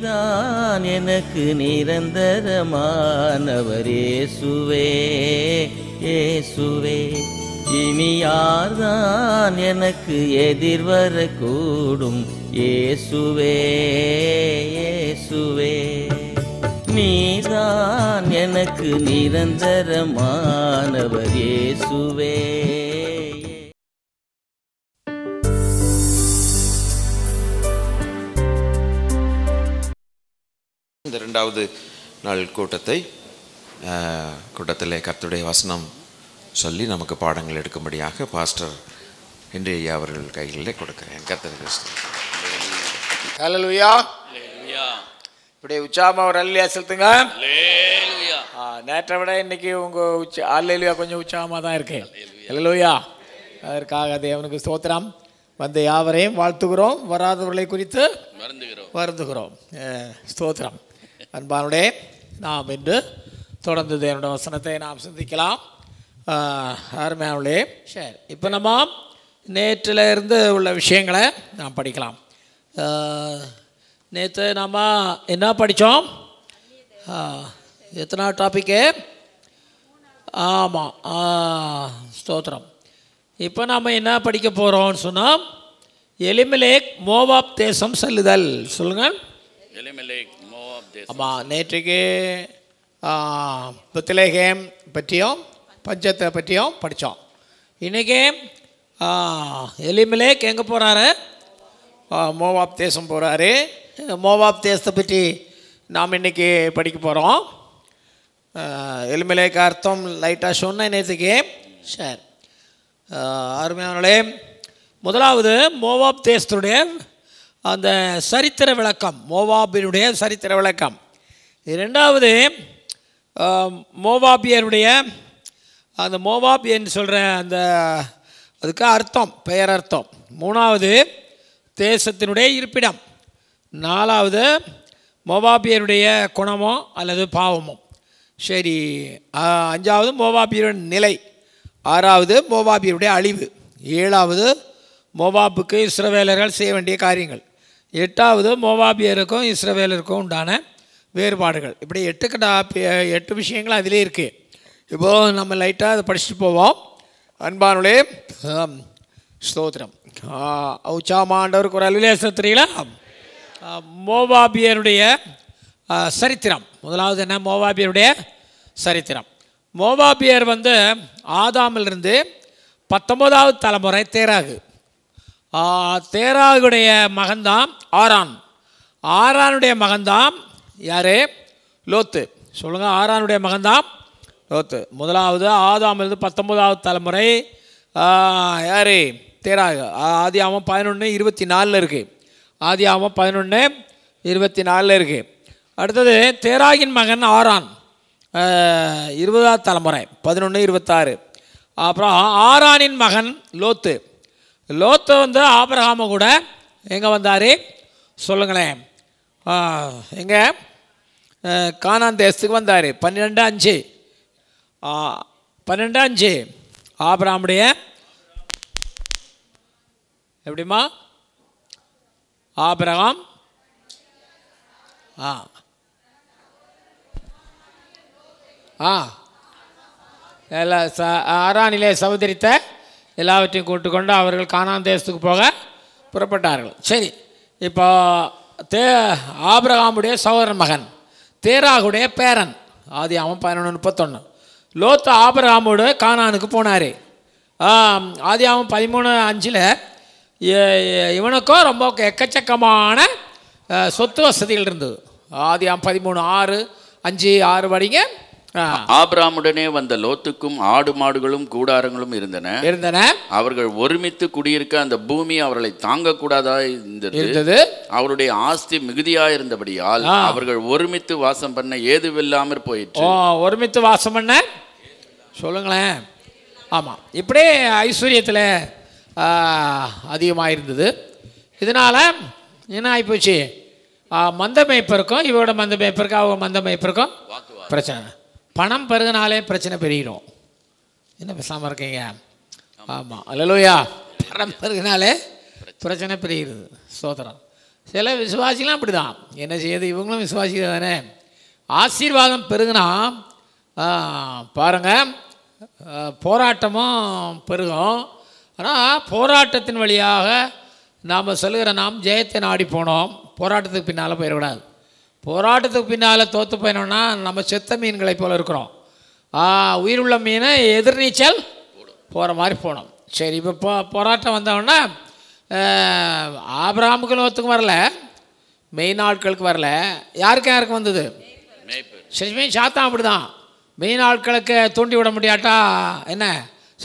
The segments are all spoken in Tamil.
நீதான் எனக்கு நிரந்தரமானவர் ஏசுவே ஏசுவே இனி யார்தான் எனக்கு எதிர்வர கூடும் ஏசுவே ஏசுவே நீதான் எனக்கு நிரந்தரமானவர் ஏசுவே இரண்டாவது நாள் கூட்டத்தை கூட்டத்தில் கத்துடைய வசனம் சொல்லி நமக்கு பாடங்கள் எடுக்கும்படியாக பாஸ்டர் இன்றைய அவர்கள் கைகளிலே கொடுக்கிறேன் கத்தர் கிறிஸ்து இப்படி உச்சாமா ஒரு அல்லையா செலுத்துங்க நேற்றை விட இன்னைக்கு உங்கள் உச்ச அல்லையா கொஞ்சம் உச்சாமா தான் இருக்கேன் ஹலலுயா அதற்காக தேவனுக்கு ஸ்தோத்திரம் வந்த யாவரையும் வாழ்த்துகிறோம் வராதவர்களை குறித்து வருந்துகிறோம் வருந்துகிறோம் ஸ்தோத்திரம் அன்பானுடைய நாம் இன்று தொடர்ந்து தேவனுடைய வசனத்தை நாம் சிந்திக்கலாம் அருமையானுடைய சரி இப்போ நம்ம நேற்றில் இருந்து உள்ள விஷயங்களை நாம் படிக்கலாம் நேற்று நாம் என்ன படித்தோம் எத்தனா டாப்பிக்கு ஆமாம் ஸ்தோத்திரம் இப்போ நாம் என்ன படிக்க போகிறோம்னு சொன்னால் எலிமலேக் மோவாப் தேசம் செல்லுதல் சொல்லுங்கள் எலிமலேக் ஆமாம் நேற்றுக்கு புத்திலேகேம் பற்றியும் பஞ்சத்தை பற்றியும் படித்தோம் இன்றைக்கி எலிமலேக் எங்கே போகிறாரு மோவாப் தேசம் போகிறாரு மோவாப் தேசத்தை பற்றி நாம் இன்றைக்கி படிக்க போகிறோம் எலிமலேக்கு அர்த்தம் லைட்டாக சொன்ன நேற்றுக்கு சார் அருமையானே முதலாவது மோவாப் தேசத்துடைய அந்த சரித்திர விளக்கம் மோவாபியனுடைய சரித்திர விளக்கம் ரெண்டாவது மோவாபியருடைய அந்த மோவாபியன் சொல்கிற அந்த அதுக்கு அர்த்தம் பெயர் அர்த்தம் மூணாவது தேசத்தினுடைய இருப்பிடம் நாலாவது மோவாபியருடைய குணமோ அல்லது பாவமோ சரி அஞ்சாவது மோவாபியருடைய நிலை ஆறாவது மோவாபியருடைய அழிவு ஏழாவது மோவாப்புக்கு இஸ்ரவேலர்கள் செய்ய வேண்டிய காரியங்கள் எட்டாவது மோவாபியருக்கும் இஸ்ரவேலருக்கும் உண்டான வேறுபாடுகள் இப்படி எட்டு கடா எட்டு விஷயங்கள் அதிலே இருக்குது இப்போது நம்ம லைட்டாக அதை படிச்சுட்டு போவோம் அன்பானுடைய ஸ்தோத்திரம் உச்சாமாண்டவர் குரலிலே தெரியலா மோவாபியருடைய சரித்திரம் முதலாவது என்ன மோவாபியருடைய சரித்திரம் மோவாபியர் வந்து ஆதாமிலிருந்து பத்தொன்பதாவது தலைமுறை தேராகு தேராவுடைய மகன்தான் ஆரான் ஆரானுடைய மகன்தான் யாரு லோத்து சொல்லுங்கள் ஆரானுடைய மகன்தான் லோத்து முதலாவது இருந்து பத்தொன்பதாவது தலைமுறை யார் தேராகு ஆதி ஆமாம் பதினொன்று இருபத்தி நாலில் இருக்குது ஆதி ஆமாம் பதினொன்று இருபத்தி நாலில் இருக்குது அடுத்தது தேராகின் மகன் ஆரான் இருபதாவது தலைமுறை பதினொன்று இருபத்தாறு அப்புறம் ஆரானின் மகன் லோத்து லோத்த வந்து ஆபரகாம கூட எங்கே வந்தார் சொல்லுங்களேன் எங்கே காணான் தேசத்துக்கு வந்தார் பன்னிரெண்டு அஞ்சு பன்னெண்டு அஞ்சு ஆபராமுடைய எப்படிமா ஆபரகாம் ஆ ஆ ச ஆறானிலே சகோதரித்த எல்லாவற்றையும் கூட்டுக்கொண்டு அவர்கள் காணான் தேசத்துக்கு போக புறப்பட்டார்கள் சரி இப்போ தே ஆபிரகாமுடைய சகோதரன் மகன் தேராகுடைய பேரன் ஆதி அவன் பதினொன்று முப்பத்தொன்று லோத்து ஆபரகாமோடு கானானுக்கு போனார் ஆதி அவன் பதிமூணு அஞ்சில் இவனுக்கும் ரொம்ப எக்கச்சக்கமான சொத்து வசதிகள் இருந்தது ஆதி அவன் பதிமூணு ஆறு அஞ்சு ஆறு வடிங்க ஆபிராமுடனே வந்த லோத்துக்கும் ஆடு மாடுகளும் கூடாரங்களும் இருந்தன இருந்தன அவர்கள் ஒருமித்து குடியிருக்க அந்த பூமி அவர்களை தாங்க கூடாதா இருந்தது அவருடைய ஆஸ்தி மிகுதியா இருந்தபடியால் அவர்கள் ஒருமித்து வாசம் பண்ண இல்லாமல் போயிட்டு ஒருமித்து வாசம் பண்ண சொல்லுங்களேன் ஆமாம் இப்படியே ஐஸ்வர்யத்தில் அதிகமாக இருந்தது இதனால் என்ன ஆகிப்போச்சு மந்த மேய்ப்பு இருக்கும் இவரோட மந்த மேய்ப்பு இருக்கும் அவங்க மந்த இருக்கும் பிரச்சனை பணம் பெருகினாலே பிரச்சனை பெருகிடும் என்ன பேசாமல் இருக்கீங்க ஆமாம் அல்லலோயா பணம் பெருகினாலே பிரச்சனை பெருகிறது சோதரம் சில விசுவாசிகளும் அப்படி தான் என்ன செய்யுது இவங்களும் விசுவாசிகள் தானே ஆசீர்வாதம் பெருகுனா பாருங்கள் போராட்டமும் பெருகும் ஆனால் போராட்டத்தின் வழியாக நாம் சொல்கிற நாம் ஜெயத்தை நாடி போனோம் போராட்டத்துக்கு பின்னால் போயிடக்கூடாது போராட்டத்துக்கு பின்னால் தோற்று போயினோம்னா நம்ம செத்த மீன்களை போல் இருக்கிறோம் உயிர் உள்ள மீனை எதிர்நீச்சல் போகிற மாதிரி போனோம் சரி இப்போ போ போராட்டம் வந்தோன்னா ஆபிரகாமுக்கு நோத்துக்கு வரல மெயின் ஆட்களுக்கு வரல யாருக்கு யாருக்கு வந்தது சரி சாத்தான் அப்படி தான் மெயின் ஆட்களுக்கு தூண்டி விட முடியாட்டா என்ன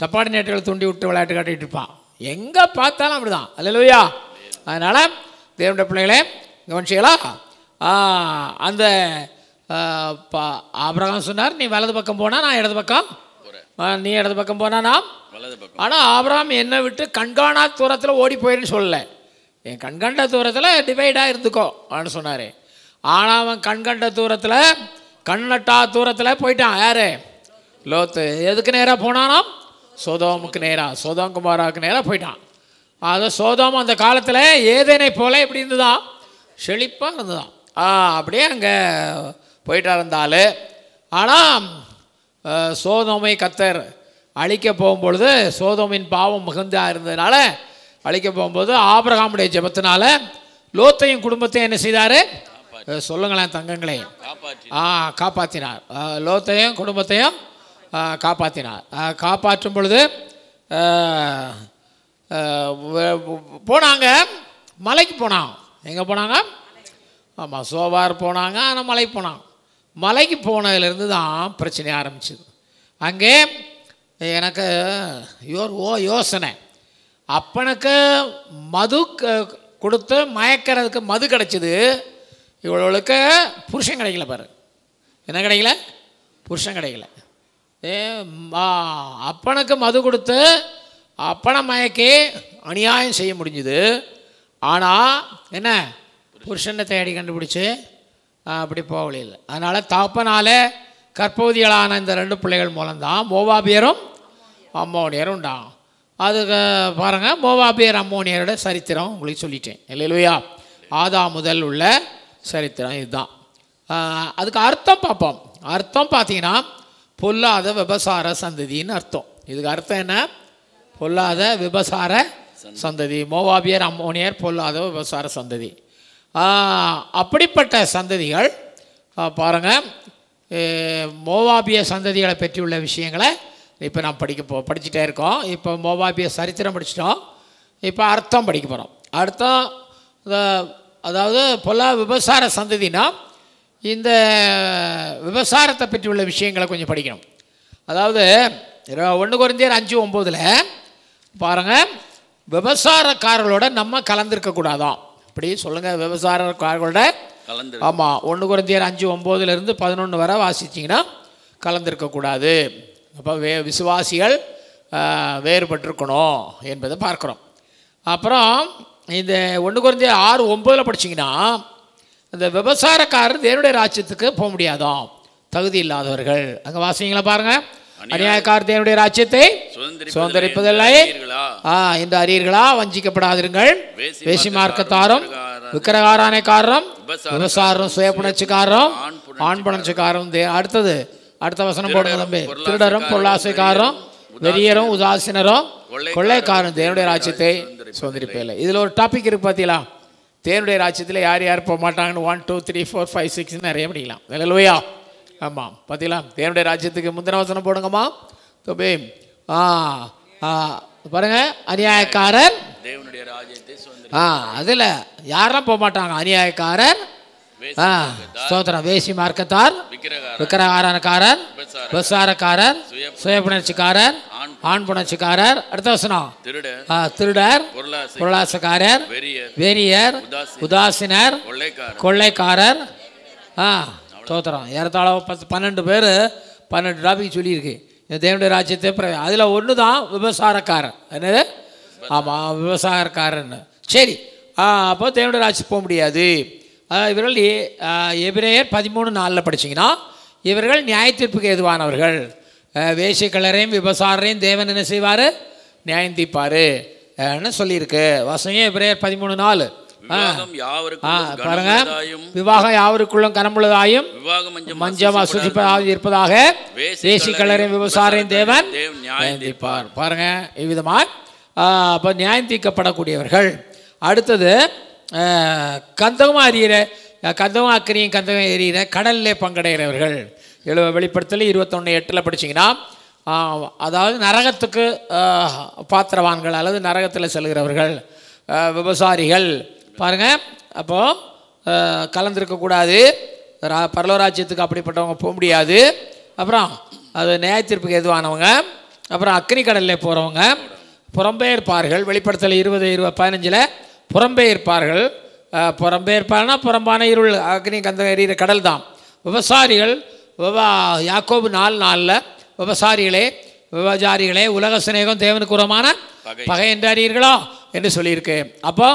சப்பாடி சப்பார்டினேட்டுகளை தூண்டி விட்டு விளையாட்டு காட்டிகிட்டு இருப்பான் எங்கே பார்த்தாலும் அப்படி தான் அல்லையா அதனால் தேவண்ட பிள்ளைகளே கவனிச்சிங்களா அந்த ஆபிரகாம் சொன்னார் நீ வலது பக்கம் போனால் நான் இடது பக்கம் நீ இடது பக்கம் போனால் நான் ஆனால் ஆபிரகாம் என்னை விட்டு கண்காணா தூரத்தில் ஓடி போயிருன்னு சொல்லலை என் கண்கண்ட தூரத்தில் டிவைடாக இருந்துக்கோ அப்படின்னு சொன்னார் ஆனால் அவன் கண்கண்ட தூரத்தில் கண்ணட்டா தூரத்தில் போயிட்டான் யார் லோத்து எதுக்கு நேராக போனானோ சோதோமுக்கு நேராக சோதோம் குமாராவுக்கு நேராக போயிட்டான் அது சோதோம் அந்த காலத்தில் ஏதேனை போல இப்படி இருந்துதான் செழிப்பாக இருந்துதான் அப்படியே அங்கே போயிட்டா இருந்தால் ஆனால் சோதோமை கத்தர் அழிக்க போகும்பொழுது சோதோமின் பாவம் மிகுந்தாக இருந்ததுனால அழிக்க போகும்போது ஆபரகாமுடைய ஜபத்தினால லோத்தையும் குடும்பத்தையும் என்ன செய்தார் சொல்லுங்களேன் தங்கங்களையும் ஆ காப்பாற்றினார் லோத்தையும் குடும்பத்தையும் காப்பாற்றினார் காப்பாற்றும் பொழுது போனாங்க மலைக்கு போனான் எங்கே போனாங்க ஆமாம் சோபார் போனாங்க ஆனால் மலை போனாங்க மலைக்கு போனதுலேருந்து தான் பிரச்சனை ஆரம்பிச்சது அங்கே எனக்கு யோ ஓ யோசனை அப்பனுக்கு மது கொடுத்து மயக்கிறதுக்கு மது கிடச்சிது இவ்வளவுக்கு புருஷன் கிடைக்கல பாரு என்ன கிடைக்கல புருஷன் கிடைக்கல ஏ அப்பனுக்கு மது கொடுத்து அப்பனை மயக்கி அநியாயம் செய்ய முடிஞ்சுது ஆனால் என்ன புருஷனை தேடி கண்டுபிடிச்சி அப்படி போகலையில் அதனால் தகப்பனால கற்பகுதிகளான இந்த ரெண்டு பிள்ளைகள் மூலம்தான் மோவாபியரும் அம்மோனியரும் உண்டாம் அதுக்கு பாருங்கள் மோவாபியர் அம்மோனியரோட சரித்திரம் உங்களுக்கு சொல்லிட்டேன் இல்லையா ஆதா முதல் உள்ள சரித்திரம் இதுதான் அதுக்கு அர்த்தம் பார்ப்போம் அர்த்தம் பார்த்தீங்கன்னா பொல்லாத விபசார சந்ததின்னு அர்த்தம் இதுக்கு அர்த்தம் என்ன பொல்லாத விபசார சந்ததி மோவாபியர் அம்மோனியர் பொல்லாத விபசார சந்ததி அப்படிப்பட்ட சந்ததிகள் பாருங்கள் மோவாபிய சந்ததிகளை பற்றியுள்ள விஷயங்களை இப்போ நாம் படிக்க போ படிச்சுட்டே இருக்கோம் இப்போ மோவாபிய சரித்திரம் படிச்சிட்டோம் இப்போ அர்த்தம் படிக்க போகிறோம் அர்த்தம் அதாவது பொல்லா விபசார சந்ததினா இந்த விபசாரத்தை பற்றியுள்ள விஷயங்களை கொஞ்சம் படிக்கணும் அதாவது ஒன்று குறைந்தர் அஞ்சு ஒம்போதில் பாருங்கள் விபசாரக்காரர்களோட நம்ம கலந்துருக்கக்கூடாதான் அப்படி சொல்லுங்கள் விவசாயக்காரர்களோட கலந்து ஆமாம் ஒன்று குறைந்தியர் அஞ்சு ஒம்போதுலேருந்து பதினொன்று வரை வாசிச்சிங்கன்னா கலந்துருக்கக்கூடாது அப்போ வே விசுவாசிகள் வேறுபட்டிருக்கணும் என்பதை பார்க்குறோம் அப்புறம் இந்த ஒன்று குறைந்த ஆறு ஒம்பதில் படிச்சிங்கன்னா இந்த விவசாயக்காரர் தேவனுடைய ராஜ்யத்துக்கு போக முடியாதோம் தகுதி இல்லாதவர்கள் அங்கே வாசிங்களா பாருங்கள் அநியாயக்காரத்தையனுடைய ராஜ்யத்தை சுதந்திரிப்பதில்லை ஆ என்று அறியீர்களா வஞ்சிக்கப்படாதிருங்கள் பேசி மார்க்கத்தாரும் விக்கிரகாரானைக்காரரும் விவசாரம் சுய புணர்ச்சிக்காரரும் ஆண் புணர்ச்சிக்காரரும் அடுத்தது அடுத்த வசனம் போடுங்க தம்பி திருடரும் பொருளாசைக்காரரும் வெறியரும் உதாசீனரும் கொள்ளைக்காரன் தேவனுடைய ராஜ்யத்தை சுதந்திரிப்பதில்லை இதில் ஒரு டாபிக் இருக்கு பார்த்தீங்களா தேவனுடைய ராஜ்யத்தில் யார் யார் போக மாட்டாங்கன்னு one two three four five six நிறைய படிக்கலாம் லோயா ஆமாம் பார்த்தீங்களா தேவனுடைய ராஜ்யத்துக்கு முந்தின வசனம் போடுங்கம்மா தொபே ஆ பாருங்க அநியாயக்காரர் ஆ அதில் யாரெல்லாம் போக மாட்டாங்க அநியாயக்காரர் ஆ ஸ்தோத்திரம் வேசி மார்க்கத்தார் விக்கிரகாரனக்காரர் சுய புணர்ச்சிக்காரர் ஆண் புணர்ச்சிக்காரர் அடுத்த வசனம் திருடர் பொருளாசக்காரர் வெறியர் உதாசினர் கொள்ளைக்காரர் ஆ ஸ்தோத்திரம் ஏறத்தாழ பத்து பன்னெண்டு பேர் பன்னெண்டு டாபிக் சொல்லியிருக்கு இந்த தேவனுடைய ராஜ்யத்தை அதில் ஒன்று தான் விவசாரக்காரன் என்னது ஆமாம் விவசாயக்காரன் சரி அப்போ தேவனுடைய ராஜ்யம் போக முடியாது இவர்கள் எபிரேயர் பதிமூணு நாளில் படிச்சிங்கன்னா இவர்கள் நியாயத்தீர்ப்புக்கு எதுவானவர்கள் வேசிய கிளரையும் விபசாரரையும் தேவன் என்ன செய்வார் நியாயம் தீப்பார் சொல்லியிருக்கு வசங்க எபிரேயர் பதிமூணு நாள் பாருங்க விவாகம் யாவருக்குள்ளும் கனமுள்ளதாயும் மஞ்சம் அசுதிப்பதாக இருப்பதாக வேசி கலரின் விவசாயம் தேவன் நியாயந்திப்பார் பாருங்க இவ்விதமாக அப்போ நியாயம் நியாயந்திக்கப்படக்கூடியவர்கள் அடுத்தது கந்தகமாக அறிகிற கந்தகம் அக்கறியும் கந்தகம் எறிகிற கடலில் பங்கடைகிறவர்கள் எழுவ வெளிப்படுத்தல இருபத்தொன்று எட்டில் படிச்சிங்கன்னா அதாவது நரகத்துக்கு பாத்திரவான்கள் அல்லது நரகத்தில் செல்கிறவர்கள் விவசாரிகள் பாருங்கள் அப்போது கலந்துருக்கக்கூடாது ரா பரலோராஜ்யத்துக்கு அப்படிப்பட்டவங்க போக முடியாது அப்புறம் அது நியாயத்தீர்ப்புக்கு எதுவானவங்க அப்புறம் அக்னி கடலில் போகிறவங்க புறம்பெயர்ப்பார்கள் இருப்பார்கள் இருபது இருபது பதினஞ்சில் புறம்பெயர்ப்பார்கள் இருப்பார்கள் புறம்பான இருள் அக்னி கந்த எறிகிற கடல் தான் விவசாரிகள் விவா யாக்கோபு நாலு நாளில் விவசாரிகளே விவசாரிகளே உலக சிநேகம் தேவனுக்குரமான பகை என்று என்று சொல்லியிருக்கு அப்போ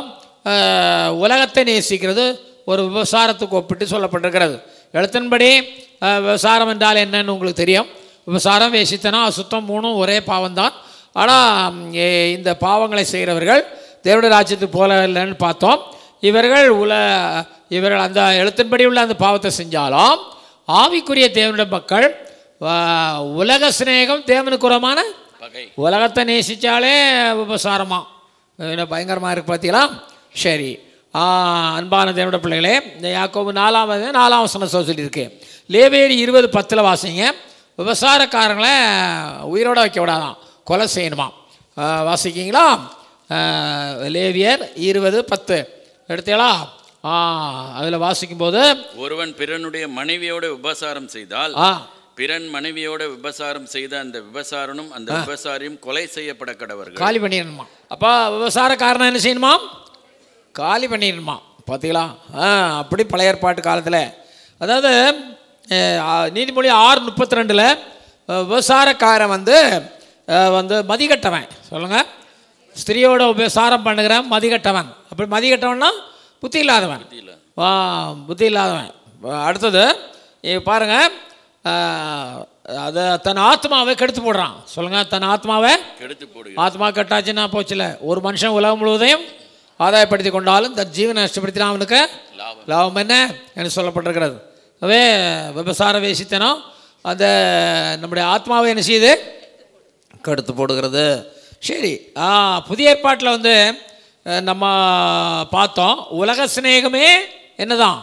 உலகத்தை நேசிக்கிறது ஒரு விவசாரத்துக்கு ஒப்பிட்டு சொல்லப்பட்டிருக்கிறது எழுத்தின்படி விவசாரம் என்றால் என்னன்னு உங்களுக்கு தெரியும் விவசாரம் வேசித்தனம் அசுத்தம் மூணும் ஒரே பாவம்தான் ஆனால் இந்த பாவங்களை செய்கிறவர்கள் தேவட ராஜ்யத்துக்கு போல இல்லைன்னு பார்த்தோம் இவர்கள் உல இவர்கள் அந்த எழுத்தின்படி உள்ள அந்த பாவத்தை செஞ்சாலும் ஆவிக்குரிய தேவனுடைய மக்கள் உலக சிநேகம் தேவனுக்கு உரமான உலகத்தை நேசித்தாலே உபசாரமாக பயங்கரமாக இருக்கு பார்த்தீங்களா சரி அன்பான தேவனுடைய பிள்ளைகளே இந்த யாக்கோபு நாலாவது நாலாம் வசனம் சொல்லியிருக்கு லேவேரி இருபது பத்தில் வாசிங்க விவசாயக்காரங்களை உயிரோடு வைக்க விடாதான் கொலை செய்யணுமா வாசிக்கிங்களா லேவியர் இருபது பத்து எடுத்தீங்களா அதில் வாசிக்கும் போது ஒருவன் பிறனுடைய மனைவியோட விபசாரம் செய்தால் பிறன் மனைவியோட விபசாரம் செய்த அந்த விபசாரனும் அந்த விபசாரியும் கொலை செய்யப்பட கடவர்கள் காலி பண்ணிடணுமா அப்போ விபசாரக்காரன் என்ன செய்யணுமா காலி பண்ணிடணுமா பார்த்தீங்களா ஆ அப்படி பழைய ஏற்பாட்டு காலத்தில் அதாவது நீதிமொழி ஆறு முப்பத்தி ரெண்டில் விவசாரக்காரன் வந்து வந்து மதிகட்டவன் சொல்லுங்கள் ஸ்திரீயோட உபசாரம் பண்ணுகிறவன் மதிகட்டவன் அப்படி மதிகட்டவன்னா புத்தி இல்லாதவன் புத்தி இல்லாதவன் அடுத்தது பாருங்கள் அதை தன் ஆத்மாவை கெடுத்து போடுறான் சொல்லுங்கள் தன் ஆத்மாவை கெடுத்து போடு ஆத்மா கெட்டாச்சுன்னா போச்சுல ஒரு மனுஷன் உலகம் முழுவதையும் ஆதாயப்படுத்தி கொண்டாலும் தன் ஜீவனை நஷ்டப்படுத்தினா அவனுக்கு லாபம் என்ன என்று சொல்லப்பட்டிருக்கிறது அவே விபசார வேசித்தனம் அந்த நம்முடைய ஆத்மாவை என்ன செய்யுது கடுத்து போடுகிறது சரி புதிய ஏற்பாட்டில் வந்து நம்ம பார்த்தோம் உலக சிநேகமே என்னதான்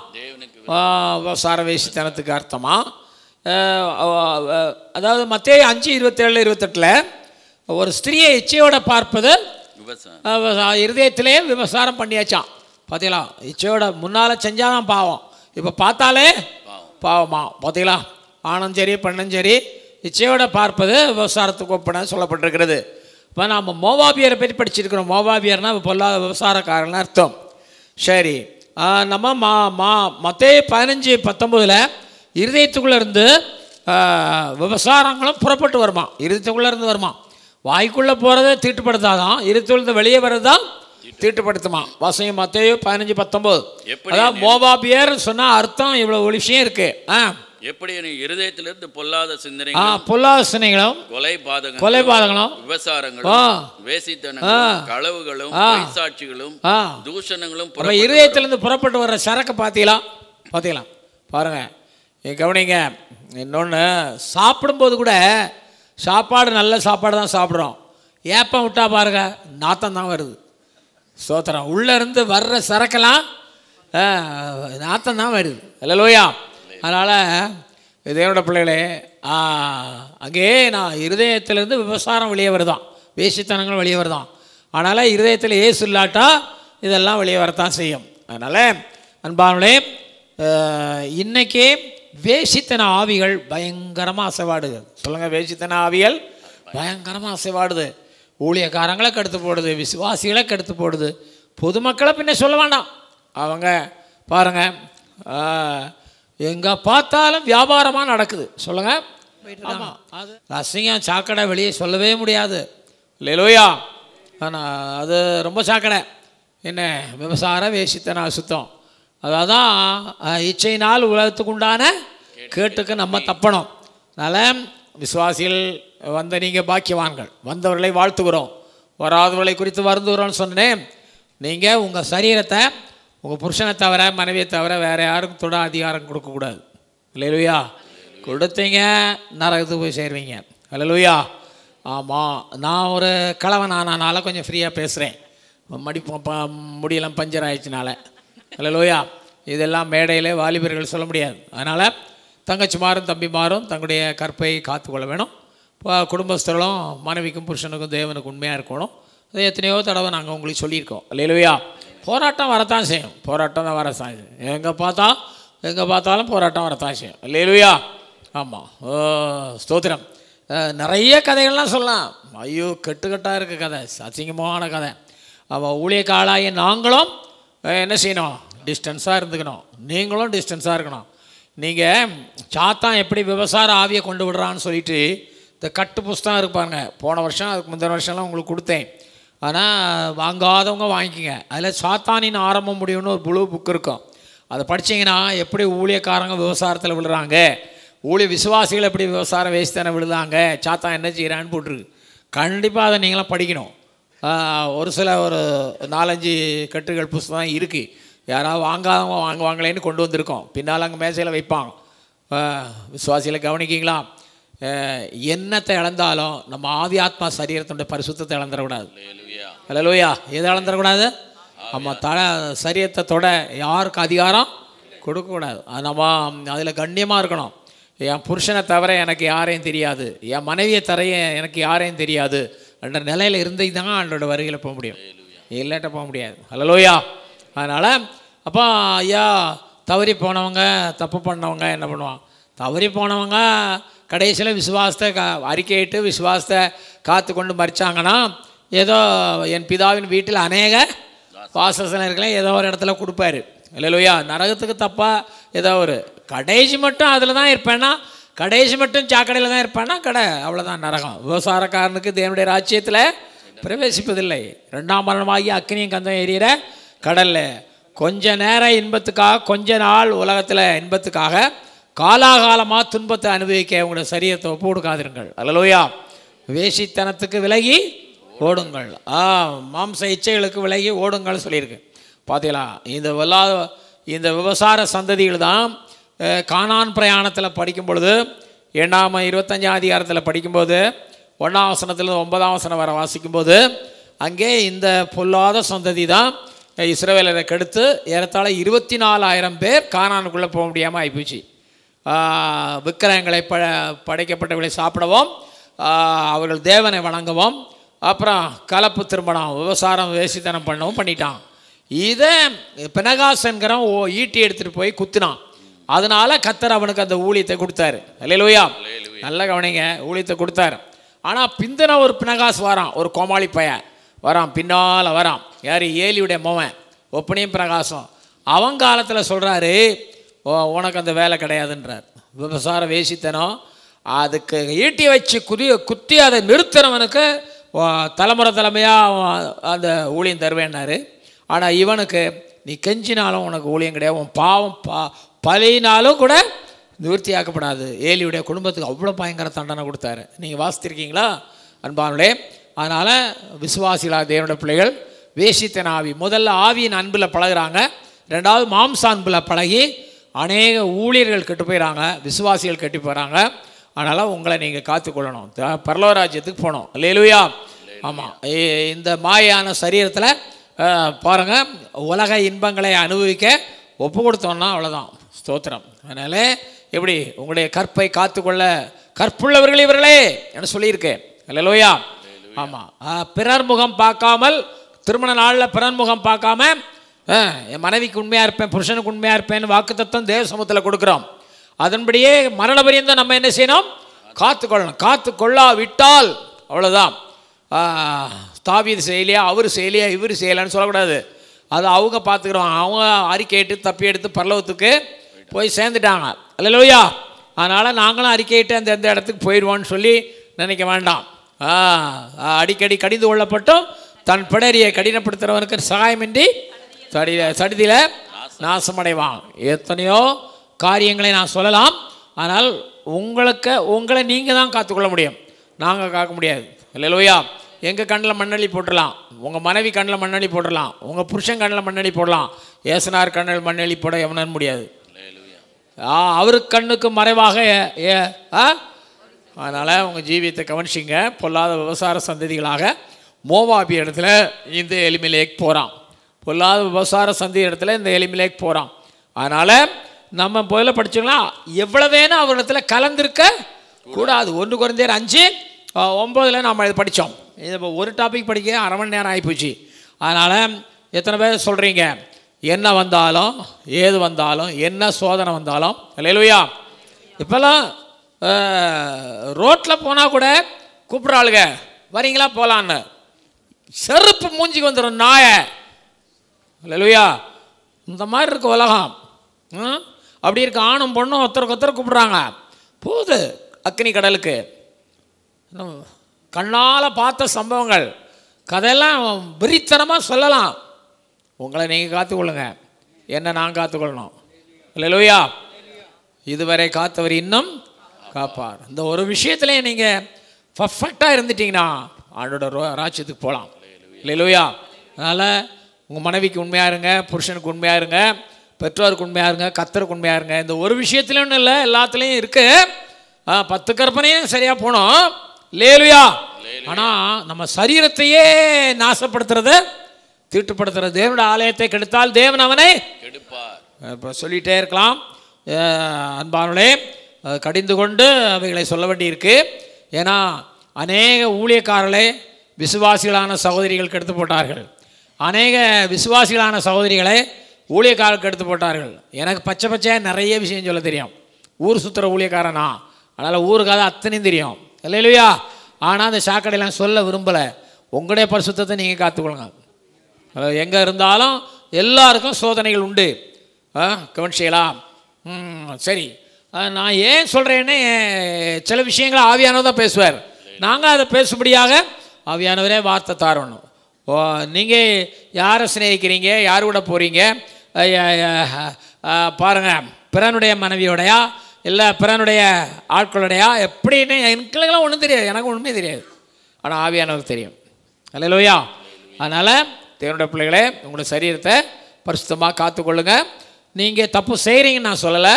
விவசார வேசித்தனத்துக்கு அர்த்தமா அதாவது மத்திய அஞ்சு இருபத்தேழு இருபத்தெட்டில் ஒரு ஸ்திரியை இச்சையோட பார்ப்பது இருதயத்திலே விபசாரம் பண்ணியாச்சான் பார்த்தீங்களா இச்சையோட முன்னால் செஞ்சாதான் பாவம் இப்போ பார்த்தாலே பாவமா பார்த்தீங்களா ஆணும் சரி பெண்ணும் சரி இச்சையோட பார்ப்பது விவசாரத்துக்கு ஒப்பன சொல்லப்பட்டிருக்கிறது இப்போ நாம் மோவாபியரை பற்றி படிச்சிருக்கிறோம் மோவாபியர்னா பொல்லாத விவசாரக்காரன் அர்த்தம் சரி நம்ம மா மா மத்தே பதினஞ்சு பத்தொம்போதில் இருதயத்துக்குள்ளேருந்து விவசாரங்களும் புறப்பட்டு வருமா இருதயத்துக்குள்ளேருந்து வருமா வாய்க்குள்ளே போகிறத தீட்டுப்படுத்தாதான் இருத்தொழுது வெளியே வர்றது தான் தீட்டுப்படுத்துமா வசையும் மத்தையோ பதினஞ்சு பத்தொம்போது அதாவது மோபாபியர் சொன்னால் அர்த்தம் இவ்வளோ விஷயம் இருக்குது ஆ எப்படி இருதயத்திலிருந்து பொல்லாத சிந்தனை பொல்லாத சிந்தனைகளும் கொலை பாதகம் கொலை பாதகங்களும் விவசாரங்களும் வேசித்தனங்களும் களவுகளும் சாட்சிகளும் தூஷணங்களும் இருதயத்திலிருந்து புறப்பட்டு வர்ற சரக்கு பார்த்தீங்களா பார்த்தீங்களா பாருங்க கவனிங்க இன்னொன்று சாப்பிடும்போது கூட சாப்பாடு நல்ல சாப்பாடு தான் சாப்பிட்றோம் ஏப்பம் விட்டால் பாருங்க நாத்தம் தான் வருது சோத்திரம் உள்ளேருந்து வர்ற சரக்கெல்லாம் நாத்தம் தான் வருது இல்லை லோயா அதனால் தேவனோட பிள்ளைகளே அங்கேயே நான் இருதயத்திலேருந்து விவசாரம் வெளியே வருதான் வேசித்தனங்கள் வெளியே வருதான் அதனால் இருதயத்தில் ஏசு இல்லாட்டா இதெல்லாம் வெளியே வரத்தான் செய்யும் அதனால் அன்பானுடைய இன்றைக்கே வேசித்தன ஆவிகள் பயங்கரமாக அசைவாடுது சொல்லுங்கள் வேசித்தன ஆவிகள் பயங்கரமாக அசைவாடுது ஊழியக்காரங்களை கெடுத்து போடுது விசுவாசிகளை கெடுத்து போடுது பொதுமக்களை பின்ன சொல்ல வேண்டாம் அவங்க பாருங்கள் எங்கே பார்த்தாலும் வியாபாரமாக நடக்குது சொல்லுங்கள் ஆமாம் சாக்கடை வெளியே சொல்லவே முடியாது லோயா ஆனால் அது ரொம்ப சாக்கடை என்ன விவசாரம் வேஷித்தன அசுத்தம் அதான் இச்சையினால் உலகத்துக்கு உண்டான கேட்டுக்கு நம்ம தப்பணும் அதனால் விசுவாசிகள் வந்த நீங்கள் பாக்கியவான்கள் வந்தவர்களை வாழ்த்துகிறோம் வராதவர்களை குறித்து வருந்துகிறோம்னு சொன்னேன் நீங்கள் உங்கள் சரீரத்தை உங்கள் புருஷனை தவிர மனைவியை தவிர வேறு யாருக்கும் தொட அதிகாரம் கொடுக்கக்கூடாது இல்லையா கொடுத்தீங்க நரகத்துக்கு போய் சேருவீங்க இல்லையா ஆமாம் நான் ஒரு கலவன் ஆனால் கொஞ்சம் ஃப்ரீயாக பேசுகிறேன் மடி முடியெல்லாம் பஞ்சர் ஆயிடுச்சுனால அல்ல லோயா இதெல்லாம் மேடையில் வாலிபர்கள் சொல்ல முடியாது அதனால் தங்கச்சிமாரும் தம்பிமாரும் தங்களுடைய கற்பை காத்துக்கொள்ள வேணும் இப்போ குடும்பஸ்தர்களும் மனைவிக்கும் புருஷனுக்கும் தேவனுக்கு உண்மையாக இருக்கணும் அது எத்தனையோ தடவை நாங்கள் உங்களுக்கு சொல்லியிருக்கோம் இல்லையிலவையா போராட்டம் வரத்தான் செய்யும் போராட்டம் தான் வர செய்யும் எங்கே பார்த்தா எங்கே பார்த்தாலும் போராட்டம் வரத்தான் செய்யும் இல்லையிலவையா ஆமாம் ஓ ஸ்தோத்திரம் நிறைய கதைகள்லாம் சொல்லலாம் ஐயோ கெட்டுக்கட்டாக இருக்குது கதை அசிங்கமான கதை அவள் ஊழியக்காளாகி நாங்களும் என்ன செய்யணும் டிஸ்டன்ஸாக இருந்துக்கணும் நீங்களும் டிஸ்டன்ஸாக இருக்கணும் நீங்கள் சாத்தான் எப்படி விவசார ஆவியை கொண்டு விடுறான்னு சொல்லிட்டு இந்த கட்டு புஸ்தான் இருப்பாங்க போன வருஷம் அதுக்கு முந்தின வருஷம்லாம் உங்களுக்கு கொடுத்தேன் ஆனால் வாங்காதவங்க வாங்கிக்கோங்க அதில் சாத்தானின் ஆரம்பம் முடியும்னு ஒரு புழு புக் இருக்கும் அதை படித்தீங்கன்னா எப்படி ஊழியக்காரங்க விவசாரத்தில் விழுறாங்க ஊழிய விசுவாசிகள் எப்படி விவசாரம் தானே விழுதாங்க சாத்தான் என்ன செய்கிறான்னு போட்டிருக்கு கண்டிப்பாக அதை நீங்களாம் படிக்கணும் ஒரு சில ஒரு நாலஞ்சு கட்டுகள் புஸ்தகம் இருக்குது யாராவது வாங்காதவங்க வாங்குவாங்களேன்னு கொண்டு வந்திருக்கோம் பின்னால் அங்கே மேசையில் வைப்பாங்க விசுவாசியில் கவனிக்கிங்களா என்னத்தை இழந்தாலும் நம்ம ஆவி ஆத்மா சரீரத்தினுடைய பரிசுத்தத்தை இழந்துடக்கூடாது லோயா எதை இழந்துடக்கூடாது நம்ம தல சரீரத்தை தொட யாருக்கு அதிகாரம் கொடுக்கக்கூடாது அது நம்ம அதில் கண்ணியமாக இருக்கணும் என் புருஷனை தவிர எனக்கு யாரையும் தெரியாது என் மனைவியை தவிர எனக்கு யாரையும் தெரியாது அந்த நிலையில் இருந்து தான் அன்றோட வருகையில் போக முடியும் இல்லாட்ட போக முடியாது லோயா அதனால் அப்போ ஐயா தவறி போனவங்க தப்பு பண்ணவங்க என்ன பண்ணுவான் தவறி போனவங்க கடைசியில் விசுவாசத்தை க அறிக்கையிட்டு விசுவாசத்தை காத்து கொண்டு மறிச்சாங்கன்னா ஏதோ என் பிதாவின் வீட்டில் அநேக வாசசனர்களை ஏதோ ஒரு இடத்துல கொடுப்பாரு இல்லையா நரகத்துக்கு தப்பாக ஏதோ ஒரு கடைசி மட்டும் அதில் தான் இருப்பேன்னா கடைசி மட்டும் சாக்கடையில் தான் இருப்பேன்னா கடை அவ்வளோதான் நரகம் விவசாயக்காரனுக்கு தேவனுடைய ராஜ்யத்தில் பிரவேசிப்பதில்லை ரெண்டாம் மரணமாகி அக்னியும் கந்தம் எரியிற கடலில் கொஞ்ச நேரம் இன்பத்துக்காக கொஞ்ச நாள் உலகத்தில் இன்பத்துக்காக காலாகாலமாக துன்பத்தை அனுபவிக்க உங்களோட சரீரத்தை ஒப்பு கொடுக்காதிருங்கள் அல்லலோயா வேஷித்தனத்துக்கு விலகி ஓடுங்கள் ஆ மாம்ச இச்சைகளுக்கு விலகி ஓடுங்கள் சொல்லியிருக்கு பார்த்தீங்களா இந்த வல்லாத இந்த விவசார சந்ததிகள் தான் காணான் பிரயாணத்தில் படிக்கும் பொழுது எண்ணாம இருபத்தஞ்சாம் அதிகாரத்தில் படிக்கும்போது ஒன்றாம் வசனத்தில் ஒன்பதாம் வசனம் வர வாசிக்கும்போது அங்கே இந்த பொல்லாத சந்ததி தான் இஸ்ரவேலரை கெடுத்து ஏறத்தாழ இருபத்தி நாலாயிரம் பேர் காணானுக்குள்ளே போக முடியாமல் ஆகிப்போச்சு விக்கிரகங்களை ப படைக்கப்பட்டவர்களை சாப்பிடவும் அவர்கள் தேவனை வணங்கவும் அப்புறம் கலப்பு திரும்பணும் விவசாரம் வேசித்தனம் பண்ணவும் பண்ணிட்டான் இதை பினகாசன்கிறவன் ஓ ஈட்டி எடுத்துகிட்டு போய் குத்துனான் அதனால் கத்தர் அவனுக்கு அந்த ஊழியத்தை கொடுத்தாரு அல்லையிலோயா நல்ல கவனிங்க ஊழியத்தை கொடுத்தாரு ஆனால் பிந்தின ஒரு பினகாஸ் வாரான் ஒரு கோமாளி பையன் வரான் பின்னால் வரான் யார் ஏலியுடைய மவன் ஒப்பனையும் பிரகாசம் அவன் காலத்தில் சொல்கிறாரு ஓ உனக்கு அந்த வேலை கிடையாதுன்றார் விபசார வேசித்தனம் அதுக்கு ஈட்டி வச்சு குதி குத்தி அதை நிறுத்துறவனுக்கு தலைமுறை தலைமையாக அந்த ஊழியம் தருவேன்னாரு ஆனால் இவனுக்கு நீ கெஞ்சினாலும் உனக்கு ஊழியம் கிடையாது உன் பாவம் பா பழையினாலும் கூட நிவர்த்தி ஆக்கப்படாது ஏலியுடைய குடும்பத்துக்கு அவ்வளோ பயங்கர தண்டனை கொடுத்தாரு நீங்கள் வாசித்திருக்கீங்களா அன்பானுடைய அதனால் விசுவாசிகளாக தேவனோட பிள்ளைகள் வேஷித்தன் ஆவி முதல்ல ஆவியின் அன்பில் பழகிறாங்க ரெண்டாவது மாம்ச அன்பில் பழகி அநேக ஊழியர்கள் கெட்டு போயிடறாங்க விசுவாசிகள் கட்டி போகிறாங்க அதனால் உங்களை நீங்கள் காத்துக்கொள்ளணும் பரலவராஜ்யத்துக்கு போகணும் இல்லையிலுயா ஆமாம் இந்த மாயான சரீரத்தில் பாருங்கள் உலக இன்பங்களை அனுபவிக்க ஒப்பு கொடுத்தோம்னா அவ்வளோதான் ஸ்தோத்திரம் அதனால் எப்படி உங்களுடைய கற்பை காத்துக்கொள்ள கற்புள்ளவர்கள் இவர்களே என சொல்லியிருக்கேன் இல்லையிலோயா ஆமாம் பிறர் முகம் பார்க்காமல் திருமண நாளில் பிறர் முகம் பார்க்காம என் மனைவிக்கு உண்மையாக இருப்பேன் புருஷனுக்கு உண்மையாக வாக்கு வாக்குத்தத்தம் தேவ சமூகத்தில் கொடுக்குறோம் அதன்படியே மரண பரியந்த நம்ம என்ன செய்யணும் காத்து கொள்ளணும் காத்து கொள்ளாவிட்டால் அவ்வளோதான் தாவீது செய்யலையா அவர் செய்யலையா இவர் செய்யலான்னு சொல்லக்கூடாது அது அவங்க பார்த்துக்கிறோம் அவங்க அறிக்கையிட்டு தப்பி எடுத்து பரலவத்துக்கு போய் சேர்ந்துட்டாங்க அல்லையா அதனால் நாங்களும் அறிக்கையிட்டு அந்த எந்த இடத்துக்கு போயிடுவோன்னு சொல்லி நினைக்க வேண்டாம் அடிக்கடி கடிந்து கொள்ளப்பட்டும் தன் பிடரியை கடினப்படுத்துறவனுக்கு சகாயமின்றி சடி சடிதியில் நாசமடைவான் எத்தனையோ காரியங்களை நான் சொல்லலாம் ஆனால் உங்களுக்கு உங்களை நீங்கள் தான் காத்துக்கொள்ள முடியும் நாங்கள் காக்க முடியாது லோயா எங்கள் கண்ணில் மண்ணள்ளி போட்டுடலாம் உங்கள் மனைவி கண்ணில் மண்ணள்ளி போட்டுடலாம் உங்கள் புருஷன் கண்ணில் மண்ணள்ளி போடலாம் ஏசனார் கண்ணில் மண்ணலி போட எவனும் முடியாது அவருக்கு கண்ணுக்கு மறைவாக ஏ ஆ அதனால் உங்கள் ஜீவியத்தை கவனிச்சிங்க பொல்லாத விவசார சந்ததிகளாக மோவாபி இடத்துல இந்த எலிமிலேக்கு போகிறான் பொல்லாத விவசார சந்தி இடத்துல இந்த எலிமிலேக்கு போகிறான் அதனால் நம்ம முதல்ல படிச்சுக்கலாம் எவ்வளோ வேணும் அவரிடத்துல கலந்துருக்க கூடாது ஒன்று குறைந்தேர் அஞ்சு ஒம்பதில் நாம் இதை படித்தோம் இது ஒரு டாபிக் படிக்க அரை மணி நேரம் ஆகிப்போச்சு அதனால் எத்தனை பேர் சொல்கிறீங்க என்ன வந்தாலும் ஏது வந்தாலும் என்ன சோதனை வந்தாலும் இல்லையா இப்போல்லாம் ரோட்டில் போனால் கூட கூப்பிட்றாளுங்க வரீங்களா போகலான்னு செருப்பு மூஞ்சிக்கு வந்துடும் நாயை இந்த மாதிரி இருக்கு உலகம் அப்படி இருக்க ஆணும் பொண்ணும் ஒருத்தருக்கு ஒருத்தர் கூப்பிட்றாங்க போகுது அக்னி கடலுக்கு கண்ணால் பார்த்த சம்பவங்கள் கதையெல்லாம் விரித்தனமாக சொல்லலாம் உங்களை நீங்கள் காத்துக்கொள்ளுங்க என்ன நான் காத்துக்கொள்ளணும் இல்லை லோயா இதுவரை காத்தவர் இன்னும் காப்பார் இந்த ஒரு விஷயத்துல நீங்கள் பர்ஃபெக்டாக இருந்துட்டீங்கன்னா ஆண்டோட ராஜ்யத்துக்கு போகலாம் இல்லையிலோயா அதனால் உங்கள் மனைவிக்கு உண்மையாக இருங்க புருஷனுக்கு உண்மையாக இருங்க பெற்றோருக்கு உண்மையாக இருங்க கத்தருக்கு உண்மையாக இருங்க இந்த ஒரு விஷயத்துலன்னு இல்லை எல்லாத்துலேயும் இருக்குது பத்து கற்பனையும் சரியாக போனோம் லேலுயா ஆனால் நம்ம சரீரத்தையே நாசப்படுத்துறத தீட்டுப்படுத்துறது தேவனோட ஆலயத்தை கெடுத்தால் தேவன் அவனை கெடுப்பார் சொல்லிகிட்டே இருக்கலாம் அன்பானே கடிந்து கொண்டு அவைகளை சொல்ல வேண்டியிருக்கு ஏன்னா அநேக ஊழியக்காரர்களை விசுவாசிகளான சகோதரிகள் கெடுத்து போட்டார்கள் அநேக விசுவாசிகளான சகோதரிகளை ஊழியக்காரர்கள் கெடுத்து போட்டார்கள் எனக்கு பச்சை பச்சையாக நிறைய விஷயம் சொல்ல தெரியும் ஊர் சுற்றுற ஊழியக்காரனா அதனால் ஊருக்காக அத்தனையும் தெரியும் இல்லை இல்லையா ஆனால் அந்த சாக்கடையெல்லாம் சொல்ல விரும்பலை உங்களுடைய பரிசுத்தத்தை நீங்கள் காத்துக்கொள்ளுங்க எங்கே இருந்தாலும் எல்லாருக்கும் சோதனைகள் உண்டு செய்யலாம் சரி நான் ஏன் சொல்கிறேன்னு சில விஷயங்களை ஆவியானவர் தான் பேசுவார் நாங்கள் அதை பேசும்படியாக ஆவியானவரே வார்த்தை தாரணும் ஓ நீங்கள் யாரை சிநேகிக்கிறீங்க யார் கூட போகிறீங்க பாருங்கள் பிறனுடைய மனைவியோடையா இல்லை பிறனுடைய ஆட்களுடையா எப்படின்னு எனக்குலாம் ஒன்றும் தெரியாது எனக்கு ஒன்றுமே தெரியாது ஆனால் ஆவியானவர் தெரியும் அல்ல லோயா அதனால் தேவனுடைய பிள்ளைகளே உங்களுடைய சரீரத்தை பரிசுத்தமாக காத்துக்கொள்ளுங்கள் நீங்கள் தப்பு செய்கிறீங்கன்னு நான் சொல்லலை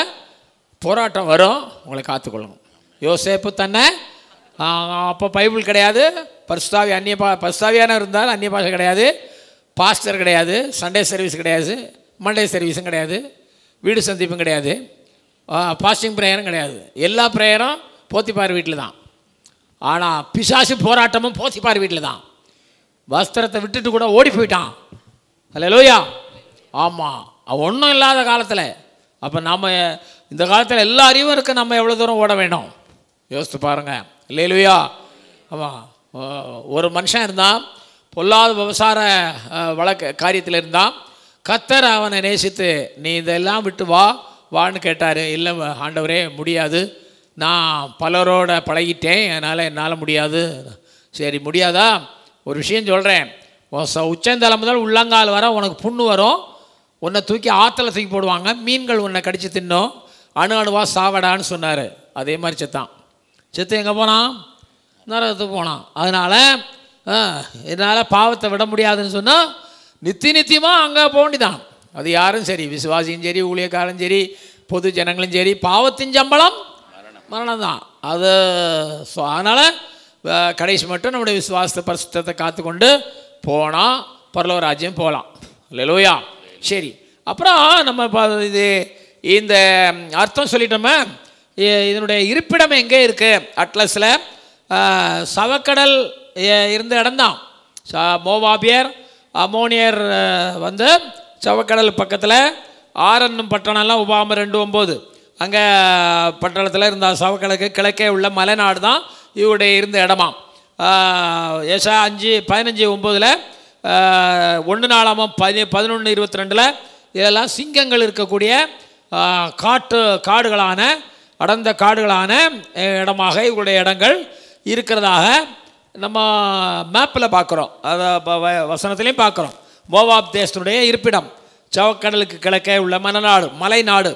போராட்டம் வரும் உங்களை காத்துக்கொள்ளணும் யோசேப்பு தன்னை அப்போ பைபிள் கிடையாது பரிசுத்தாவி அந்நிய பா பரிசுத்தாவியான இருந்தால் அந்நிய பாஷை கிடையாது பாஸ்டர் கிடையாது சண்டே சர்வீஸ் கிடையாது மண்டே சர்வீஸும் கிடையாது வீடு சந்திப்பும் கிடையாது பாஸ்டிங் ப்ரேயரும் கிடையாது எல்லா ப்ரேயரும் போத்திப்பார் வீட்டில் தான் ஆனால் பிசாசு போராட்டமும் போத்திப்பார் வீட்டில் தான் வஸ்திரத்தை விட்டுட்டு கூட ஓடி போயிட்டான் அல்ல லோயா ஆமாம் அவன் ஒன்றும் இல்லாத காலத்தில் அப்போ நாம் இந்த காலத்தில் எல்லா அறிவும் இருக்குது நம்ம எவ்வளோ தூரம் ஓட வேணும் யோசித்து பாருங்கள் இல்லை இல்லையா ஆமாம் ஒரு மனுஷன் இருந்தான் பொல்லாத விவசார வழக்கு காரியத்தில் இருந்தான் கத்தர் அவனை நேசித்து நீ இதெல்லாம் விட்டு வா வான்னு கேட்டார் இல்லை ஆண்டவரே முடியாது நான் பலரோட பழகிட்டேன் அதனால் என்னால் முடியாது சரி முடியாதா ஒரு விஷயம் சொல்கிறேன் உச்சந்தலை முதல் உள்ளங்கால் வர உனக்கு புண்ணு வரும் உன்னை தூக்கி ஆற்றுல தூக்கி போடுவாங்க மீன்கள் உன்னை கடித்து தின்னும் அணு அணுவா சாவடான்னு சொன்னார் அதே மாதிரி செத்தான் செத்து எங்கே போனான் நரகத்துக்கு போனான் அதனால் என்னால் பாவத்தை விட முடியாதுன்னு சொன்னால் நித்தி நித்தியமாக அங்கே போக வேண்டிதான் அது யாரும் சரி விசுவாசியும் சரி ஊழியக்காரன் சரி பொது ஜனங்களும் சரி பாவத்தின் சம்பளம் மரணம் தான் அது ஸோ அதனால் கடைசி மட்டும் நம்முடைய விசுவாசத்தை பரிசுத்தத்தை காத்துக்கொண்டு போனால் பரலோராஜ்யம் போகலாம் இல்லையா சரி அப்புறம் நம்ம இப்போ இது இந்த அர்த்தம் சொல்லிட்டோமா இதனுடைய இருப்பிடம் எங்கே இருக்குது அட்லஸில் சவக்கடல் இருந்த இடம்தான் மோவாபியர் அமோனியர் வந்து சவக்கடல் பக்கத்தில் ஆரன்னும் பட்டணம்லாம் உபாம ரெண்டு ஒம்பது அங்கே பட்டணத்தில் இருந்த சவக்கடலுக்கு கிழக்கே உள்ள மலைநாடு தான் இவருடைய இருந்த இடமாம் ஏசா அஞ்சு பதினஞ்சு ஒம்போதில் ஒன்று நாலாமாம் பதி பதினொன்று இருபத்தி ரெண்டில் இதெல்லாம் சிங்கங்கள் இருக்கக்கூடிய காட்டு காடுகளான அடர்ந்த காடுகளான இடமாக இவருடைய இடங்கள் இருக்கிறதாக நம்ம மேப்பில் பார்க்குறோம் அதை வசனத்துலேயும் பார்க்குறோம் மோவாப் தேசத்துடைய இருப்பிடம் சவக்கடலுக்கு கிழக்கே உள்ள மனநாடு மலை நாடு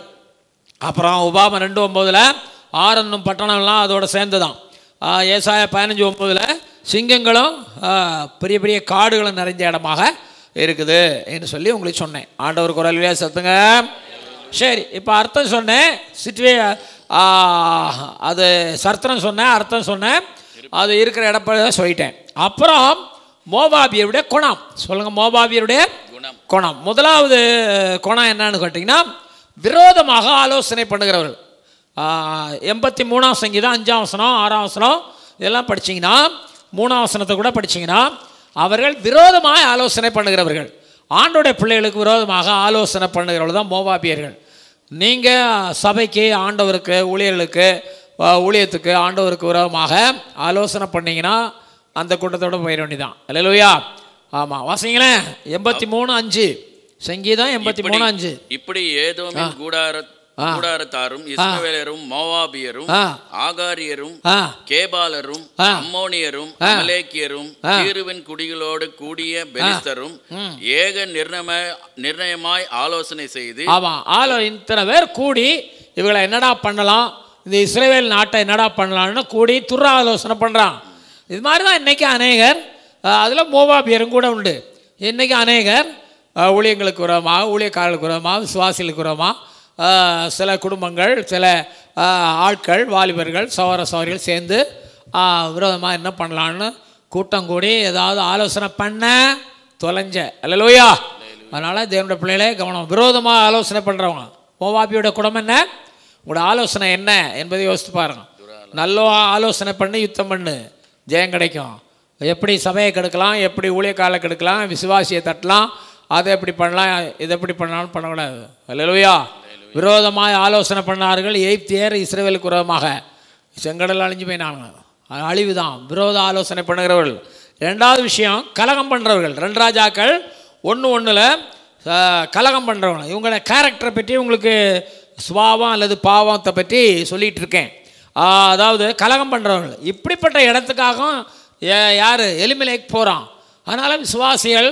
அப்புறம் உபாம ரெண்டு ஒம்போதில் ஆரன்னும் பட்டணம்லாம் அதோட சேர்ந்து தான் ஏசாய பதினஞ்சு ஒம்போதில் சிங்கங்களும் பெரிய பெரிய காடுகளும் நிறைஞ்ச இடமாக இருக்குது என்று சொல்லி உங்களுக்கு சொன்னேன் ஆண்டவர் குரலிலே சத்துங்க சரி இப்போ அர்த்தம் சொன்னேன் சிட்டுவே அது சர்த்தனம் சொன்னேன் அர்த்தம் சொன்னேன் அது இருக்கிற இடப்பட சொல்லிட்டேன் அப்புறம் மோபாபியருடைய குணம் சொல்லுங்கள் மோபாபியருடைய குணம் முதலாவது குணம் என்னன்னு கேட்டிங்கன்னா விரோதமாக ஆலோசனை பண்ணுகிறவர்கள் எண்பத்தி மூணாம் சங்கீதம் அஞ்சாம் வசனம் ஆறாம் வசனம் இதெல்லாம் படிச்சிங்கன்னா மூணாம் வசனத்தை கூட படிச்சிங்கன்னா அவர்கள் விரோதமாக ஆலோசனை பண்ணுகிறவர்கள் ஆண்டோடைய பிள்ளைகளுக்கு விரோதமாக ஆலோசனை பண்ணுகிறவர்கள் தான் மோபாபியர்கள் நீங்கள் சபைக்கு ஆண்டவருக்கு ஊழியர்களுக்கு ஊழியத்துக்கு ஆண்டவருக்கு உரமாக ஆலோசனை பண்ணிங்கன்னா அந்த கூட்டத்தோடு போயிட வேண்டியதான் இல்லையா ஆமாம் வாசிங்களேன் எண்பத்தி மூணு அஞ்சு சங்கீதம் எண்பத்தி மூணு அஞ்சு இப்படி ஏதோ கூடாரத் கூடாரத்தாரும் இஸ்ரவேலரும் மோவாபியரும் ஆகாரியரும் கேபாலரும் அம்மோனியரும் அமலேக்கியரும் தீருவின் குடிகளோடு கூடிய பெலிஸ்தரும் ஏக நிர்ணய நிர்ணயமாய் ஆலோசனை செய்து ஆமா ஆலோ இத்தனை பேர் கூடி இவங்களை என்னடா பண்ணலாம் இந்த இஸ்ரேவேல் நாட்டை என்னடா பண்ணலாம்னு கூடி துர ஆலோசனை பண்ணுறான் இது மாதிரி தான் இன்றைக்கி அநேகர் அதில் மோவாபியரும் கூட உண்டு இன்றைக்கி அநேகர் ஊழியங்களுக்கு உரமாக ஊழியக்காரர்களுக்கு உரமாக விசுவாசிகளுக்கு உரமாக சில குடும்பங்கள் சில ஆட்கள் வாலிபர்கள் சவர சவரிகள் சேர்ந்து விரோதமாக என்ன பண்ணலான்னு கூட்டம் கூடி ஏதாவது ஆலோசனை பண்ண தொலைஞ்ச அல்லலோயா அதனால் தேவனோட பிள்ளைகளே கவனம் விரோதமாக ஆலோசனை பண்ணுறவங்க மோவாபியோட குடம் என்ன உங்களோட ஆலோசனை என்ன என்பதை யோசித்து பாருங்கள் நல்ல ஆலோசனை பண்ணி யுத்தம் பண்ணு ஜெயம் கிடைக்கும் எப்படி சபையை கெடுக்கலாம் எப்படி ஊழியக்காலை கெடுக்கலாம் விசுவாசியை தட்டலாம் அதை எப்படி பண்ணலாம் இதை எப்படி பண்ணலாம்னு பண்ணக்கூடாது இல்லையா விரோதமாக ஆலோசனை பண்ணார்கள் எய்ப்து இஸ்ரேவேலுக்கு விரோதமாக செங்கடல் அழிஞ்சு போயினாங்க அழிவு தான் விரோத ஆலோசனை பண்ணுகிறவர்கள் ரெண்டாவது விஷயம் கலகம் பண்ணுறவர்கள் ரெண்டு ராஜாக்கள் ஒன்று ஒன்றில் கலகம் பண்ணுறவங்க இவங்களோட கேரக்டரை பற்றி உங்களுக்கு சுவாவம் அல்லது பாவத்தை பற்றி சொல்லிகிட்டு இருக்கேன் அதாவது கலகம் பண்ணுறவங்க இப்படிப்பட்ட இடத்துக்காகவும் யார் எலிமலைக்கு போகிறான் அதனால் விசுவாசிகள்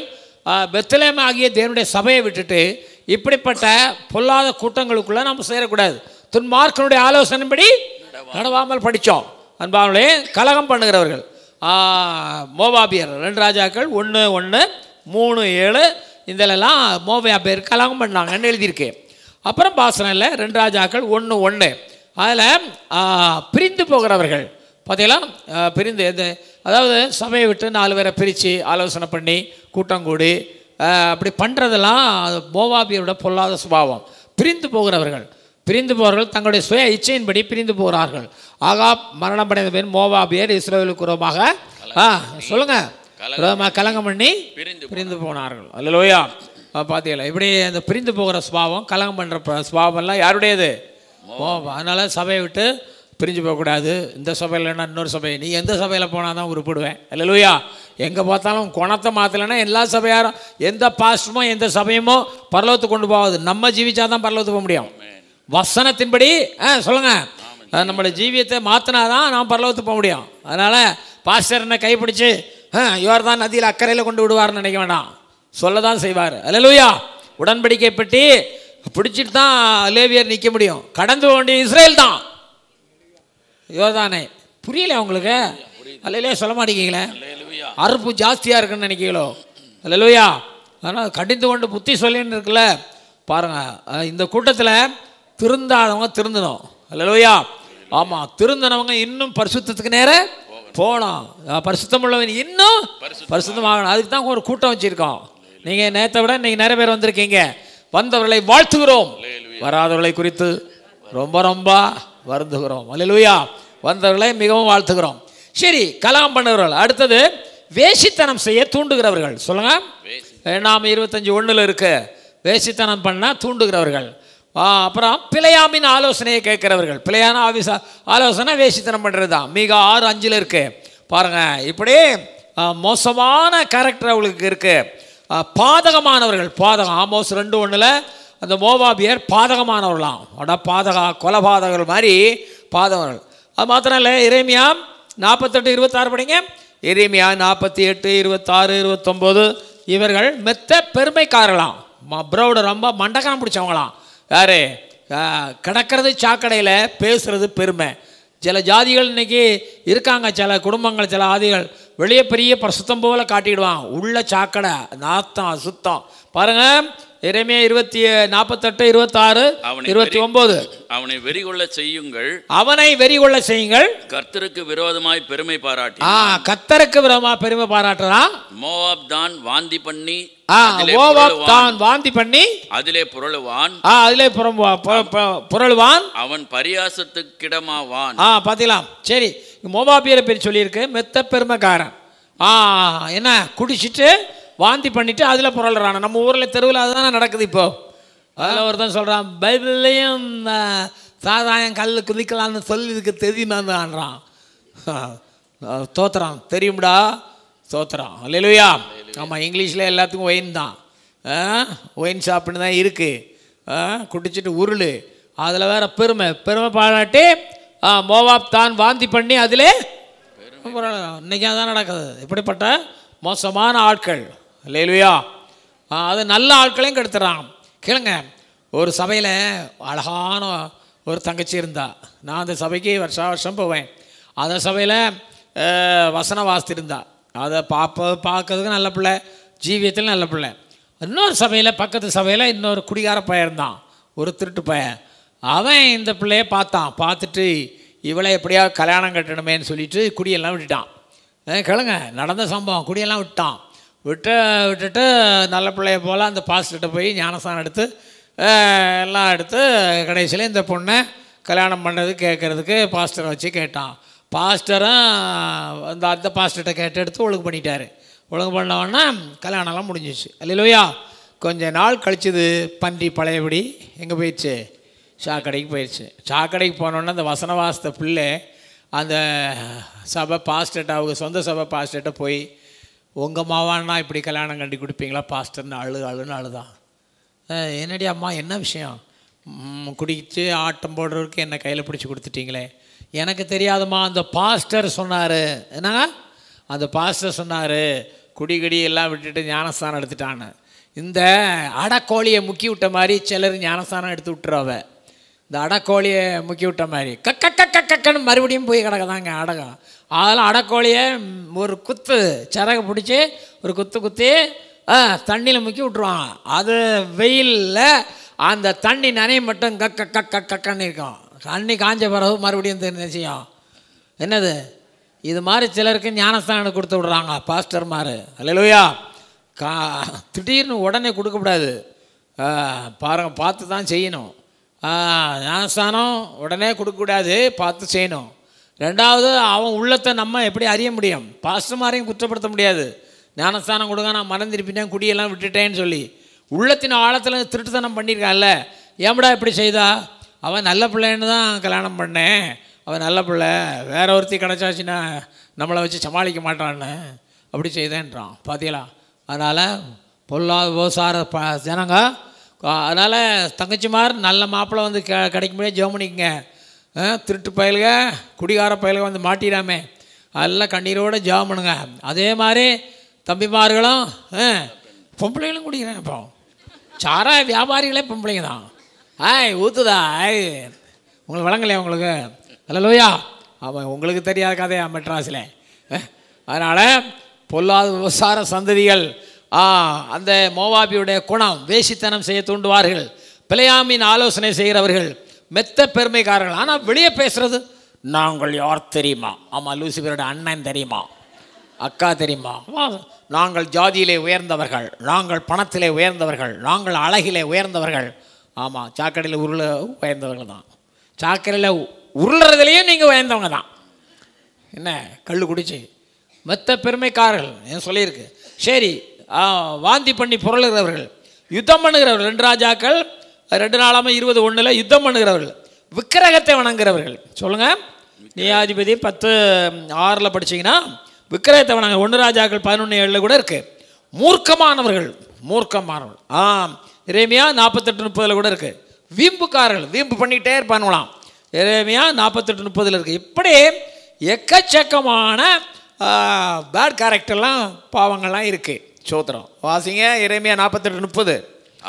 பெத்தலேம் ஆகிய தேவனுடைய சபையை விட்டுட்டு இப்படிப்பட்ட பொல்லாத கூட்டங்களுக்குள்ள நம்ம சேரக்கூடாது துன்மார்க்கனுடைய ஆலோசனைப்படி நடவாமல் படித்தோம் அன்பாவே கலகம் பண்ணுகிறவர்கள் மோபாபியர் ரெண்டு ராஜாக்கள் ஒன்று ஒன்று மூணு ஏழு இதிலெல்லாம் மோபாபியர் கலகம் பண்ணாங்கன்னு எழுதியிருக்கு அப்புறம் பாசனில் ரெண்டு ராஜாக்கள் ஒன்று ஒன்று அதில் பிரிந்து போகிறவர்கள் பார்த்தீங்களா பிரிந்து எது அதாவது சபையை விட்டு நாலு பேரை பிரித்து ஆலோசனை பண்ணி கூட்டம் கூடி அப்படி பண்ணுறதெல்லாம் போவாபியோட பொல்லாத சுபாவம் பிரிந்து போகிறவர்கள் பிரிந்து போகிறவர்கள் தங்களுடைய சுய இச்சையின்படி பிரிந்து போகிறார்கள் ஆகா மரணம் அடைந்த பெண் மோவாபியர் இஸ்ரோவேலுக்கு உரமாக சொல்லுங்க கலங்கம் பண்ணி பிரிந்து போனார்கள் லோயா பார்த்தீங்களா இப்படி அந்த பிரிந்து போகிற சுபாவம் கலங்கம் பண்ணுற சுபாவம்லாம் யாருடையது அதனால அதனால் சபையை விட்டு பிரிஞ்சு போகக்கூடாது இந்த சபையில்னா இன்னொரு சபை நீ எந்த சபையில் போனால் தான் உருப்பிடுவேன் இல்லை லூயா எங்கே பார்த்தாலும் குணத்தை மாற்றலைன்னா எல்லா சபையாரும் எந்த பாஸ்டமோ எந்த சபையுமோ பரலோத்து கொண்டு போகாது நம்ம ஜீவிச்சா தான் பரலோத்து போக முடியும் வசனத்தின்படி ஆ சொல்லுங்கள் நம்மளோட ஜீவியத்தை மாற்றினா தான் நாம் பரலோத்து போக முடியும் அதனால் பாஸ்டர் என்ன கைப்பிடிச்சு இவர் தான் நதியில் அக்கறையில் கொண்டு விடுவார்னு நினைக்க வேண்டாம் சொல்ல தான் செய்வார் லூயா உடன்படிக்கை பற்றி பிடிச்சிட்டு தான் லேவியர் நிற்க முடியும் கடந்து போக வேண்டிய இஸ்ரேல் தான் யோதானே புரியல உங்களுக்கு அல்லையிலே சொல்ல மாட்டேங்கிங்களேன் அறுப்பு ஜாஸ்தியாக இருக்குன்னு நினைக்கிறீங்களோ அல்லையா ஆனால் கடிந்து கொண்டு புத்தி சொல்லின்னு இருக்குல்ல பாருங்கள் இந்த கூட்டத்தில் திருந்தாதவங்க திருந்தணும் அல்லையா ஆமாம் திருந்தனவங்க இன்னும் பரிசுத்தத்துக்கு நேர போகலாம் பரிசுத்தம் உள்ளவன் இன்னும் பரிசுத்தமாகணும் அதுக்கு தான் ஒரு கூட்டம் வச்சுருக்கோம் நீங்கள் நேற்றை விட இன்றைக்கி நிறைய பேர் வந்திருக்கீங்க வந்தவர்களை வாழ்த்துகிறோம் வராதவர்களை குறித்து ரொம்ப ரொம்ப வருந்துகிறோம் அலையலுயா வந்தவர்களை மிகவும் வாழ்த்துகிறோம் சரி கலாம் பண்ணுகிறவர்கள் அடுத்தது வேஷித்தனம் செய்ய தூண்டுகிறவர்கள் சொல்லுங்க நாம் இருபத்தஞ்சி ஒன்றில் இருக்கு வேஷித்தனம் பண்ணால் தூண்டுகிறவர்கள் அப்புறம் பிழையாமின் ஆலோசனையை கேட்கிறவர்கள் பிழையான ஆவிச ஆலோசனை வேஷித்தனம் பண்ணுறது தான் மிக ஆறு அஞ்சில் இருக்குது பாருங்கள் இப்படி மோசமான கேரக்டர் அவளுக்கு இருக்குது பாதகமானவர்கள் பாதகம் ஆமோஸ் ரெண்டு ஒன்றில் அந்த மோபாபியர் பாதகமானவர்களாம் அடா பாதகா கொலபாதகர்கள் மாதிரி பாதகர்கள் அது மாத்திரம் இல்லை இறைமையா நாற்பத்தெட்டு இருபத்தாறு படிங்க இறைமையா நாற்பத்தி எட்டு இருபத்தாறு இருபத்தொம்போது இவர்கள் மெத்த பெருமைக்காரலாம் ப்ரௌட ரொம்ப மண்டகனம் பிடிச்சவங்களாம் யாரு கிடக்கிறது சாக்கடையில் பேசுகிறது பெருமை சில ஜாதிகள் இன்றைக்கி இருக்காங்க சில குடும்பங்கள் சில ஆதிகள் வெளியே பெரிய பிரசுத்தம் போல் காட்டிடுவான் உள்ள சாக்கடை நாத்தம் சுத்தம் பாருங்க இறைமையா இருபத்தி நாற்பத்தெட்டு இருபத்தாறு இருபத்தி ஒன்பது அவனை வெறி கொள்ள செய்யுங்கள் அவனை வெறி கொள்ள செய்யுங்கள் கர்த்தருக்கு விரோதமாய் பெருமை பாராட்டி ஆ கர்த்தருக்கு விரோதமா பெருமை பாராட்டுறான் மோவாப் தான் வாந்தி பண்ணி மோவாப் தான் வாந்தி பண்ணி அதிலே புரளுவான் ஆ அதிலே புரளுவான் அவன் பரியாசத்துக்கிடமாவான் ஆ பாத்தீங்களா சரி மோபாபியரை பேர் சொல்லியிருக்கு மெத்த பெருமைக்காரன் ஆ என்ன குடிச்சிட்டு வாந்தி பண்ணிவிட்டு அதில் புரளுறான் நம்ம ஊரில் தெருவில் அதுதானே நடக்குது இப்போ அதில் ஒருத்தன் சொல்கிறான் பைபிள்லேயும் சாதாயம் கல் குதிக்கலான்னு சொல்லி இதுக்கு தெரியுமான்னு ஆடுறான் தோத்துறான் தெரியும்டா தோத்துறான் இல்லையா ஆமாம் இங்கிலீஷில் எல்லாத்துக்கும் ஒயின் தான் ஒயின் ஷாப்புன்னு தான் இருக்குது குடிச்சிட்டு உருள் அதில் வேற பெருமை பெருமை பாராட்டி மோவாப் தான் வாந்தி பண்ணி அதில் இன்னைக்கு தான் நடக்குது இப்படிப்பட்ட மோசமான ஆட்கள் இல்லையா அது நல்ல ஆட்களையும் கெடுத்துறான் கேளுங்க ஒரு சபையில் அழகான ஒரு தங்கச்சி இருந்தா நான் அந்த சபைக்கு வருஷா வருஷம் போவேன் அந்த சபையில் வசனம் இருந்தா அதை பார்ப்ப பார்க்கறதுக்கு நல்ல பிள்ளை ஜீவியத்தில் நல்ல பிள்ளை இன்னொரு சபையில் பக்கத்து சபையில் இன்னொரு குடிகார பையன் இருந்தான் ஒரு திருட்டு பையன் அவன் இந்த பிள்ளைய பார்த்தான் பார்த்துட்டு இவளை எப்படியா கல்யாணம் கட்டணுமேன்னு சொல்லிட்டு குடியெல்லாம் விட்டுட்டான் கேளுங்க நடந்த சம்பவம் குடியெல்லாம் விட்டான் விட்டு விட்டுட்டு நல்ல பிள்ளைய போல் அந்த பாஸ்டர்கிட்ட போய் ஞானசானம் எடுத்து எல்லாம் எடுத்து கடைசியில் இந்த பொண்ணை கல்யாணம் பண்ணுறது கேட்குறதுக்கு பாஸ்டரை வச்சு கேட்டான் பாஸ்டரும் அந்த அந்த பாஸ்டர்கிட்ட கேட்டு எடுத்து ஒழுங்கு பண்ணிட்டார் ஒழுங்கு பண்ணவொன்னே கல்யாணம்லாம் முடிஞ்சிச்சு இல்லையா கொஞ்ச நாள் கழிச்சது பன்றி பழையபடி எங்கே போயிடுச்சு சாக்கடைக்கு போயிடுச்சு சாக்கடைக்கு போனோன்னே அந்த வசன வாசத்தை பிள்ளை அந்த சபை பாஸ்டர்கிட்ட அவங்க சொந்த சபை பாஸ்டர்கிட்ட போய் உங்கள் மாவானா இப்படி கல்யாணம் கட்டி கொடுப்பீங்களா பாஸ்டர்னு அழு அழுன்னு அழுதான் என்னடி அம்மா என்ன விஷயம் குடிச்சு ஆட்டம் போடுறவருக்கு என்னை கையில் பிடிச்சி கொடுத்துட்டீங்களே எனக்கு தெரியாதம்மா அந்த பாஸ்டர் சொன்னார் என்னங்க அந்த பாஸ்டர் சொன்னார் குடிகடி எல்லாம் விட்டுட்டு ஞானஸ்தானம் எடுத்துட்டான்னு இந்த அடக்கோழியை முக்கி விட்ட மாதிரி சிலர் ஞானஸ்தானம் எடுத்து விட்டுறாவ இந்த அடக்கோழியை முக்கி விட்ட மாதிரி கக்க கக்க கக்கன்னு மறுபடியும் போய் கிடக்குதாங்க அடகம் அதெல்லாம் அடக்கோழியை ஒரு குத்து சிறகு பிடிச்சி ஒரு குத்து குத்தி தண்ணியில் முக்கி விட்ருவாங்க அது வெயிலில் அந்த தண்ணி நனைய மட்டும் க க கக்கன்னு இருக்கும் தண்ணி காஞ்ச பிறகு மறுபடியும் செய்யும் என்னது இது மாதிரி சிலருக்கு ஞானஸ்தானம் கொடுத்து விடுறாங்க பாஸ்டர் மாறு அல்லையா கா திடீர்னு உடனே கொடுக்கக்கூடாது பாருங்கள் பார்த்து தான் செய்யணும் ஞானஸ்தானம் உடனே கொடுக்கக்கூடாது பார்த்து செய்யணும் ரெண்டாவது அவன் உள்ளத்தை நம்ம எப்படி அறிய முடியும் பாஸ்டர்மாரையும் குற்றப்படுத்த முடியாது ஞானஸ்தானம் கொடுங்க நான் மறந்துருப்பேன் குடியெல்லாம் விட்டுட்டேன்னு சொல்லி உள்ளத்தின் ஆழத்தில் திருட்டுத்தனம் பண்ணியிருக்கான்ல ஏன்டா இப்படி செய்தா அவன் நல்ல பிள்ளைன்னு தான் கல்யாணம் பண்ணேன் அவன் நல்ல பிள்ளை வேற ஒருத்தி கிடச்சாச்சுன்னா நம்மளை வச்சு சமாளிக்க மாட்டான்னு அப்படி செய்தேன்றான் பார்த்தீங்களா அதனால் பொல்லாத விவசார ப ஜனங்க அதனால் தங்கச்சிமார் நல்ல மாப்பிள்ளை வந்து கெ கிடைக்க முடியாது ஜெர்மனிக்குங்க திருட்டு பயலுக குடிகார பயலுக வந்து மாட்டிடாமே அதெல்லாம் கண்ணீரோடு ஜாம் பண்ணுங்க அதே மாதிரி தம்பிமார்களும் பொம்பளைகளும் குடிக்கிறேன் இப்போ சாரா வியாபாரிகளே பொம்பளைங்க தான் ஆய் ஊத்துதா ஆய் உங்களுக்கு வழங்கலையா உங்களுக்கு அல்லலோயா ஆமாம் உங்களுக்கு தெரியாத கதையா மெட்ராஸில் அதனால் பொல்லாத விவசார சந்ததிகள் அந்த மோவாபியுடைய குணம் வேசித்தனம் செய்ய தூண்டுவார்கள் பிளையாமின் ஆலோசனை செய்கிறவர்கள் மெத்த பெருமைக்காரர்கள் ஆனால் வெளியே பேசுகிறது நாங்கள் யார் தெரியுமா ஆமாம் லூசிபரோட அண்ணன் தெரியுமா அக்கா தெரியுமா நாங்கள் ஜாதியிலே உயர்ந்தவர்கள் நாங்கள் பணத்திலே உயர்ந்தவர்கள் நாங்கள் அழகிலே உயர்ந்தவர்கள் ஆமாம் சாக்கடையில் உருள உயர்ந்தவர்கள் தான் சாக்கடையில் உருளுறதுலேயும் நீங்கள் உயர்ந்தவங்க தான் என்ன கல் குடிச்சு மெத்த பெருமைக்காரர்கள் என் சொல்லியிருக்கு சரி வாந்தி பண்ணி புரளுகிறவர்கள் யுத்தம் பண்ணுகிறவர்கள் ரெண்டு ராஜாக்கள் ரெண்டு நாளாமல் இருபது ஒன்றில் யுத்தம் பண்ணுகிறவர்கள் விக்கிரகத்தை வணங்குகிறவர்கள் சொல்லுங்கள் நியாதிபதி பத்து ஆறில் படிச்சீங்கன்னா விக்கிரகத்தை வணங்க ஒன்று ராஜாக்கள் பதினொன்று ஏழில் கூட இருக்குது மூர்க்கமானவர்கள் மூர்க்கமானவர்கள் ஆ இறைமையா நாற்பத்தெட்டு முப்பதில் கூட இருக்குது வீம்புக்காரர்கள் வீம்பு பண்ணிகிட்டே இருப்பானுங்களாம் இறைமையா நாற்பத்தெட்டு முப்பதில் இருக்குது இப்படி எக்கச்சக்கமான பேட் கேரக்டர்லாம் பாவங்கள்லாம் இருக்குது சோத்திரம் வாசிங்க இறைமையாக நாற்பத்தெட்டு முப்பது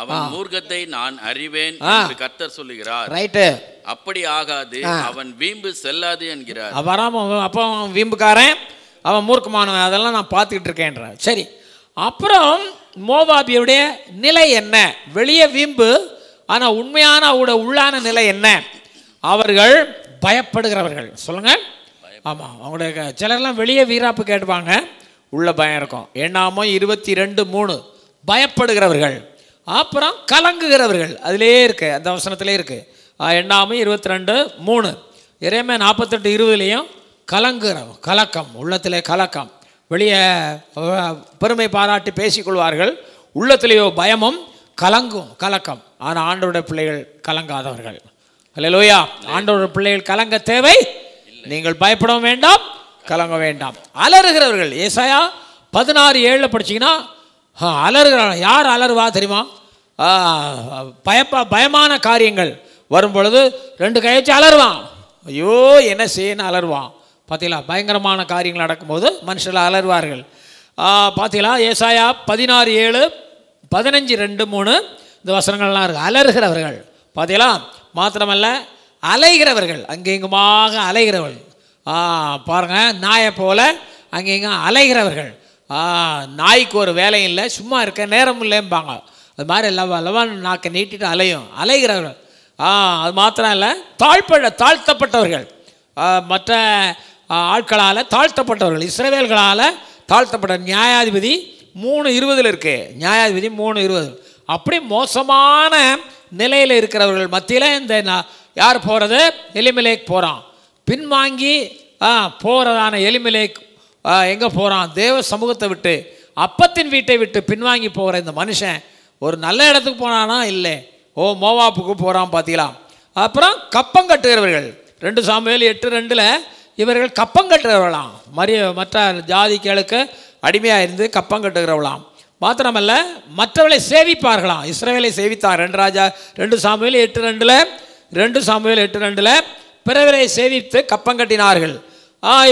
அவன் மூர்க்கத்தை நான் அறிவேன் என்று கர்த்தர் சொல்லுகிறார் ரைட்டு அப்படி ஆகாது அவன் வீம்பு செல்லாது என்கிறார் வராம அப்போ அவன் வீம்புக்காரன் அவன் மூர்க்கமானவன் அதெல்லாம் நான் பார்த்துக்கிட்டு இருக்கேன்றான் சரி அப்புறம் மோவாபியுடைய நிலை என்ன வெளியே வீம்பு ஆனால் உண்மையான அவரோட உள்ளான நிலை என்ன அவர்கள் பயப்படுகிறவர்கள் சொல்லுங்கள் ஆமாம் அவங்களுடைய சிலர்லாம் வெளியே வீராப்பு கேட்டுவாங்க உள்ள பயம் இருக்கும் என்னாமோ இருபத்தி ரெண்டு மூணு பயப்படுகிறவர்கள் அப்புறம் கலங்குகிறவர்கள் அதிலே இருக்குது அந்த வசனத்திலே இருக்குது எண்ணாமல் இருபத்தி ரெண்டு மூணு இறையமே நாற்பத்தெட்டு இருபதுலேயும் கலங்குகிறோம் கலக்கம் உள்ளத்தில் கலக்கம் வெளியே பெருமை பாராட்டி பேசிக்கொள்வார்கள் உள்ளத்திலேயோ பயமும் கலங்கும் கலக்கம் ஆனால் ஆண்டோட பிள்ளைகள் கலங்காதவர்கள் அல்லையா ஆண்டோட பிள்ளைகள் கலங்க தேவை நீங்கள் பயப்படவும் வேண்டாம் கலங்க வேண்டாம் அலறுகிறவர்கள் ஏசாயா பதினாறு ஏழில் படிச்சிங்கன்னா அலறுகிறான் யார் அலறுவா தெரியுமா பயப்பா பயமான காரியங்கள் வரும் பொழுது ரெண்டு கையச்சு அலறுவான் ஐயோ என்ன செய்யணும் அலறுவான் பார்த்தீங்களா பயங்கரமான காரியங்கள் நடக்கும்போது மனுஷர்கள் அலறுவார்கள் பார்த்தீங்களா ஏசாயா பதினாறு ஏழு பதினஞ்சு ரெண்டு மூணு இந்த வசனங்கள்லாம் இருக்குது அலறுகிறவர்கள் பார்த்தீங்களா மாத்திரமல்ல அலைகிறவர்கள் அங்கெங்குமாக அலைகிறவர்கள் பாருங்கள் நாயை போல் இங்கே அலைகிறவர்கள் நாய்க்கு ஒரு வேலையும் இல்லை சும்மா இருக்க நேரம் இல்லைம்பாங்க அது மாதிரி லவ லவான் நாக்கை நீட்டிட்டு அலையும் அலைகிறவர்கள் ஆ அது மாத்திரம் இல்லை தாழ்ப்பட தாழ்த்தப்பட்டவர்கள் மற்ற ஆட்களால் தாழ்த்தப்பட்டவர்கள் இஸ்ரவேல்களால் தாழ்த்தப்பட்ட நியாயாதிபதி மூணு இருபதில் இருக்குது நியாயாதிபதி மூணு இருபது அப்படி மோசமான நிலையில் இருக்கிறவர்கள் மத்தியில் இந்த யார் போகிறது எலிமிலேக் போகிறான் பின்வாங்கி போகிறதான எலிமிலேக் எங்கே போகிறான் தேவ சமூகத்தை விட்டு அப்பத்தின் வீட்டை விட்டு பின்வாங்கி போகிற இந்த மனுஷன் ஒரு நல்ல இடத்துக்கு போனானா இல்லை ஓ மோவாப்புக்கு போகிறான் பார்த்தீங்களா அப்புறம் கப்பம் கட்டுகிறவர்கள் ரெண்டு சாமியல் எட்டு ரெண்டில் இவர்கள் கப்பம் கட்டுகிறவர்களாம் மரிய மற்ற ஜாதிகளுக்கு அடிமையாக இருந்து கப்பம் கட்டுகிறவளாம் மாத்திரமல்ல மற்றவளை சேவிப்பார்களாம் இஸ்ரேலை சேவித்தார் ரெண்டு ராஜா ரெண்டு சாமியில் எட்டு ரெண்டில் ரெண்டு சாமியில் எட்டு ரெண்டில் பிறவரை சேவித்து கப்பம் கட்டினார்கள்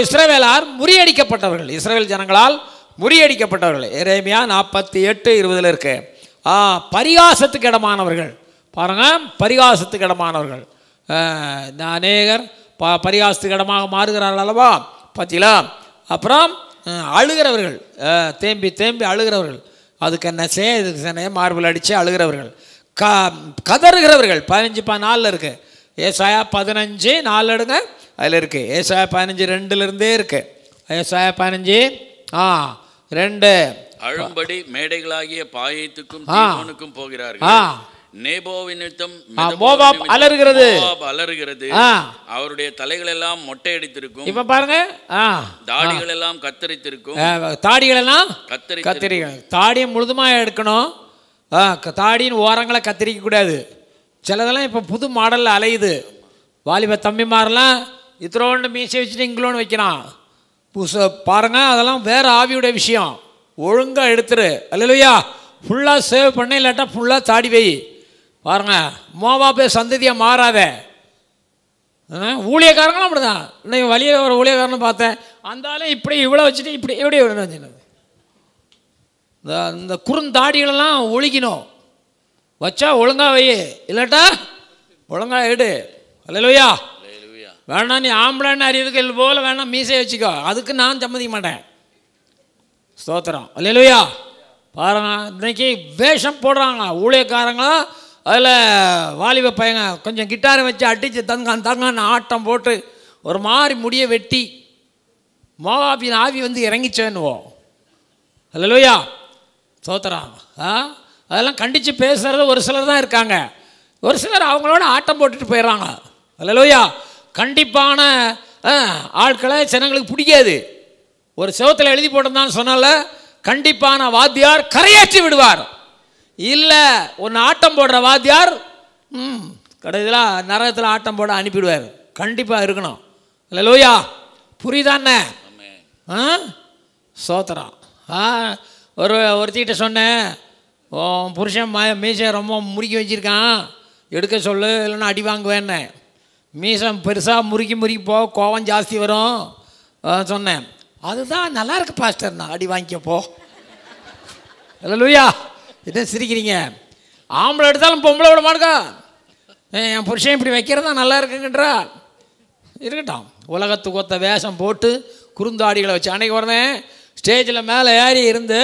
இஸ்ரேவேலார் முறியடிக்கப்பட்டவர்கள் இஸ்ரேல் ஜனங்களால் முறியடிக்கப்பட்டவர்கள் இறைமையா நாற்பத்தி எட்டு இருபதில் இருக்கு பரிகாசத்துக்கு இடமானவர்கள் பாருங்கள் பரிகாசத்துக்கு இடமானவர்கள் இந்த அநேகர் ப பரிகாசத்துக்கு இடமாக மாறுகிறார்கள் அல்லவா பார்த்தீங்களா அப்புறம் அழுகிறவர்கள் தேம்பி தேம்பி அழுகிறவர்கள் அதுக்கு என்ன செய்ய இதுக்கு சென்னைய மார்பிள் அடித்து அழுகிறவர்கள் க கதறுகிறவர்கள் பதினஞ்சு ப நாலில் இருக்குது ஏசாயா பதினஞ்சு நாலு எடுங்க அதில் இருக்குது ஏசாய பதினஞ்சு ரெண்டுலேருந்தே இருக்கு ஏசாய பதினஞ்சு ஆ ரெண்டு அழும்படி மேடைகளாகிய பாயத்துக்கும் தீமோனுக்கும் போகிறார்கள் நேபோவினித்தம் மோபாப் அலறுகிறது அலறுகிறது அவருடைய தலைகள் எல்லாம் மொட்டை அடித்திருக்கும் இப்ப பாருங்க தாடிகள் எல்லாம் கத்தரித்திருக்கும் தாடிகள் எல்லாம் கத்தரி கத்தரி தாடியை முழுதுமா எடுக்கணும் தாடியின் ஓரங்களை கத்தரிக்க கூடாது சிலதெல்லாம் இப்போ புது மாடலில் அலையுது வாலிப தம்பிமாரெலாம் இத்தரோன்னு மீசை வச்சுட்டு இங்கிலோன்னு வைக்கிறான் புதுசாக பாருங்கள் அதெல்லாம் வேறு ஆவியுடைய விஷயம் ஒழுங்காக எடுத்துரு அல்லையா ஃபுல்லாக சேவ் பண்ண இல்லாட்டா ஃபுல்லாக தாடி வை பாருங்கள் மோவா போய் சந்ததியாக மாறாத ஊழியக்காரங்களும் அப்படி தான் இன்னைக்கு வழியே ஒரு ஊழியக்காரன்னு பார்த்தேன் அந்தாலும் இப்படி இவ்வளோ வச்சுட்டு இப்படி எப்படி வச்சுனது இந்த இந்த குறுந்தாடிகளெல்லாம் ஒழிக்கணும் வச்சா ஒழுங்காக வை இல்லாட்டா ஒழுங்காக எடு அல்லையா வேணா நீ ஆம்பளைன்னு அறியதுக்கள் போல் வேணா மீசை வச்சுக்கோ அதுக்கு நான் சம்மதிக்க மாட்டேன் ஸ்தோத்திரம் இல்லையா பாருங்க இன்றைக்கி வேஷம் போடுறாங்க ஊழியக்காரங்க அதில் வாலிப பையங்க கொஞ்சம் கிட்டாரை வச்சு அடித்து தங்கான் தங்கான்னு ஆட்டம் போட்டு ஒரு மாதிரி முடிய வெட்டி மோகாபின் ஆவி வந்து இறங்கிச்சேன்னுவோம் இல்லையா சோத்துறாங்க ஆ அதெல்லாம் கண்டித்து பேசுகிறது ஒரு சிலர் தான் இருக்காங்க ஒரு சிலர் அவங்களோட ஆட்டம் போட்டுட்டு போயிடுறாங்க இல்லையா கண்டிப்பான ஆட்களை ஜனங்களுக்கு பிடிக்காது ஒரு சிவத்தில் எழுதி போட்டிருந்தான்னு சொன்னால கண்டிப்பான வாத்தியார் கரையாற்றி விடுவார் இல்லை ஒன்று ஆட்டம் போடுற வாத்தியார் கடைசியில் நரகத்தில் ஆட்டம் போட அனுப்பிவிடுவார் கண்டிப்பாக இருக்கணும் இல்லை லோயா புரியுதானே ஆ சோத்திரம் ஆ ஒரு ஒருத்திட்ட சொன்னேன் ஓ புருஷன் மீசை ரொம்ப முறுக்கி வச்சுருக்கான் எடுக்க சொல்லு இல்லைன்னா அடி வாங்குவேன்னே மீசம் பெருசாக முறுக்கி முறுக்கி போ கோவம் ஜாஸ்தி வரும் சொன்னேன் அதுதான் நல்லா இருக்கு பாஸ்டர் நான் அடி வாங்கிக்கப்போ இல்லை லூயா என்ன சிரிக்கிறீங்க ஆம்பளை எடுத்தாலும் பொம்பளை விட மாட்டா என் புருஷன் இப்படி வைக்கிறதா நல்லா இருக்குங்கன்றா இருக்கட்டும் உலகத்துக்கு கொத்த வேஷம் போட்டு குறுந்தாடிகளை வச்சு அன்றைக்கி உடனே ஸ்டேஜில் மேலே ஏறி இருந்து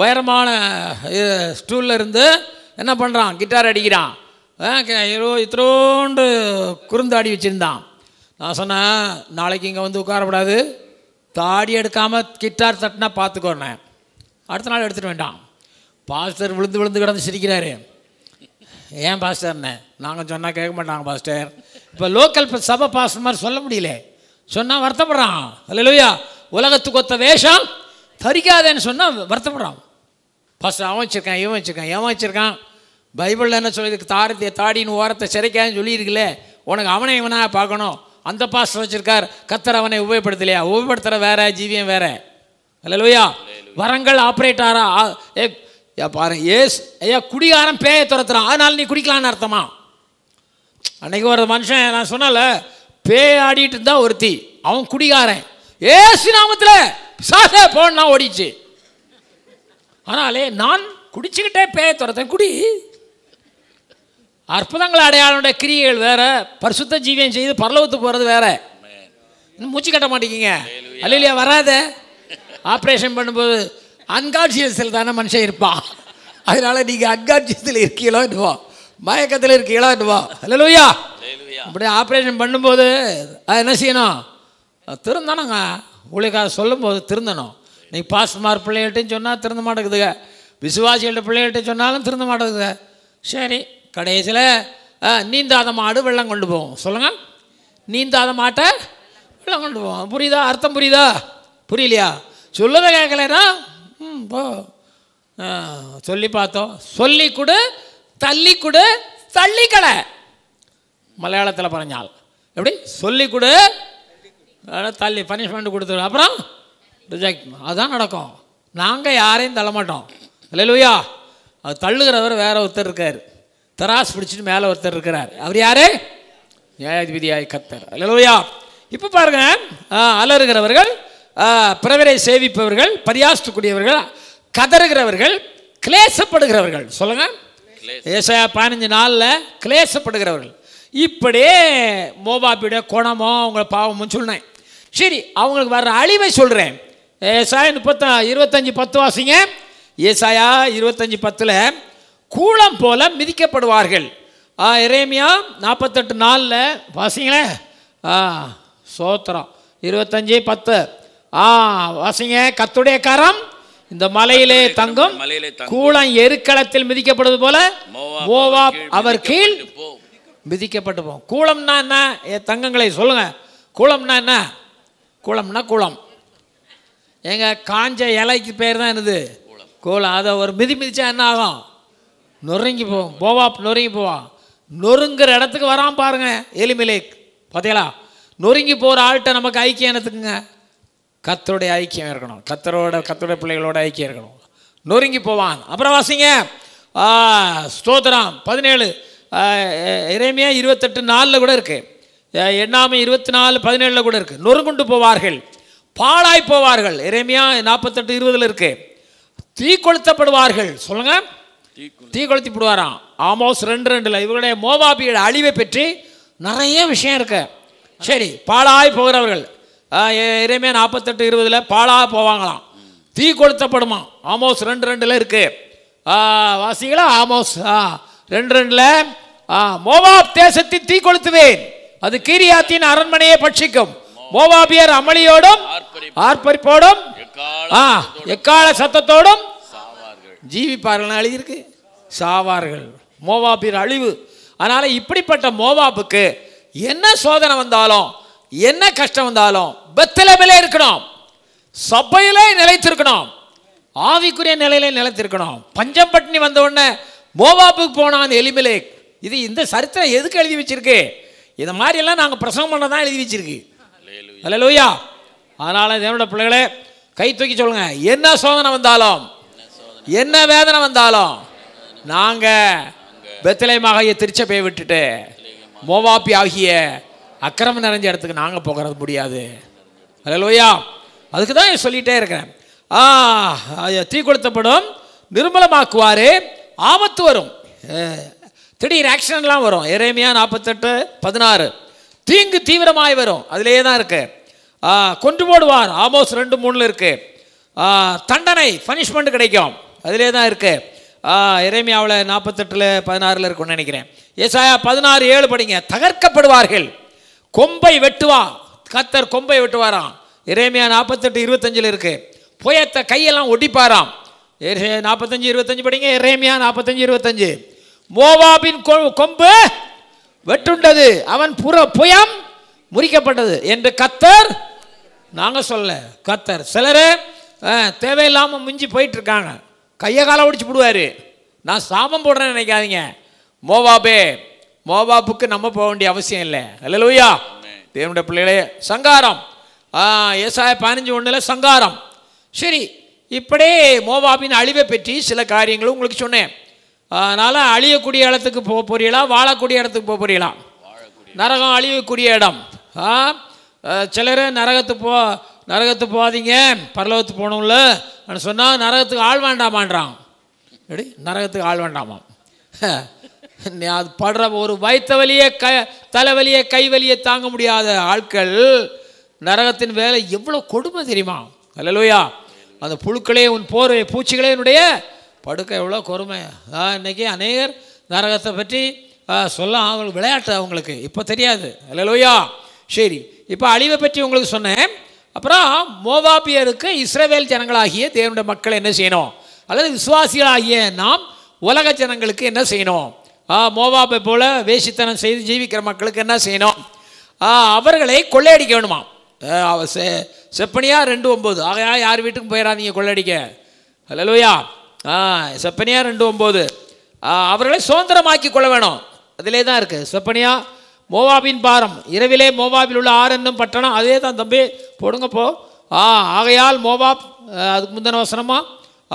உயரமான ஸ்டூலில் இருந்து என்ன பண்ணுறான் கிட்டார் அடிக்கிறான் இத்தோண்டு குறுந்தாடி வச்சுருந்தான் நான் சொன்னேன் நாளைக்கு இங்கே வந்து உட்காரப்படாது தாடி எடுக்காமல் கிட்டார் தட்டினா பார்த்துக்கோனேன் அடுத்த நாள் எடுத்துகிட்டு வேண்டாம் பாஸ்டர் விழுந்து விழுந்து கிடந்து சிரிக்கிறாரு ஏன் பாஸ்டர்னு நாங்கள் சொன்னால் கேட்க மாட்டாங்க பாஸ்டர் இப்போ லோக்கல் சபை பாஸ்டர் மாதிரி சொல்ல முடியல சொன்னால் வருத்தப்படுறான் இல்லையா உலகத்துக்கு ஒத்த வேஷம் தரிக்காதேன்னு சொன்னால் வருத்தப்படுறான் பாஸ்டர் அவன் வச்சுருக்கான் இவன் வச்சுருக்கான் ஏன் வச்சுருக்கான் பைபிளில் என்ன சொல்லியிருக்கு தாரத்தை தாடின்னு ஓரத்தை சிறைக்காதுன்னு சொல்லியிருக்குல்ல உனக்கு அவனை இவனாக பார்க்கணும் அந்த பாஸ்டர் வச்சுருக்கார் கத்தர் அவனை உபயோகப்படுத்தலையா உபயோகப்படுத்துகிற வேற ஜீவியம் வேற லோய்யா வரங்கள் ஆப்ரேட் ஆறா ஏ பாரு ஏஸ் ஐயா குடிகாரன் பேயை துரத்துறான் அதனால் நீ குடிக்கலான்னு அர்த்தமா அன்னைக்கு ஒரு மனுஷன் நான் சொன்னால பேய் ஆடிட்டு இருந்தா ஒருத்தி அவன் குடிகாரன் ஏசு நாமத்தில் சாச போன்னா ஓடிச்சு ஆனாலே நான் குடிச்சுக்கிட்டே பேயை துரத்தேன் குடி அற்புதங்கள் அடையாளனுடைய கிரியைகள் வேறு பரிசுத்த ஜீவியம் செய்து பரலவத்து போகிறது வேற இன்னும் மூச்சு கட்ட மாட்டேங்கிங்க அல்லையா வராத ஆப்ரேஷன் பண்ணும்போது அன்கான்சியஸில் தானே மனுஷன் இருப்பான் அதனால நீங்கள் அன்கான்சியஸில் இருக்கீங்களோ என்னவோ மயக்கத்தில் இருக்கீங்களோ என்னவோ அல்லையா அப்படி ஆப்ரேஷன் பண்ணும்போது அது என்ன செய்யணும் திருந்தணுங்க உங்களுக்காக சொல்லும் சொல்லும்போது திருந்தணும் நீ பாஸ்மார் பிள்ளைகள்ட்டையும் சொன்னால் திருந்த மாட்டேங்குதுங்க விசுவாசிகள்ட்ட பிள்ளைகள்கிட்ட சொன்னாலும் திருந்த மாட்டேங்குதுங்க சரி கடைசியில் நீந்தாத மாடு வெள்ளம் கொண்டு போவோம் சொல்லுங்கள் நீந்தாத மாட்டை வெள்ளம் கொண்டு போவோம் புரியுதா அர்த்தம் புரியுதா புரியலையா சொல்லதை கேட்கலனா ம் போ சொல்லி பார்த்தோம் சொல்லி கொடு தள்ளி கொடு தள்ளி கடை மலையாளத்தில் பறஞ்சால் எப்படி சொல்லி கொடு தள்ளி பனிஷ்மெண்ட் கொடுத்து அப்புறம் ரிஜெக்ட் அதுதான் நடக்கும் நாங்கள் யாரையும் தள்ள மாட்டோம் இல்லை லூயா அது தள்ளுகிறவர் வேறு ஒருத்தர் இருக்கார் தராஸ் பிடிச்சிட்டு மேலே ஒருத்தர் இருக்கிறார் அவர் யாரு நியாயாதிபதியாய் கத்தர் அல்லையா இப்போ பாருங்க அலறுகிறவர்கள் பிறவரை சேவிப்பவர்கள் பரியாசத்துக்கூடியவர்கள் கதறுகிறவர்கள் கிளேசப்படுகிறவர்கள் சொல்லுங்க ஏசாயா பதினஞ்சு நாளில் கிளேசப்படுகிறவர்கள் இப்படியே மோபாபியோட குணமோ அவங்கள பாவமும் சொன்னேன் சரி அவங்களுக்கு வர்ற அழிவை சொல்கிறேன் ஏசாயா முப்பத்தா இருபத்தஞ்சி பத்து வாசிங்க ஏசாயா இருபத்தஞ்சி பத்தில் கூளம் போல மிதிக்கப்படுவார்கள் இறைமையா நாற்பத்தெட்டு நாளில் வாசிங்களேன் ஆ சோத்திரம் இருபத்தஞ்சி பத்து ஆ வாசிங்க கத்துடைய கரம் இந்த மலையிலே தங்கும் கூளம் எருக்களத்தில் மிதிக்கப்படுவது போல ஓவா அவர் கீழ் மிதிக்கப்பட்டு போகும் கூளம்னா என்ன தங்கங்களை சொல்லுங்க கூளம்னா என்ன கூளம்னா கூளம் எங்கள் காஞ்ச இலைக்கு பேர் தான் என்னது கூளம் அதை ஒரு மிதி மிதிச்சா என்ன ஆகும் நொறுங்கி போ போவாப் நொறுங்கி போவா நொறுங்கிற இடத்துக்கு வரான் பாருங்க எலிமிலேக் பார்த்தீங்களா நொறுங்கி போகிற ஆள்கிட்ட நமக்கு ஐக்கியம் எனத்துக்குங்க கத்தருடைய ஐக்கியம் இருக்கணும் கத்தரோட கத்தருடைய பிள்ளைகளோட ஐக்கியம் இருக்கணும் நொறுங்கி போவான் அப்புறம் வாசிங்க ஸ்தோத்திரம் பதினேழு இறைமையா இருபத்தெட்டு நாலில் கூட இருக்குது எண்ணாமை இருபத்தி நாலு பதினேழில் கூட இருக்குது நொறுங்குண்டு போவார்கள் பாழாய் போவார்கள் இறைமையா நாற்பத்தெட்டு இருபதில் இருக்குது தீ கொளுத்தப்படுவார்கள் சொல்லுங்கள் தீ கொளுத்தி போடுவாராம் ஆமோஸ் ரெண்டு ரெண்டில் இவர்களுடைய மோபாபியோட அழிவை பற்றி நிறைய விஷயம் இருக்கு சரி பாலாய் போகிறவர்கள் இறைமே நாற்பத்தெட்டு இருபதில் பாலாக போவாங்களாம் தீ கொளுத்தப்படுமா ஆமோஸ் ரெண்டு ரெண்டில் இருக்குது வாசிகளா ஆமோஸ் ஆ ரெண்டு ரெண்டில் மோபாப் தேசத்தை தீ கொளுத்துவேன் அது கீரியாத்தின் அரண்மனையை பட்சிக்கும் மோபாபியர் அமளியோடும் ஆர்ப்பரிப்போடும் எக்கால சத்தத்தோடும் ஜீவிப்பார்கள் அழுதியிருக்கு சாவார்கள் மோவாபின் அழிவு அதனால் இப்படிப்பட்ட மோவாப்புக்கு என்ன சோதனை வந்தாலும் என்ன கஷ்டம் வந்தாலும் பெத்தலமிலே இருக்கணும் சபையிலே நிலைத்திருக்கணும் ஆவிக்குரிய நிலையிலே நிலைத்திருக்கணும் பஞ்சம் பட்டினி வந்த உடனே மோவாப்புக்கு போனான் எலிமிலே இது இந்த சரித்திரம் எதுக்கு எழுதி வச்சிருக்கு இந்த மாதிரியெல்லாம் நாங்கள் பிரசவம் பண்ண தான் எழுதி வச்சிருக்கு அல்ல லூயா அதனால் தேவனோட பிள்ளைகளே கை தூக்கி சொல்லுங்கள் என்ன சோதனை வந்தாலும் என்ன வேதனை வந்தாலும் நாங்கள் பெத்தலையமாகிய திருச்சபையை விட்டுட்டு மோவாப்பி ஆகிய அக்கிரமம் நிறைஞ்ச இடத்துக்கு நாங்கள் போகிறது முடியாது அல்லையா அதுக்கு தான் சொல்லிகிட்டே இருக்கிறேன் ஆ தீ கொளுத்தப்படும் நிர்மலமாக்குவார் ஆபத்து வரும் திடீர் ஆக்சிடென்ட்லாம் வரும் இறைமையா நாற்பத்தெட்டு பதினாறு தீங்கு தீவிரமாய் வரும் அதுலேயே தான் இருக்குது கொண்டு போடுவார் ஆமோஸ் ரெண்டு மூணில் இருக்குது தண்டனை பனிஷ்மெண்ட் கிடைக்கும் அதிலே தான் இருக்கு இறைமையாவில் நாற்பத்தெட்டில் பதினாறில் இருக்கும்னு நினைக்கிறேன் ஏசாயா பதினாறு ஏழு படிங்க தகர்க்கப்படுவார்கள் கொம்பை வெட்டுவான் கத்தர் கொம்பை வெட்டுவாராம் இறைமையா நாற்பத்தெட்டு இருபத்தஞ்சில் இருக்குது புயத்தை கையெல்லாம் ஒட்டிப்பாராம் நாற்பத்தஞ்சு இருபத்தஞ்சு படிங்க இறைமையா நாற்பத்தஞ்சு இருபத்தஞ்சு மோவாபின் கொம்பு வெட்டுண்டது அவன் புற புயம் முறிக்கப்பட்டது என்று கத்தர் நாங்கள் சொல்ல கத்தர் சிலர் தேவையில்லாமல் மிஞ்சி போயிட்டுருக்காங்க கையை காலை ஒடிச்சு விடுவார் நான் சாபம் போடுறேன்னு நினைக்காதீங்க மோவாபே மோவாப்புக்கு நம்ம போக வேண்டிய அவசியம் இல்லை அல்ல லூயா தேவனுடைய பிள்ளைகளே சங்காரம் ஏசாய பதினஞ்சு ஒன்றில் சங்காரம் சரி இப்படியே மோவாபின் அழிவை பற்றி சில காரியங்களும் உங்களுக்கு சொன்னேன் அதனால் அழியக்கூடிய இடத்துக்கு போக போறீங்களா வாழக்கூடிய இடத்துக்கு போக போறீங்களா நரகம் அழியக்கூடிய இடம் சிலர் நரகத்துக்கு போ நரகத்துக்கு போகாதீங்க பரலோகத்துக்கு போகணும்ல அப்படின்னு சொன்னால் நரகத்துக்கு ஆள் வேண்டாமான்றான் எப்படி நரகத்துக்கு ஆள் வேண்டாமாம் அது படுற ஒரு வயிற்ற வலியை க தலைவலியை கைவலியை தாங்க முடியாத ஆட்கள் நரகத்தின் வேலை எவ்வளோ கொடுமை தெரியுமா அல்லலோயா அந்த புழுக்களே உன் போர் பூச்சிகளே என்னுடைய படுக்க எவ்வளோ கொடுமை இன்றைக்கி அநேகர் நரகத்தை பற்றி சொல்ல அவங்களுக்கு விளையாட்டு அவங்களுக்கு இப்போ தெரியாது அல்லலோயா சரி இப்போ அழிவை பற்றி உங்களுக்கு சொன்னேன் அப்புறம் மோவாபியருக்கு இஸ்ரேவேல் ஜனங்களாகிய தேவனுடைய மக்கள் என்ன செய்யணும் அல்லது விசுவாசிகளாகிய நாம் உலக ஜனங்களுக்கு என்ன செய்யணும் மோவாபை போல வேசித்தனம் செய்து ஜீவிக்கிற மக்களுக்கு என்ன செய்யணும் அவர்களை கொள்ளையடிக்க வேணுமா செ செப்பனியாக ரெண்டு ஒம்பது ஆகையா யார் வீட்டுக்கும் போயிடாதீங்க கொள்ளையடிக்க ஹலோயா ஆ செப்பனியாக ரெண்டு ஒம்பது அவர்களை சுதந்திரமாக்கி கொள்ள வேணும் அதிலே தான் இருக்குது செப்பனியாக மோவாபின் பாரம் இரவிலே மோவாபில் உள்ள ஆறு என்னும் பட்டணம் அதே தான் தம்பி போடுங்கப்போ ஆ ஆகையால் மோவாப் அதுக்கு முந்தின வசனமா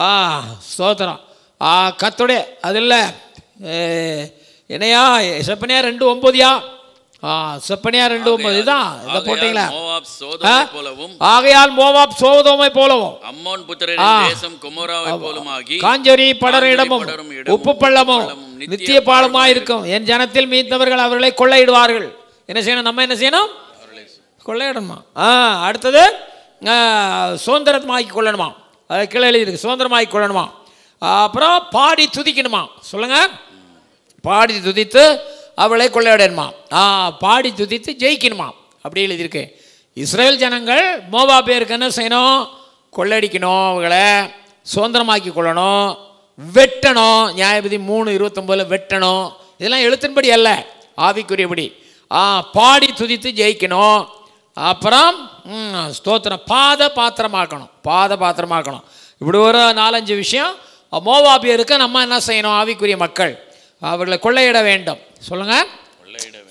ஆ சோதனம் ஆ அது இல்லை என்னையா செப்பனையா ரெண்டு ஒம்பதியா செப்பனியா ரெண்டு ஒன்பது இதான் இதை போட்டீங்களா போலவும் ஆகையால் மோவாப் சோதோமை போலவும் அம்மோன் புத்திரரின் தேசம் குமோராவை போலும் ஆகி காஞ்சரி படர இடமும் உப்பு பள்ளமும் நித்திய பாலமாய் இருக்கும் என் ஜனத்தில் மீத்தவர்கள் அவர்களை கொள்ளையிடுவார்கள் என்ன செய்யணும் நம்ம என்ன செய்யணும் கொள்ளையிடணுமா ஆ அடுத்தது சுதந்திரமாக்கி கொள்ளணுமா அதை கீழே எழுதியிருக்கு சுதந்திரமாக்கி கொள்ளணுமா அப்புறம் பாடி துதிக்கணுமா சொல்லுங்க பாடி துதித்து அவளை கொள்ளையிடணுமாம் ஆ பாடி துதித்து ஜெயிக்கணுமா அப்படி எழுதியிருக்கு இஸ்ரேல் ஜனங்கள் மோபா பேருக்கு என்ன செய்யணும் கொள்ளடிக்கணும் அவங்களை சுதந்திரமாக்கி கொள்ளணும் வெட்டணும் நியாயபதி மூணு இருபத்தொம்பதில் வெட்டணும் இதெல்லாம் எழுத்தின்படி அல்ல ஆவிக்குரியபடி பாடி துதித்து ஜெயிக்கணும் அப்புறம் ஸ்தோத்திரம் பாத பாத்திரமாக்கணும் பாத பாத்திரமாக்கணும் இப்படி ஒரு நாலஞ்சு விஷயம் மோவாபியருக்கு நம்ம என்ன செய்யணும் ஆவிக்குரிய மக்கள் அவர்களை கொள்ளையிட வேண்டும் சொல்லுங்கள்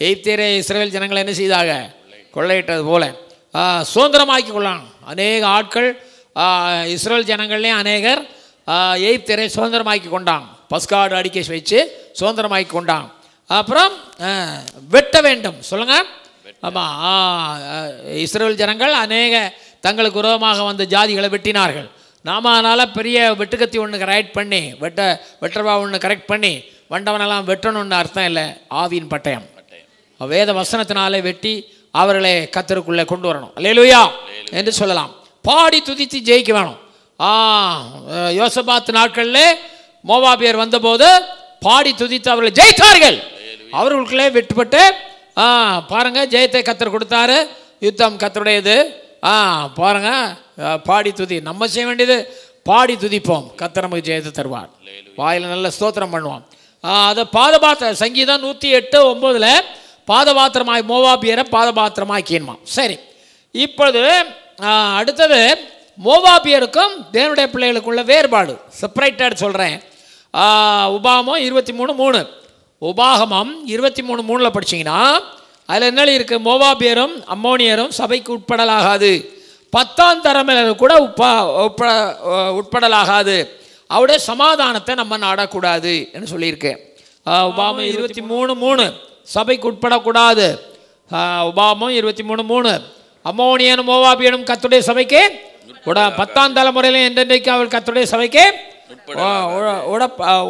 எய்ப்தியரே இஸ்ரேல் ஜனங்களை என்ன செய்தாக கொள்ளையிட்டது போல சுதந்திரமாக்கி கொள்ளலாம் அநேக ஆட்கள் இஸ்ரேல் ஜனங்கள்லேயும் அநேகர் எய்ப்தியரை சுதந்திரமாக்கி கொண்டான் பஸ்காடு அடிக்கை வச்சு சுதந்திரமாக்கி கொண்டான் அப்புறம் வெட்ட வேண்டும் சொல்லுங்கள் ஆமாம் இஸ்ரேல் ஜனங்கள் அநேக தங்களுக்கு விரோதமாக வந்த ஜாதிகளை வெட்டினார்கள் நாம அதனால் பெரிய வெட்டுக்கத்தி ஒன்று கரெக்ட் பண்ணி வெட்ட வெட்டர்வா ஒன்று கரெக்ட் பண்ணி வண்டவனெல்லாம் வெட்டணும்னு அர்த்தம் இல்லை ஆவியின் பட்டயம் வேத வசனத்தினாலே வெட்டி அவர்களை கத்தருக்குள்ளே கொண்டு வரணும் லேலுயா என்று சொல்லலாம் பாடி துதித்து ஜெயிக்க வேணும் ஆ யோசபாத் நாட்களில் மோவாபியர் வந்தபோது பாடி துதித்து அவர்களை ஜெயித்தார்கள் அவர்களுக்குள்ளே வெட்டுப்பட்டு ஆ பாருங்கள் ஜெயத்தை கத்தர் கொடுத்தாரு யுத்தம் கத்தருடையது ஆ பாருங்கள் பாடி துதி நம்ம செய்ய வேண்டியது பாடி துதிப்போம் கத்தர் நமக்கு ஜெயத்தை தருவார் வாயில் நல்ல ஸ்தோத்திரம் பண்ணுவான் அதை பாதபாத்திர சங்கீதம் நூற்றி எட்டு ஒம்போதில் பாதபாத்திரமாய் மோவாபியரை பாதபாத்திரமாக்கியணுமா சரி இப்பொழுது அடுத்தது மோவாபியருக்கும் தேவனுடைய பிள்ளைகளுக்குள்ள வேறுபாடு செப்பரேட்டட் சொல்கிறேன் உபாகமம் இருபத்தி மூணு மூணு உபாகமம் இருபத்தி மூணு மூணில் படிச்சிங்கன்னா அதில் என்ன இருக்குது மோவாபியரும் அம்மோனியரும் சபைக்கு உட்படலாகாது பத்தாம் தரமினர் கூட உப்பா உட்பட உட்படலாகாது அவருடைய சமாதானத்தை நம்ம நாடக்கூடாது என்று சொல்லியிருக்கேன் ஒபாமா இருபத்தி மூணு மூணு சபைக்கு உட்படக்கூடாது ஒபாமும் இருபத்தி மூணு மூணு அமோனியனும் மோவாபியனும் கத்துடைய சபைக்கு உட பத்தாம் தலைமுறையிலும் என்றென்றைக்கு அவள் கத்துடைய சபைக்கு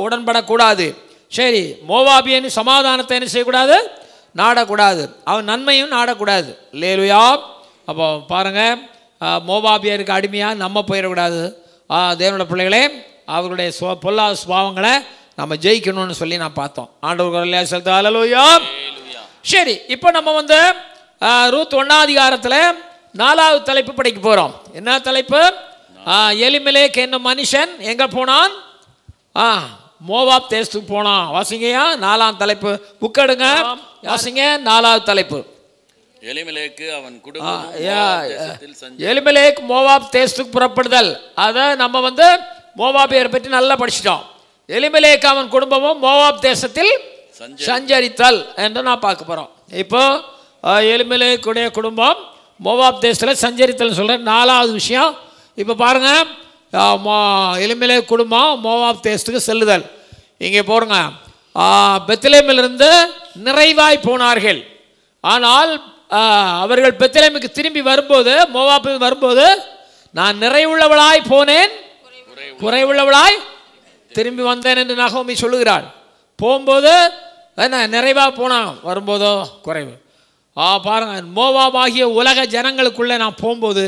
உடன்படக்கூடாது சரி மோவாபியன் சமாதானத்தை என்ன செய்யக்கூடாது நாடக்கூடாது அவன் நன்மையும் நாடக்கூடாது லேலுயா அப்போ பாருங்கள் மோவாபியருக்கு அடிமையாக நம்ம போயிடக்கூடாது தேவனோட பிள்ளைகளே அவர்களுடைய சுவ பொல்லாத சுபாவங்களை நம்ம ஜெயிக்கணும்னு சொல்லி நான் பார்த்தோம் ஆண்டவர் குரலையா செலுத்த அலலூயா சரி இப்போ நம்ம வந்து ரூத் ஒன்றாம் அதிகாரத்தில் நாலாவது தலைப்பு படிக்க போகிறோம் என்ன தலைப்பு எலிமலேக் என்னும் மனுஷன் எங்கே போனான் ஆ மோவாப் தேசத்துக்கு போனான் வாசிங்கயா நாலாம் தலைப்பு புக்கெடுங்க வாசிங்க நாலாவது தலைப்பு எலிமலேக்கு அவன் குடும்பம் எலிமலேக் மோவாப் தேசத்துக்கு புறப்படுதல் அதை நம்ம வந்து மோவாபியரை பற்றி நல்லா படிச்சிட்டோம் எலிமலேக் அவன் குடும்பமும் மோவாப் தேசத்தில் சஞ்சரித்தல் என்று நான் பார்க்க போகிறோம் இப்போ எலிமலேக்குடைய குடும்பம் மோவாப் தேசத்தில் சஞ்சரித்தல் சொல்கிற நாலாவது விஷயம் இப்போ பாருங்கள் எலிமலே குடும்பம் மோவாப் தேசத்துக்கு செல்லுதல் இங்கே போருங்க பெத்திலேமிலிருந்து நிறைவாய் போனார்கள் ஆனால் அவர்கள் பெத்திலேமுக்கு திரும்பி வரும்போது மோவாப்பு வரும்போது நான் நிறைவுள்ளவளாய் போனேன் குறைவுள்ளவளாய் திரும்பி வந்தேன் என்று நகோமி சொல்லுகிறாள் போகும்போது என்ன நிறைவாக போனான் வரும்போதோ குறைவு ஆ பாருங்க ஆகிய உலக ஜனங்களுக்குள்ளே நான் போகும்போது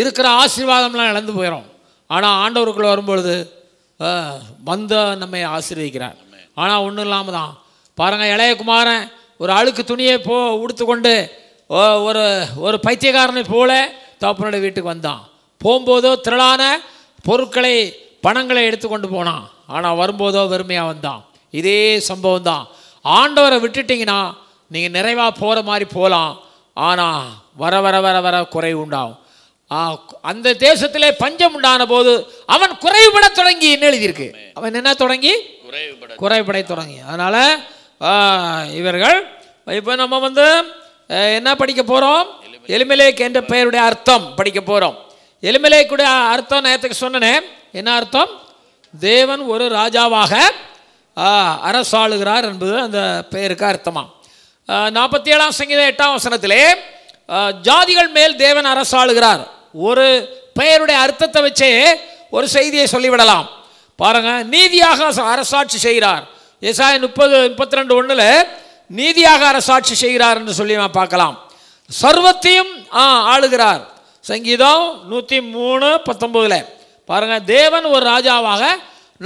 இருக்கிற ஆசீர்வாதம்லாம் இழந்து போயிடும் ஆனால் ஆண்டவருக்குள்ளே வரும்பொழுது வந்த நம்மை ஆசீர்வதிக்கிறார் ஆனால் ஒன்றும் இல்லாமல் தான் பாருங்கள் இளையகுமாரன் ஒரு அழுக்கு துணியை போ உடுத்து கொண்டு ஒரு ஒரு பைத்தியக்காரனை போல தகப்பனோட வீட்டுக்கு வந்தான் போகும்போதோ திரளான பொருட்களை பணங்களை எடுத்துக்கொண்டு போனான் ஆனால் வரும்போதோ வெறுமையாக வந்தான் இதே சம்பவம் தான் ஆண்டவரை விட்டுட்டிங்கன்னா நீங்கள் நிறைவாக போகிற மாதிரி போகலாம் ஆனால் வர வர வர வர குறைவு உண்டாகும் அந்த தேசத்திலே பஞ்சம் உண்டான போது அவன் குறைவுபட தொடங்கி என்ன எழுதியிருக்கு அவன் என்ன தொடங்கி குறைவுபட தொடங்கி அதனால் இவர்கள் இப்போ நம்ம வந்து என்ன படிக்க போகிறோம் எளிமலேக் என்ற பெயருடைய அர்த்தம் படிக்க போகிறோம் எளிமலை கூட அர்த்தம் நேரத்துக்கு சொன்னனே என்ன அர்த்தம் தேவன் ஒரு ராஜாவாக அரசாளுகிறார் என்பது அந்த பெயருக்கு அர்த்தமாக நாற்பத்தி ஏழாம் சங்கீத எட்டாம் வசனத்திலே ஜாதிகள் மேல் தேவன் அரசாளுகிறார் ஒரு பெயருடைய அர்த்தத்தை வச்சே ஒரு செய்தியை சொல்லிவிடலாம் பாருங்க நீதியாக அரசாட்சி செய்கிறார் விவசாயம் முப்பது முப்பத்தி ரெண்டு ஒன்றில் நீதியாக அரசாட்சி செய்கிறார் என்று சொல்லி நான் பார்க்கலாம் சர்வத்தையும் ஆளுகிறார் சங்கீதம் நூற்றி மூணு பத்தொம்போதில் பாருங்கள் தேவன் ஒரு ராஜாவாக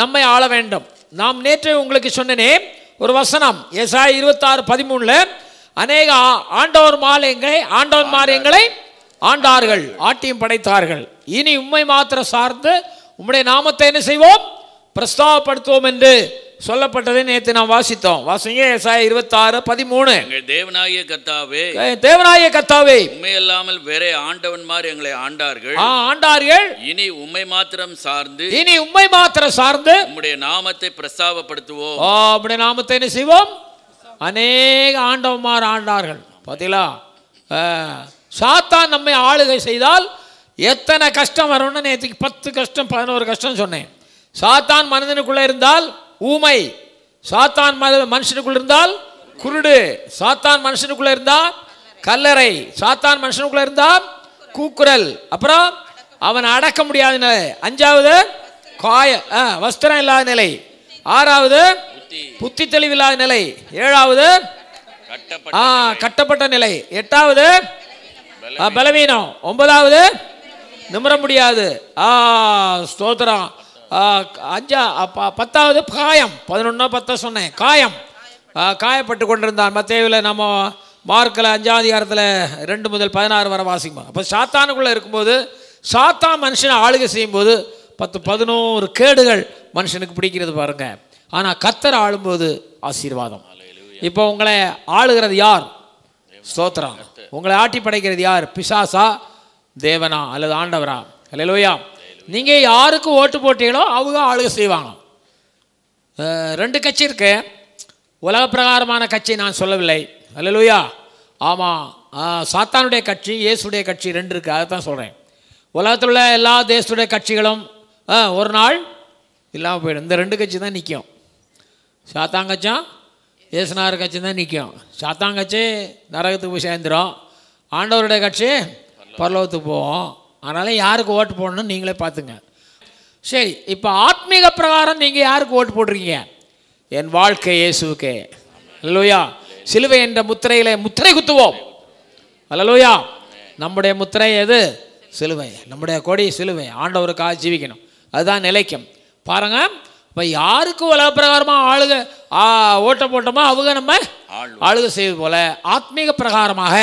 நம்மை ஆள வேண்டும் நாம் நேற்று உங்களுக்கு சொன்னனே ஒரு வசனம் ஏசாய் இருபத்தாறு பதிமூணில் அநேக ஆண்டவர் மாலையங்களை ஆண்டவர் மாலயங்களை ஆண்டார்கள் ஆட்டியும் படைத்தார்கள் இனி உண்மை மாத்திர சார்ந்து உம்முடைய நாமத்தை என்ன செய்வோம் பிரஸ்தாவப்படுத்துவோம் என்று சொல்லப்பட்டதை நேற்று நாம் வாசித்தோம் வாசிங்க ஏசாய இருபத்தாறு பதிமூணு எங்கள் தேவனாகிய கத்தாவே தேவநாயக கத்தாவே உண்மை இல்லாமல் வேற மாதிரி எங்களை ஆண்டார்கள் ஆண்டார்கள் இனி உண்மை மாத்திரம் சார்ந்து இனி உண்மை மாத்திரம் சார்ந்து உம்முடைய நாமத்தை பிரஸ்தாபப்படுத்துவோம் உம்முடைய நாமத்தை என்ன செய்வோம் அநேக ஆண்டவன்மார் ஆண்டார்கள் பார்த்தீங்களா சாத்தான் நம்மை ஆளுகை செய்தால் எத்தனை கஷ்டம் வரும்னு நேற்றுக்கு பத்து கஷ்டம் பதினோரு கஷ்டம் சொன்னேன் சாத்தான் மனதனுக்குள்ளே இருந்தால் ஊமை சாத்தான் மனுஷனுக்குள் இருந்தால் குருடு சாத்தான் மனுஷனுக்குள்ள இருந்தா கல்லறை சாத்தான் மனுஷனுக்குள்ள இருந்தா கூக்குரல் அப்புறம் அவன் அடக்க முடியாத நிலை அஞ்சாவது காய வஸ்திரம் இல்லாத நிலை ஆறாவது புத்தி இல்லாத நிலை ஏழாவது கட்டப்பட்ட நிலை எட்டாவது பலவீனம் ஒன்பதாவது நிமிர முடியாது ஆ ஸ்தோத்திரம் அஞ்சா பத்தாவது காயம் பதினொன்றா பத்த சொன்னேன் காயம் காயப்பட்டு கொண்டிருந்தான் மத்தியில் நம்ம மார்க்கில் அஞ்சாதிகாரத்தில் ரெண்டு முதல் பதினாறு வர வாசிக்குமா அப்போ சாத்தானுக்குள்ளே இருக்கும்போது சாத்தான் மனுஷனை ஆளுகை செய்யும்போது பத்து பதினோரு கேடுகள் மனுஷனுக்கு பிடிக்கிறது பாருங்கள் ஆனால் கத்தர் ஆளும்போது ஆசீர்வாதம் இப்போ உங்களை ஆளுகிறது யார் ஸ்தோத்திரம் உங்களை ஆட்டி படைக்கிறது யார் பிசாசா தேவனா அல்லது ஆண்டவரா அல்லையா நீங்கள் யாருக்கு ஓட்டு போட்டீங்களோ அவங்க ஆளுக செய்வாங்க ரெண்டு கட்சி இருக்கு உலக பிரகாரமான கட்சி நான் சொல்லவில்லை லூயா ஆமாம் சாத்தானுடைய கட்சி இயேசுடைய கட்சி ரெண்டு இருக்குது அதை தான் சொல்கிறேன் உலகத்தில் உள்ள எல்லா தேசத்துடைய கட்சிகளும் ஒரு நாள் இல்லாமல் போயிடும் இந்த ரெண்டு கட்சி தான் நிற்கும் சாத்தாங்கச்சும் இயேசுனார் கட்சி தான் நிற்கும் சாத்தாங்கட்சி நரகத்துக்கு போய் சேர்ந்துடும் ஆண்டவருடைய கட்சி பரலோகத்துக்கு போவோம் அதனால் யாருக்கு ஓட்டு போடணும்னு நீங்களே பார்த்துங்க சரி இப்போ ஆத்மீக பிரகாரம் நீங்கள் யாருக்கு ஓட்டு போடுறீங்க என் வாழ்க்கை இயேசுக்கே இல்லையா சிலுவை என்ற முத்திரையில் முத்திரை குத்துவோம் அல்லலோயா நம்முடைய முத்திரை எது சிலுவை நம்முடைய கொடி சிலுவை ஆண்டவருக்காக ஜீவிக்கணும் அதுதான் நிலைக்கும் பாருங்கள் இப்போ யாருக்கு உலக பிரகாரமாக ஆளுக ஓட்ட போட்டோமோ அவங்க நம்ம ஆளுக செய்வது போல் ஆத்மீக பிரகாரமாக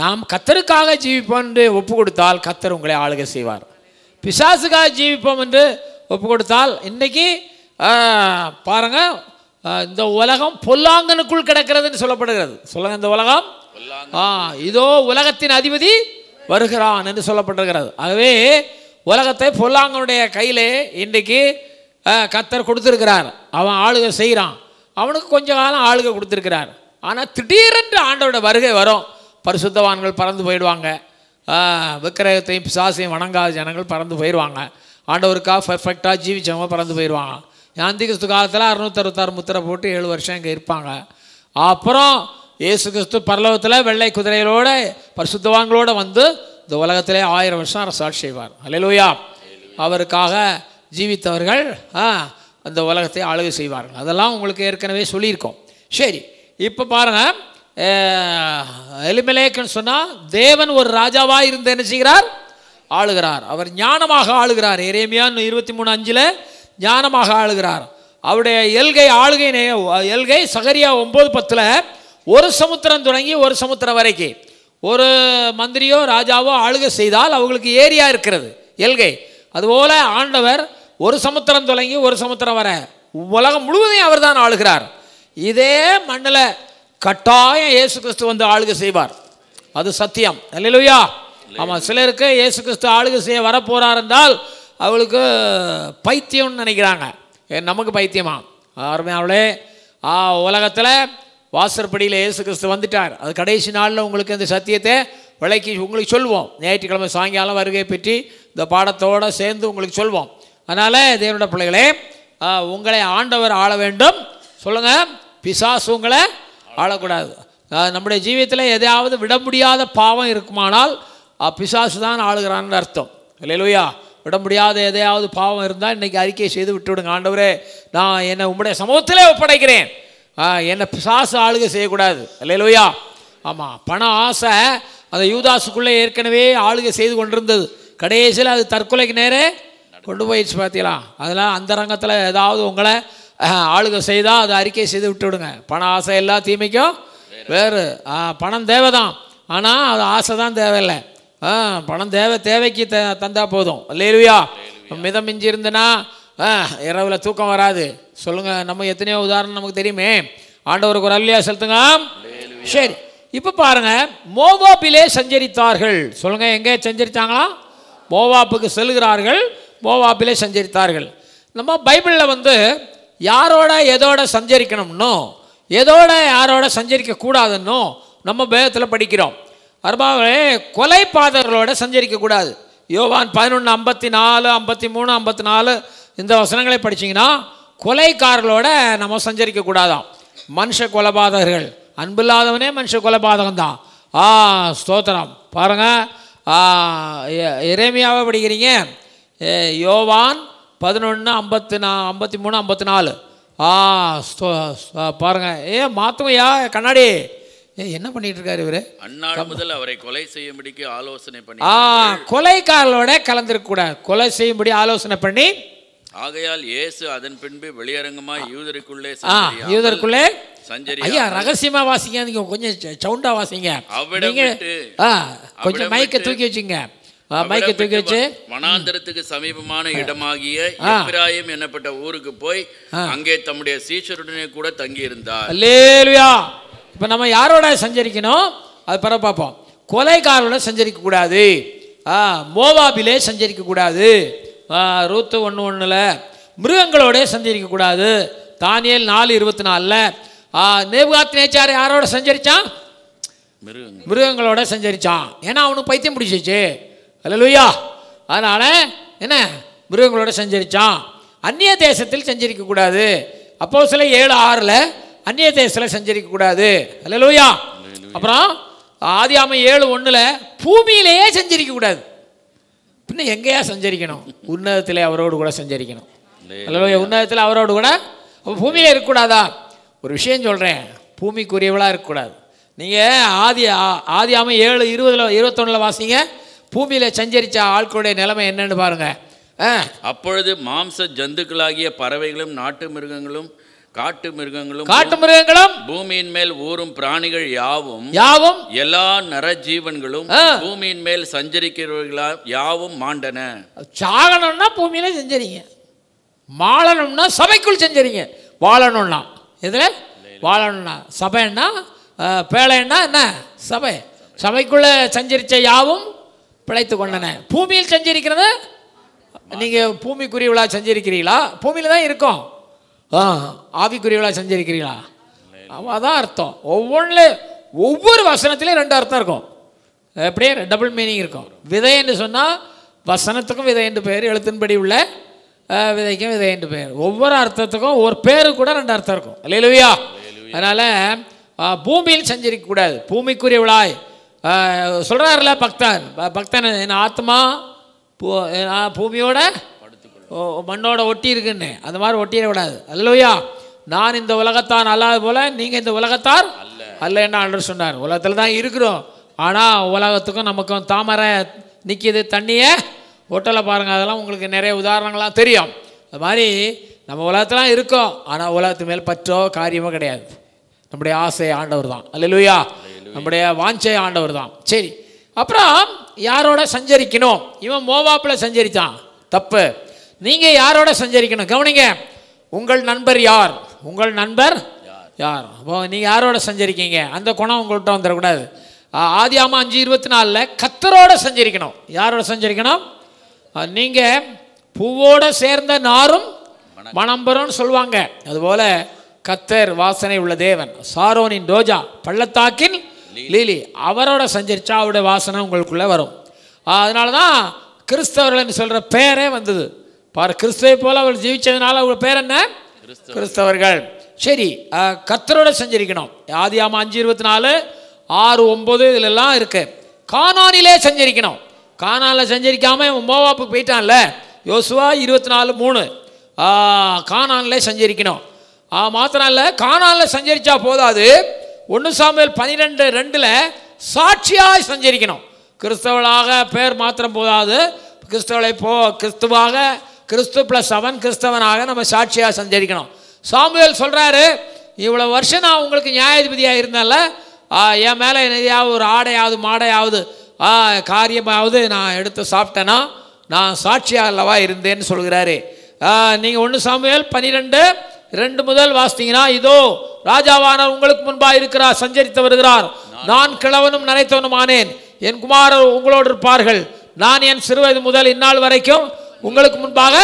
நாம் கத்தருக்காக ஜீவிப்போம் என்று ஒப்பு கொடுத்தால் கத்தர் உங்களை ஆளுகை செய்வார் பிசாசுக்காக ஜீவிப்போம் என்று ஒப்பு கொடுத்தால் இன்றைக்கி பாருங்கள் இந்த உலகம் பொல்லாங்கனுக்குள் கிடக்கிறதுன்னு சொல்லப்படுகிறது சொல்லுங்க இந்த உலகம் ஆ இதோ உலகத்தின் அதிபதி வருகிறான் என்று சொல்லப்பட்டிருக்கிறது ஆகவே உலகத்தை பொல்லாங்கனுடைய கையில் இன்றைக்கு கத்தர் கொடுத்துருக்கிறார் அவன் ஆளுகை செய்கிறான் அவனுக்கு கொஞ்ச காலம் ஆளுகை கொடுத்துருக்கிறார் ஆனால் திடீரென்று ஆண்டோட வருகை வரும் பரிசுத்தவான்கள் பறந்து போயிடுவாங்க விக்கிரகத்தையும் பிசாசையும் வணங்காத ஜனங்கள் பறந்து போயிடுவாங்க ஆண்டவருக்காக பர்ஃபெக்டாக ஜீவிச்சவங்க பறந்து போயிடுவாங்க யாந்தி கிறிஸ்து காலத்தில் அறுநூத்தறுபத்தாறு முத்திரை போட்டு ஏழு வருஷம் இங்கே இருப்பாங்க அப்புறம் ஏசு கிறிஸ்து பரலோகத்தில் வெள்ளை குதிரைகளோடு பரிசுத்தவான்களோடு வந்து இந்த உலகத்திலே ஆயிரம் வருஷம் அரசாட்சி செய்வார் அலையலூயா அவருக்காக ஜீவித்தவர்கள் அந்த உலகத்தை ஆளுகை செய்வார்கள் அதெல்லாம் உங்களுக்கு ஏற்கனவே சொல்லியிருக்கோம் சரி இப்போ பாருங்கள் எலிமலேக்குன்னு சொன்னால் தேவன் ஒரு ராஜாவாக இருந்து என்ன செய்கிறார் ஆளுகிறார் அவர் ஞானமாக ஆளுகிறார் எரேமியான் இருபத்தி மூணு அஞ்சில் ஞானமாக ஆளுகிறார் அவருடைய எல்கை ஆளுகை எல்கை சகரியா ஒம்பது பத்தில் ஒரு சமுத்திரம் தொடங்கி ஒரு சமுத்திரம் வரைக்கும் ஒரு மந்திரியோ ராஜாவோ ஆளுகை செய்தால் அவங்களுக்கு ஏரியா இருக்கிறது எல்கை அதுபோல் ஆண்டவர் ஒரு சமுத்திரம் தொடங்கி ஒரு சமுத்திரம் வர உலகம் முழுவதையும் அவர் தான் ஆளுகிறார் இதே மண்ணில் கட்டாயம் இயேசு கிறிஸ்து வந்து ஆளுகை செய்வார் அது சத்தியம் இல்லையா ஆமாம் சிலருக்கு ஏசு கிறிஸ்து ஆளுகை செய்ய வரப்போகிறார் என்றால் அவளுக்கு பைத்தியம்னு நினைக்கிறாங்க நமக்கு பைத்தியமா அருமையாவளே உலகத்தில் வாசற்படியில் ஏசு கிறிஸ்து வந்துட்டார் அது கடைசி நாளில் உங்களுக்கு இந்த சத்தியத்தை விளக்கி உங்களுக்கு சொல்வோம் ஞாயிற்றுக்கிழமை சாயங்காலம் வருகை பற்றி இந்த பாடத்தோடு சேர்ந்து உங்களுக்கு சொல்வோம் அதனால் தேவனோட பிள்ளைகளே உங்களை ஆண்டவர் ஆள வேண்டும் சொல்லுங்கள் பிசாசு உங்களை ஆளக்கூடாது நம்முடைய ஜீவியத்தில் எதையாவது விட முடியாத பாவம் இருக்குமானால் பிசாசு தான் ஆளுகிறான்னு அர்த்தம் இல்லையிலுயா விட முடியாத எதையாவது பாவம் இருந்தால் இன்றைக்கி அறிக்கை செய்து விட்டுவிடுங்க ஆண்டவரே நான் என்னை உங்களுடைய சமூகத்திலே ஒப்படைக்கிறேன் என்னை பிசாசு ஆளுகை செய்யக்கூடாது இல்லையிலுயா ஆமாம் பண ஆசை அந்த யூதாசுக்குள்ளே ஏற்கனவே ஆளுகை செய்து கொண்டிருந்தது கடைசியில் அது தற்கொலைக்கு நேரே கொண்டு போயிடுச்சு பார்த்தீங்களா அதெல்லாம் அந்த ரங்கத்தில் ஏதாவது உங்களை ஆளுக செய்தால் அதை அறிக்கை செய்து விட்டு விடுங்க பண ஆசை எல்லா தீமைக்கும் வேறு பணம் தேவை தான் ஆனால் அது ஆசை தான் தேவையில்லை ஆ பணம் தேவை தேவைக்கு த தந்தால் போதும் இல்லையா மிதம் மிஞ்சி ஆ இரவில் தூக்கம் வராது சொல்லுங்கள் நம்ம எத்தனையோ உதாரணம் நமக்கு தெரியுமே ஆண்டவருக்கு ஒரு அல்லையா செலுத்துங்க சரி இப்போ பாருங்கள் மோவாப்பிலே சஞ்சரித்தார்கள் சொல்லுங்கள் எங்கே சஞ்சரித்தாங்களா மோவாப்புக்கு செல்கிறார்கள் மோவாப்பிலே சஞ்சரித்தார்கள் நம்ம பைபிளில் வந்து யாரோட எதோட சஞ்சரிக்கணும்னோ எதோட யாரோட சஞ்சரிக்கக்கூடாதுன்னோ நம்ம பேதத்தில் படிக்கிறோம் அருமாவே சஞ்சரிக்க சஞ்சரிக்கக்கூடாது யோவான் பதினொன்று ஐம்பத்தி நாலு ஐம்பத்தி மூணு ஐம்பத்தி நாலு இந்த வசனங்களை படிச்சிங்கன்னா கொலைக்காரர்களோட நம்ம சஞ்சரிக்கக்கூடாதாம் மனுஷ கொலைபாதகர்கள் அன்பில்லாதவனே மனுஷ கொலைபாதகம் தான் ஆ ஸ்தோத்திரம் பாருங்கள் இறைமையாக படிக்கிறீங்க யோவான் பதினொன்று ஐம்பத்தி நா ஐம்பத்தி மூணு ஐம்பத்தி நாலு ஆ ஸ்தோ பாருங்கள் ஏ மாற்றுமையா கண்ணாடி ஏ என்ன பண்ணிட்டு இருக்காரு இவர் அண்ணா முதல் அவரை கொலை செய்யும்படிக்கு ஆலோசனை பண்ணி ஆ கொலைக்காரலோட கலந்துருக்கக்கூடாது கொலை செய்யும்படி ஆலோசனை பண்ணி ஆகையால் இயேசு அதன் பின்பு வெளியரங்கமா யூதருக்குள்ளே யூதருக்குள்ளே ஐயா ரகசியமா வாசிங்க நீங்க கொஞ்சம் சவுண்டா வாசிங்க ஆ கொஞ்சம் மயக்க தூக்கி வச்சுங்க மைக்கை தூக்கி வனாந்திரத்துக்கு சமீபமான இடமாகிய எப்ராயிம் என்னப்பட்ட ஊருக்கு போய் அங்கே தம்முடைய சீஷருடனே கூட தங்கி இருந்தார் அல்லேலுயா இப்போ நம்ம யாரோட சஞ்சரிக்கணும் அது பிற பார்ப்போம் கொலைக்காரோட சஞ்சரிக்க கூடாது மோவாபிலே சஞ்சரிக்க கூடாது ரூத்து ஒன்று ஒன்றில் மிருகங்களோட சஞ்சரிக்க கூடாது தானியல் நாலு இருபத்தி நாலில் நேபுகாத் நேச்சார் யாரோட சஞ்சரிச்சான் மிருகங்களோட சஞ்சரிச்சான் ஏன்னா அவனுக்கு பைத்தியம் பிடிச்சிச்சு அல்லலுயா அதனால் என்ன மிருகங்களோட செஞ்சிருச்சான் அந்நிய தேசத்தில் செஞ்சிருக்கக்கூடாது அப்போ சில ஏழு ஆறில் அந்நிய தேசத்தில் சஞ்சரிக்கக்கூடாது அல்லலுயா அப்புறம் ஆதி ஆமை ஏழு ஒன்றில் பூமியிலேயே சஞ்சரிக்கக்கூடாது இன்னும் எங்கேயா சஞ்சரிக்கணும் உன்னதத்தில் அவரோடு கூட சஞ்சரிக்கணும் அல்லலுயா உன்னதத்தில் அவரோடு கூட அப்போ பூமியில் இருக்கக்கூடாதா ஒரு விஷயம் சொல்கிறேன் பூமிக்குரியவளாக இருக்கக்கூடாது நீங்கள் ஆதி ஆதி ஆமை ஏழு இருபதில் இருபத்தொன்னில் வாசிங்க பூமியில் சஞ்சரித்த ஆட்களுடைய நிலைமை என்னன்னு பாருங்கள் அப்பொழுது மாம்ச ஜந்துக்களாகிய பறவைகளும் நாட்டு மிருகங்களும் காட்டு மிருகங்களும் காட்டு மிருகங்களும் பூமியின் மேல் ஊறும் பிராணிகள் யாவும் யாவும் எல்லா நர ஜீவன்களும் பூமியின் மேல் சஞ்சரிக்கிறவர்களா யாவும் மாண்டன சாகணும்னா பூமியில செஞ்சறீங்க மாளணும்னா சபைக்குள் செஞ்சறீங்க வாழணும்னா எதுல வாழணும்னா சபைன்னா பேழைன்னா என்ன சபை சபைக்குள்ள சஞ்சரித்த யாவும் பிழைத்து கொண்டன பூமியில் செஞ்சிருக்கிறது நீங்கள் பூமி விழா செஞ்சிருக்கிறீங்களா பூமியில் தான் இருக்கும் ஆ ஆவிக்குரியவளா செஞ்சிருக்கிறீங்களா தான் அர்த்தம் ஒவ்வொன்று ஒவ்வொரு வசனத்துலேயும் ரெண்டு அர்த்தம் இருக்கும் எப்படியே டபுள் மீனிங் இருக்கும் விதை என்று சொன்னால் வசனத்துக்கும் விதை என்று பெயர் எழுத்தின்படி உள்ள விதைக்கும் விதை என்று பெயர் ஒவ்வொரு அர்த்தத்துக்கும் ஒரு பேரு கூட ரெண்டு அர்த்தம் இருக்கும் இல்லையா அதனால் பூமியில் செஞ்சிருக்கக்கூடாது பூமிக்குரியவளாய் சொல்கிறாருல பக்தன் பக்தன் என் ஆத்மா பூ பூமியோட மண்ணோட ஒட்டி இருக்குன்னு அந்த மாதிரி ஒட்டிடக்கூடாது அல்லையா நான் இந்த உலகத்தான் அல்லாத போல் நீங்கள் இந்த உலகத்தார் அல்ல என்ன அன்று சொன்னார் உலகத்தில் தான் இருக்கிறோம் ஆனால் உலகத்துக்கும் நமக்கும் தாமரை நிற்கிது தண்ணியை ஒட்டலை பாருங்கள் அதெல்லாம் உங்களுக்கு நிறைய உதாரணங்கள்லாம் தெரியும் அது மாதிரி நம்ம உலகத்தெலாம் இருக்கோம் ஆனால் உலகத்து மேல் பற்றோ காரியமோ கிடையாது நம்முடைய ஆசை ஆண்டவர் தான் அல்ல லூயா நம்முடைய வாஞ்சை ஆண்டவர் தான் சரி அப்புறம் யாரோட சஞ்சரிக்கணும் இவன் மோவாப்பில் சஞ்சரித்தான் தப்பு நீங்கள் யாரோட சஞ்சரிக்கணும் கவனிங்க உங்கள் நண்பர் யார் உங்கள் நண்பர் யார் அப்போ நீங்கள் யாரோட சஞ்சரிக்கீங்க அந்த குணம் உங்கள்கிட்ட வந்துடக்கூடாது ஆமாம் அஞ்சு இருபத்தி நாலில் கத்தரோட சஞ்சரிக்கணும் யாரோட சஞ்சரிக்கணும் நீங்கள் பூவோட சேர்ந்த நாரும் மணம்பரம்னு சொல்லுவாங்க அதுபோல் கத்தர் வாசனை உள்ள தேவன் சாரோனின் ரோஜா பள்ளத்தாக்கின் லீலி அவரோட சஞ்சரித்தா அவருடைய வாசனை உங்களுக்குள்ளே வரும் அதனால தான் கிறிஸ்தவர்கள்னு சொல்கிற பேரே வந்தது பாரு கிறிஸ்துவை போல் அவள் ஜீவிச்சதுனால அவங்க பேர் என்ன கிறிஸ்தவர்கள் சரி கத்தரோட சஞ்சரிக்கணும் ஆதி ஆமாம் அஞ்சு இருபத்தி நாலு ஆறு ஒம்பது இதுலலாம் இருக்குது கானானிலே சஞ்சரிக்கணும் கானானில் சஞ்சரிக்காமல் மோவாப்புக்கு போயிட்டான்ல யோசுவா இருபத்தி நாலு மூணு கானானிலே சஞ்சரிக்கணும் மாத்திரம் இல்லை கானானில் சஞ்சரித்தா போதாது ஒன்று சாமியல் பனிரெண்டு ரெண்டில் சாட்சியாய் சஞ்சரிக்கணும் கிறிஸ்தவளாக பேர் மாத்திரம் போதாது கிறிஸ்தவளை போ கிறிஸ்துவாக கிறிஸ்து ப்ளஸ் அவன் கிறிஸ்தவனாக நம்ம சாட்சியாக சஞ்சரிக்கணும் சாமுவேல் சொல்கிறாரு இவ்வளோ வருஷம் நான் உங்களுக்கு நியாயாதிபதியாக இருந்தால என் மேலே எதையாவது ஒரு ஆடையாவது மாடையாவது காரியமாவது நான் எடுத்து சாப்பிட்டேன்னா நான் சாட்சியாக அல்லவா இருந்தேன்னு சொல்கிறாரு நீங்கள் ஒன்று சாமுவேல் பன்னிரெண்டு இரண்டு முதல் வாசித்தீங்கன்னா இதோ ராஜாவான உங்களுக்கு முன்பாக இருக்கிறார் சஞ்சரித்து வருகிறார் நான் கிழவனும் நினைத்தவனும் ஆனேன் என் குமாரர் உங்களோடு இருப்பார்கள் நான் என் சிறுவயது முதல் இந்நாள் வரைக்கும் உங்களுக்கு முன்பாக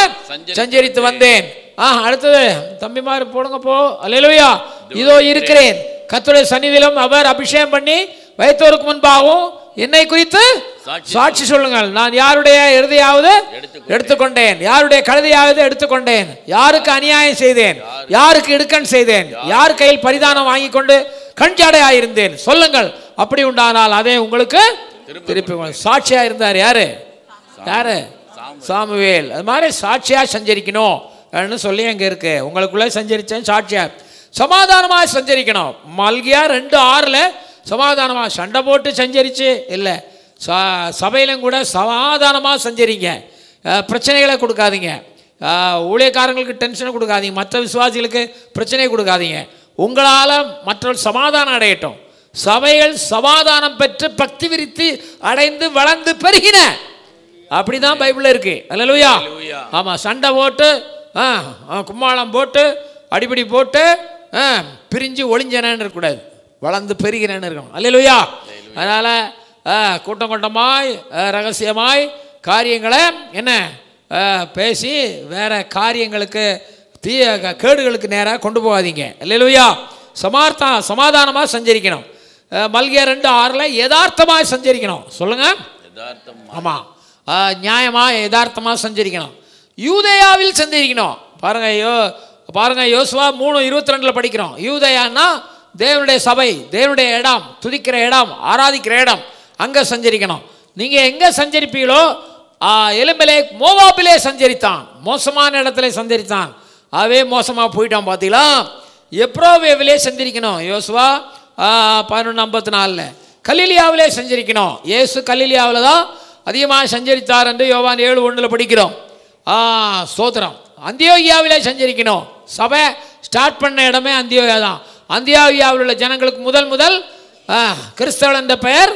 சஞ்சரித்து வந்தேன் ஆ அடுத்தது தம்பி மாதிரி போடுங்க போ அலையிலுயா இதோ இருக்கிறேன் கத்துடைய சன்னிதிலும் அவர் அபிஷேகம் பண்ணி வைத்தோருக்கு முன்பாகவும் என்னை குறித்து சாட்சி சொல்லுங்கள் நான் யாருடைய இறுதியாவது எடுத்துக்கொண்டேன் யாருடைய கழுதையாவது எடுத்துக்கொண்டேன் யாருக்கு அநியாயம் செய்தேன் யாருக்கு இடுக்கண் செய்தேன் யார் கையில் பரிதானம் வாங்கி கொண்டு கண்ஜாடையாயிருந்தேன் சொல்லுங்கள் அப்படி உண்டானால் அதே உங்களுக்கு திருப்பி சாட்சியா இருந்தார் யாரு யாரு சாமுவேல் அது மாதிரி சாட்சியா சஞ்சரிக்கணும் சொல்லி அங்கே இருக்கு உங்களுக்குள்ளே சஞ்சரிச்சேன் சாட்சியா சமாதானமாக சஞ்சரிக்கணும் மல்கியா ரெண்டு ஆறில் சமாதானமாக சண்டை போட்டு செஞ்சரிச்சு இல்லை ச சபையிலும் கூட சமாதானமாக சஞ்சரிங்க பிரச்சனைகளை கொடுக்காதீங்க ஊழியக்காரங்களுக்கு டென்ஷனை கொடுக்காதீங்க மற்ற விசுவாசிகளுக்கு பிரச்சனையை கொடுக்காதீங்க உங்களால் மற்றவர்கள் சமாதானம் அடையட்டும் சபைகள் சமாதானம் பெற்று பக்தி விரித்து அடைந்து வளர்ந்து பெருகின தான் பைபிளில் இருக்குது அல்ல லூயா ஆமாம் சண்டை போட்டு கும்மாளம் போட்டு அடிப்படி போட்டு பிரிஞ்சு ஒளிஞ்சனன்னு இருக்கக்கூடாது வளர்ந்து பெருகிறேன்னு இருக்கணும் லுய்யா அதனால் கூட்டம் கூட்டமாய் ரகசியமாய் காரியங்களை என்ன பேசி வேறு காரியங்களுக்கு தீய கேடுகளுக்கு நேராக கொண்டு போகாதீங்க இல்லையா சமார்த்தா சமாதானமாக சஞ்சரிக்கணும் மல்கியா ரெண்டு ஆறில் யதார்த்தமாக சஞ்சரிக்கணும் சொல்லுங்கள் ஆமாம் நியாயமாக யதார்த்தமாக சஞ்சரிக்கணும் யூதயாவில் சஞ்சரிக்கணும் பாருங்கள் யோ பாருங்கள் யோசுவா மூணு இருபத்தி ரெண்டில் படிக்கிறோம் யூதயான்னா தேவனுடைய சபை தேவனுடைய இடம் துதிக்கிற இடம் ஆராதிக்கிற இடம் அங்கே சஞ்சரிக்கணும் நீங்கள் எங்கே சஞ்சரிப்பீங்களோ எலும்பிலே மோவாப்பிலே சஞ்சரித்தான் மோசமான இடத்துல சஞ்சரித்தான் அவே மோசமாக போயிட்டான் பார்த்தீங்களா எப்ரோவேவிலே சஞ்சரிக்கணும் யோசுவா பதினொன்று ஐம்பத்தி நாலில் கலிலியாவிலே சஞ்சரிக்கணும் ஏசு கலிலியாவில் தான் அதிகமாக சஞ்சரித்தார் என்று யோவான் ஏழு ஒன்றில் படிக்கிறோம் சோதரம் அந்தியோகியாவிலே சஞ்சரிக்கணும் சபை ஸ்டார்ட் பண்ண இடமே அந்தியோகியா தான் அந்தியாவியாவில் உள்ள ஜனங்களுக்கு முதல் முதல் கிறிஸ்தவன் என்ற பெயர்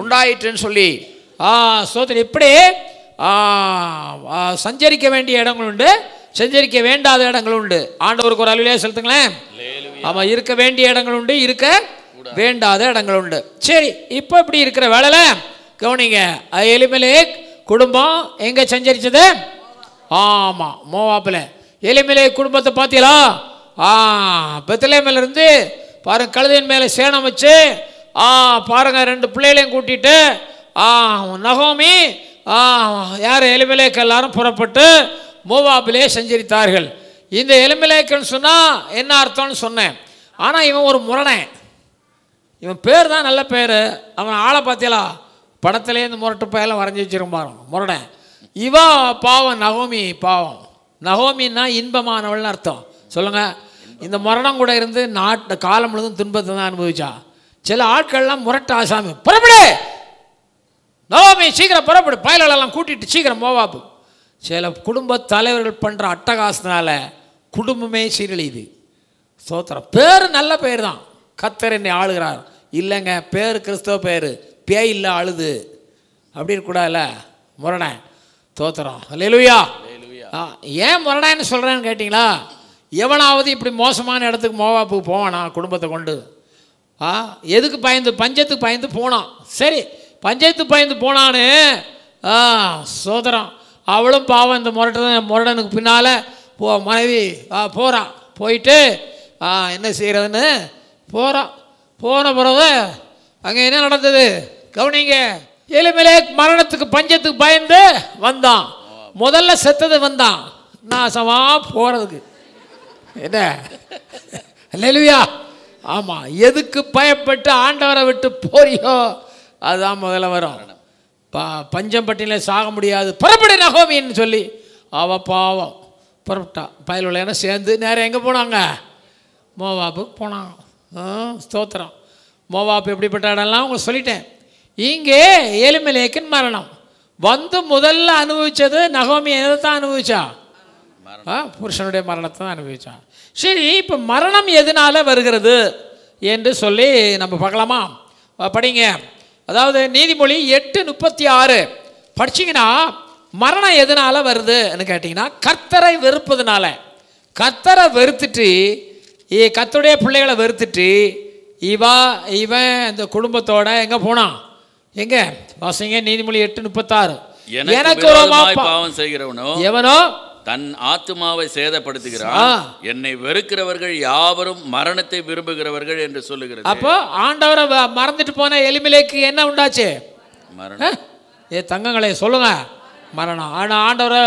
உண்டாயிற்றுன்னு சொல்லி சோதனை இப்படி சஞ்சரிக்க வேண்டிய இடங்கள் உண்டு சஞ்சரிக்க வேண்டாத இடங்கள் உண்டு ஆண்டவருக்கு ஒரு அலுவலியா செலுத்துங்களேன் ஆமாம் இருக்க வேண்டிய இடங்கள் உண்டு இருக்க வேண்டாத இடங்கள் உண்டு சரி இப்போ இப்படி இருக்கிற வேலையில் கவனிங்க எலிமலேக் குடும்பம் எங்கே சஞ்சரிச்சது ஆமாம் மோவாப்பில் எலிமலேக் குடும்பத்தை பார்த்தீங்களா ஆ பெத்தலேமிலேருந்து பாருங்கள் கழுதையின் மேலே சேனம் வச்சு ஆ பாருங்கள் ரெண்டு பிள்ளைகளையும் கூட்டிட்டு ஆ நகோமி ஆ யார் எலிமிலேக்க எல்லாரும் புறப்பட்டு மோவாபிலே சஞ்சரித்தார்கள் இந்த எலிமிலேக்கன்னு சொன்னால் என்ன அர்த்தம்னு சொன்னேன் ஆனால் இவன் ஒரு முரணை இவன் பேர் தான் நல்ல பேர் அவன் ஆளை பார்த்தீங்களா படத்துலேருந்து முரட்டு பயலாம் வரைஞ்சி வச்சிருப்பான் முரணை இவன் பாவம் நகோமி பாவம் நகோமின்னா இன்பமானவள்னு அர்த்தம் சொல்லுங்கள் இந்த மரணம் கூட இருந்து நாட்டு காலம் முழுதும் துன்பத்தை தான் அனுபவிச்சா சில ஆட்கள்லாம் முரட்ட ஆசாமி புறப்படு நவமி சீக்கிரம் புறப்படு பயலாளெல்லாம் கூட்டிட்டு சீக்கிரம் மோவாப்பு சில குடும்ப தலைவர்கள் பண்ணுற அட்டகாசனால் குடும்பமே சீரழியுது சோத்திரம் பேர் நல்ல பேர் தான் கத்தர் என்னை ஆளுகிறார் இல்லைங்க பேர் கிறிஸ்தவ பேர் பேய் இல்லை அழுது அப்படி இருக்கக்கூடாதுல்ல முரணை தோத்துறோம் லேலுயா ஏன் முரணான்னு சொல்கிறேன்னு கேட்டிங்களா எவனாவது இப்படி மோசமான இடத்துக்கு மோவாப்புக்கு போவானா குடும்பத்தை கொண்டு ஆ எதுக்கு பயந்து பஞ்சத்துக்கு பயந்து போனான் சரி பஞ்சாயத்து பயந்து போனான்னு ஆ சோதரம் அவளும் பாவம் இந்த முரட்டன் முரடனுக்கு பின்னால் போ மனைவி ஆ போகிறான் போயிட்டு ஆ என்ன செய்கிறதுன்னு போகிறான் போன பிறகு அங்கே என்ன நடந்தது கவனிங்க எளிமலே மரணத்துக்கு பஞ்சத்துக்கு பயந்து வந்தான் முதல்ல செத்தது வந்தான் நான் போகிறதுக்கு என்ன இல்லையா ஆமாம் எதுக்கு பயப்பட்டு ஆண்டவரை விட்டு போறியோ அதுதான் முதல்ல வரும் பா பஞ்சம்பட்டினில் சாக முடியாது புறப்படு நகோமின்னு சொல்லி அவ பாவம் புறப்பட்டா பயலுள்ள சேர்ந்து நேரம் எங்கே போனாங்க மோவாப்புக்கு போனான் ஸ்தோத்திரம் மோவாப்பு எப்படிப்பட்ட இடம்லாம் உங்களுக்கு சொல்லிட்டேன் இங்கே ஏழுமலையக்கின் மரணம் வந்து முதல்ல அனுபவித்தது நகோமி எதை தான் அனுபவிச்சா புருஷனுடைய மரணத்தை தான் அனுபவித்தான் சரி இப்போ மரணம் எதனால் வருகிறது என்று சொல்லி நம்ம பார்க்கலாமா படிங்க அதாவது நீதிமொழி எட்டு முப்பத்தி ஆறு படிச்சிங்கன்னா மரணம் எதனால் வருதுன்னு கேட்டிங்கன்னா கர்த்தரை வெறுப்பதுனால கர்த்தரை வெறுத்துட்டு கத்தருடைய பிள்ளைகளை வெறுத்துட்டு இவா இவன் இந்த குடும்பத்தோட எங்கே போனான் எங்க வாசிங்க நீதிமொழி எட்டு முப்பத்தாறு எனக்கு பாவம் செய்கிறவனோ எவனோ தன் ஆத்மாவை சேதப்படுத்துகிறான் என்னை வெறுக்கிறவர்கள் யாவரும் மரணத்தை விரும்புகிறவர்கள் என்று சொல்லுகிறது அப்போ ஆண்டவரை மறந்துட்டு போன எளிமிலைக்கு என்ன உண்டாச்சு மரணம் ஏ தங்கங்களை சொல்லுங்க மரணம் ஆனால் ஆண்டவரை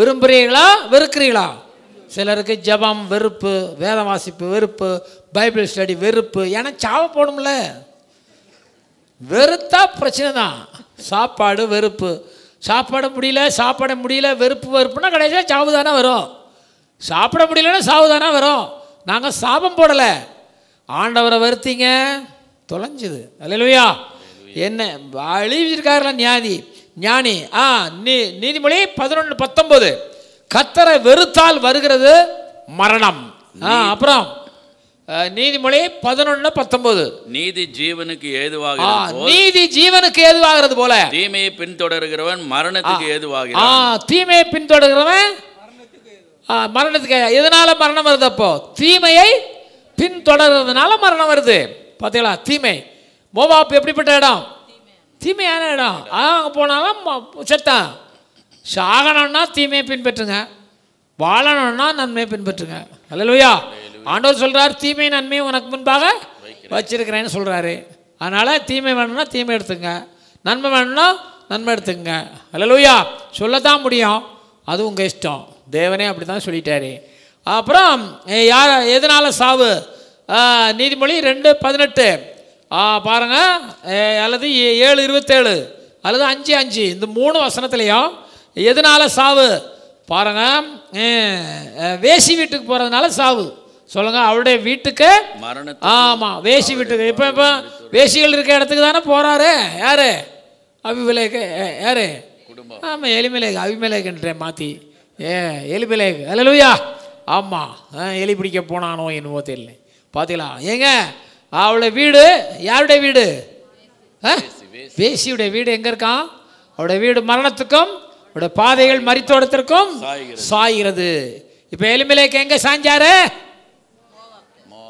விரும்புகிறீங்களா வெறுக்கிறீங்களா சிலருக்கு ஜபம் வெறுப்பு வேத வாசிப்பு வெறுப்பு பைபிள் ஸ்டடி வெறுப்பு ஏன்னா சாவ போடும்ல வெறுத்தா பிரச்சனை தான் சாப்பாடு வெறுப்பு சாப்பாட முடியல சாப்பிட முடியல வெறுப்பு வெறுப்புனா கடைசியாக சாவு தானே வரும் சாப்பிட முடியலன்னா சாவு தானே வரும் நாங்கள் சாபம் போடலை ஆண்டவரை வருத்திங்க தொலைஞ்சுது அல்லையா என்ன அழிவிச்சிருக்காருல ஞாதி ஞானி ஆ நீ நீதிமொழி பதினொன்று பத்தொம்போது கத்தரை வெறுத்தால் வருகிறது மரணம் ஆ அப்புறம் நீதிமொழி பதினொன்னு பத்தொன்பது நீதி ஜீவனுக்கு ஏதுவாக நீதி ஜீவனுக்கு ஏதுவாகிறது போல தீமையை பின்தொடர்கிறவன் மரணத்துக்கு ஏதுவாகிறான் தீமையை பின்தொடர்கிறவன் மரணத்துக்கு எதனால மரணம் வருது அப்போ தீமையை பின்தொடர்றதுனால மரணம் வருது பார்த்தீங்களா தீமை மோபாப் எப்படிப்பட்ட இடம் தீமையான இடம் அங்கே போனாலும் செத்தான் சாகணும்னா தீமையை பின்பற்றுங்க வாழணும்னா நன்மையை பின்பற்றுங்க அல்லையா ஆண்டவர் சொல்கிறார் தீமை நன்மையும் உனக்கு முன்பாக வச்சிருக்கிறேன்னு சொல்கிறாரு அதனால் தீமை வேணும்னா தீமை எடுத்துங்க நன்மை வேணும்னா நன்மை எடுத்துங்க சொல்ல சொல்லத்தான் முடியும் அது உங்கள் இஷ்டம் தேவனே அப்படி தான் சொல்லிட்டாரு அப்புறம் யார் எதனால் சாவு நீதிமொழி ரெண்டு பதினெட்டு பாருங்கள் அல்லது ஏழு இருபத்தேழு அல்லது அஞ்சு அஞ்சு இந்த மூணு வசனத்துலேயும் எதனால் சாவு பாருங்கள் வேசி வீட்டுக்கு போகிறதுனால சாவு சொல்லுங்க அவருடைய வீட்டுக்கு மரணம் ஆமாம் வேசி வீட்டுக்கு இப்போ இப்ப வேசிகள் இருக்க இடத்துக்கு தானே போறாரு யாரு அபிமலேக்கு யாரு ஆமாம் எலிமலேக்கு அபிமலேக்குன்றேன் மாற்றி ஏ எலிமலேக்கு அலலுயா ஆமாம் எலி பிடிக்க போனானோ என்னவோ தெரியல பாத்தீங்களா ஏங்க அவளோட வீடு யாருடைய வீடு வேசியுடைய வீடு எங்கே இருக்கான் அவருடைய வீடு மரணத்துக்கும் அவருடைய பாதைகள் மறித்தோடத்திற்கும் சாய்கிறது இப்போ எலிமலேக்கு எங்கே சாஞ்சாரு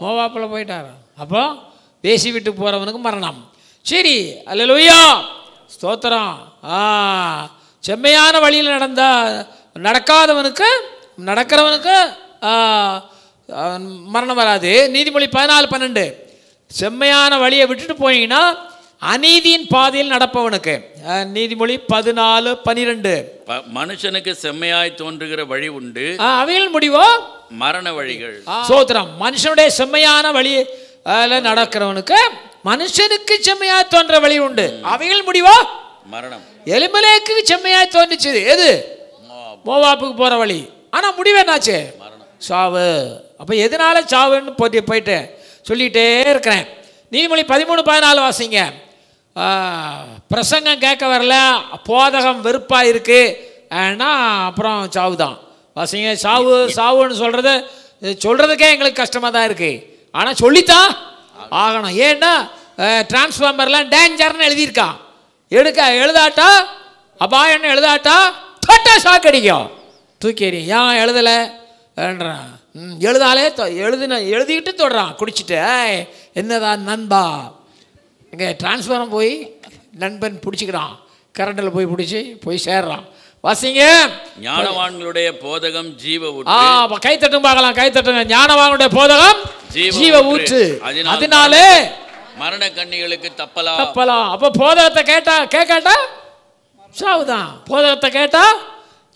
மோவாப்பில் போயிட்டார் அப்போ விட்டு போகிறவனுக்கு மரணம் சரி அல்ல அல்லலுயா ஸ்தோத்திரம் ஆ செம்மையான வழியில் நடந்த நடக்காதவனுக்கு நடக்கிறவனுக்கு மரணம் வராது நீதிமொழி பதினாலு பன்னெண்டு செம்மையான வழியை விட்டுட்டு போனீங்கன்னா அநீதியின் பாதையில் நடப்பவனுக்கு நீதிமொழி பதினாலு பனிரெண்டு மனுஷனுக்கு செம்மையாய் தோன்றுகிற வழி உண்டு அவையில் முடிவோ மரண வழிகள் சோத்திரம் மனுஷனுடைய செம்மையான வழி நடக்கிறவனுக்கு மனுஷனுக்கு செம்மையாய் தோன்ற வழி உண்டு அவையில் முடிவோ மரணம் எலிமலைக்கு செம்மையாய் தோன்றுச்சு எது மோவாப்புக்கு போகிற வழி ஆனால் முடிவு என்னாச்சு சாவு அப்போ எதனால சாவுன்னு போட்டி போயிட்டு சொல்லிகிட்டே இருக்கிறேன் நீதிமொழி பதிமூணு பதினாலு வாசிங்க பிரசங்கம் கேட்க வரல போதகம் வெறுப்பாக இருக்குது ஏன்னா அப்புறம் சாவு தான் பசங்க சாவு சாவுன்னு சொல்கிறது சொல்கிறதுக்கே எங்களுக்கு கஷ்டமாக தான் இருக்குது ஆனால் சொல்லித்தான் ஆகணும் ஏன்னா டிரான்ஸ்ஃபார்மர்லாம் டேஞ்சர்னு எழுதியிருக்கான் எடுக்க எழுதாட்டா அபாயம்னு எழுதாட்டா தொட்டா ஷாக் அடிக்கும் தூக்கி எறியும் ஏன் எழுதலை எழுதாலே எழுதின எழுதிக்கிட்டு தொடுறான் குடிச்சிட்டு என்னதான் நண்பா இங்கே டிரான்ஸ்ஃபாரம் போய் நண்பன் பிடிச்சிக்கிறான் கரண்டில் போய் பிடிச்சி போய் சேர்றான் வாசிங்க ஞானவான்களுடைய போதகம் ஜீவ ஊற்று கை தட்டும் பார்க்கலாம் கை தட்டுங்க ஞானவான்களுடைய போதகம் ஜீவ ஊற்று அதனாலே மரண கண்ணிகளுக்கு தப்பலாம் தப்பலாம் அப்போ போதகத்தை கேட்டா கேட்காட்டா சாவுதான் போதகத்தை கேட்டா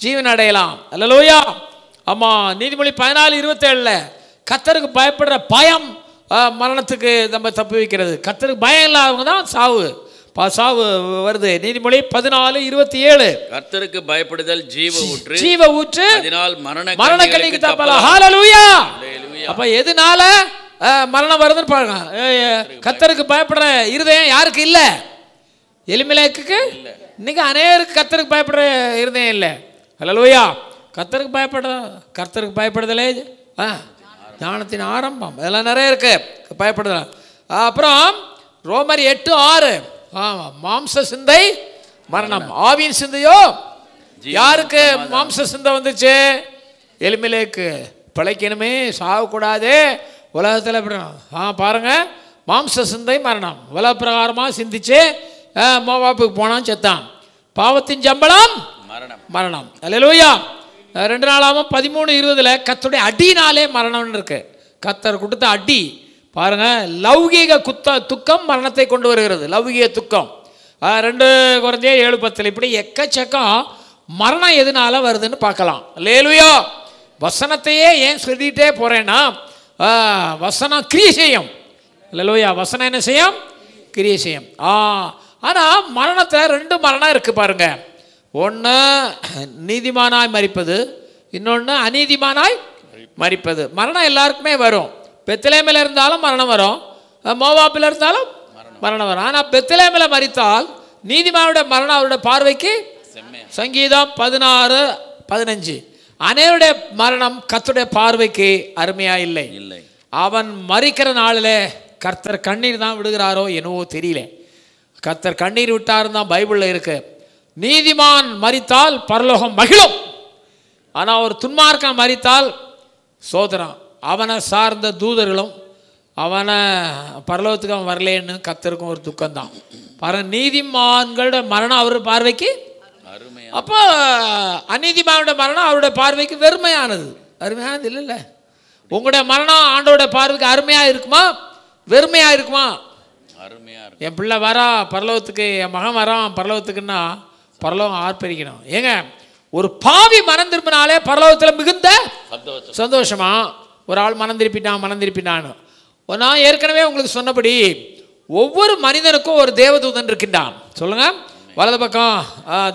ஜீவன் அடையலாம் அல்ல லோயா ஆமாம் நீதிமொழி பதினாலு இருபத்தேழில் கத்தருக்கு பயப்படுற பயம் மரணத்துக்கு நம்ம தப்பி வைக்கிறது கத்தருக்கு பயம் இல்லாதவங்க தான் சாவு சாவு வருது நீதிமொழி பதினாலு இருபத்தி ஏழு கர்த்தருக்கு பயப்படுதல் ஜீவ ஊற்று ஜீவ ஊற்று அதனால் மரண மரண கண்ணிக்கு தப்பல ஹalleluya அப்ப எதுனால மரணம் வருதுன்னு பாருங்க கத்தருக்கு பயப்படுற இருதயம் யாருக்கு இல்ல எலிமலேக்கு இன்னைக்கு அநேகருக்கு கர்த்தருக்கு பயப்படுற இருதயம் இல்லை ஹalleluya கத்தருக்கு பயப்படுற கர்த்தருக்கு பயப்படுதலே ஆ ஞானத்தின் ஆரம்பம் அதெல்லாம் நிறைய இருக்குது பயப்படுதலாம் அப்புறம் ரோமர் எட்டு ஆறு ஆமாம் மாம்ச சிந்தை மரணம் ஆவியின் சிந்தையோ யாருக்கு மாம்ச சிந்தை வந்துச்சு எளிமையிலேக்கு பிழைக்கணுமே சாகக்கூடாது உலகத்தில் ஆ பாருங்கள் மாம்ச சிந்தை மரணம் உலக பிரகாரமாக சிந்திச்சு மோவாப்புக்கு போனான் செத்தான் பாவத்தின் ஜம்பளம் மரணம் மரணம் அலையிலூயா ரெண்டு நாளாகவும் பதிமூணு இருபதில் கத்தருடைய அடினாலே மரணம்னு இருக்கு கத்தர் கொடுத்த அடி பாருங்கள் லௌகீக குத்த துக்கம் மரணத்தை கொண்டு வருகிறது லௌகீக துக்கம் ரெண்டு குறைஞ்சே ஏழு பத்தில் இப்படி எக்கச்சக்கம் மரணம் எதனால வருதுன்னு பார்க்கலாம் லேலுயோ வசனத்தையே ஏன் சொல்லிட்டே போகிறேன்னா வசனம் கிரிய செய்யும் இல்லையா வசனம் என்ன செய்யும் கிரிய செய்யும் ஆ ஆனால் மரணத்தில் ரெண்டு மரணம் இருக்குது பாருங்கள் ஒன்று நீதிமானாய் மறிப்பது இன்னொன்று அநீதிமானாய் மறிப்பது மரணம் எல்லாருக்குமே வரும் பெத்திலேமில் இருந்தாலும் மரணம் வரும் மோவாப்பில் இருந்தாலும் மரணம் வரும் ஆனால் பெத்திலேமில் மறித்தால் நீதிமானுடைய மரணம் அவருடைய பார்வைக்கு சங்கீதம் பதினாறு பதினஞ்சு அனைவருடைய மரணம் கத்துடைய பார்வைக்கு அருமையாக இல்லை இல்லை அவன் மறிக்கிற நாளில் கர்த்தர் கண்ணீர் தான் விடுகிறாரோ என்னவோ தெரியல கர்த்தர் கண்ணீர் விட்டாருன்னு தான் பைபிளில் இருக்குது நீதிமான் மறித்தால் பரலோகம் மகிழும் ஆனால் ஒரு துன்மார்க்கம் மறித்தால் சோதனம் அவனை சார்ந்த தூதர்களும் அவனை பரலோகத்துக்கு அவன் வரலேன்னு கத்திருக்கும் ஒரு துக்கம்தான் பர நீதிமான்களோட மரணம் அவர் பார்வைக்கு அப்போ அநீதிமானோட மரணம் அவருடைய பார்வைக்கு வெறுமையானது அருமையானது இல்லைல்ல உங்களுடைய மரணம் ஆண்டோட பார்வைக்கு அருமையாக இருக்குமா வெறுமையாக இருக்குமா அருமையாக என் பிள்ளை வரா பரலோகத்துக்கு என் மகன் வரான் பரலோகத்துக்குன்னா பரலோகம் ஆர்ப்பரிக்கணும் ஏங்க ஒரு பாவி மனம் திருப்பினாலே பரலோகத்தில் மிகுந்த சந்தோஷமா ஒரு ஆள் மனம் திருப்பிட்டான் மனம் திருப்பிட்டான்னு நான் ஏற்கனவே உங்களுக்கு சொன்னபடி ஒவ்வொரு மனிதனுக்கும் ஒரு தேவதூதன் இருக்கின்றான் சொல்லுங்கள் வலது பக்கம்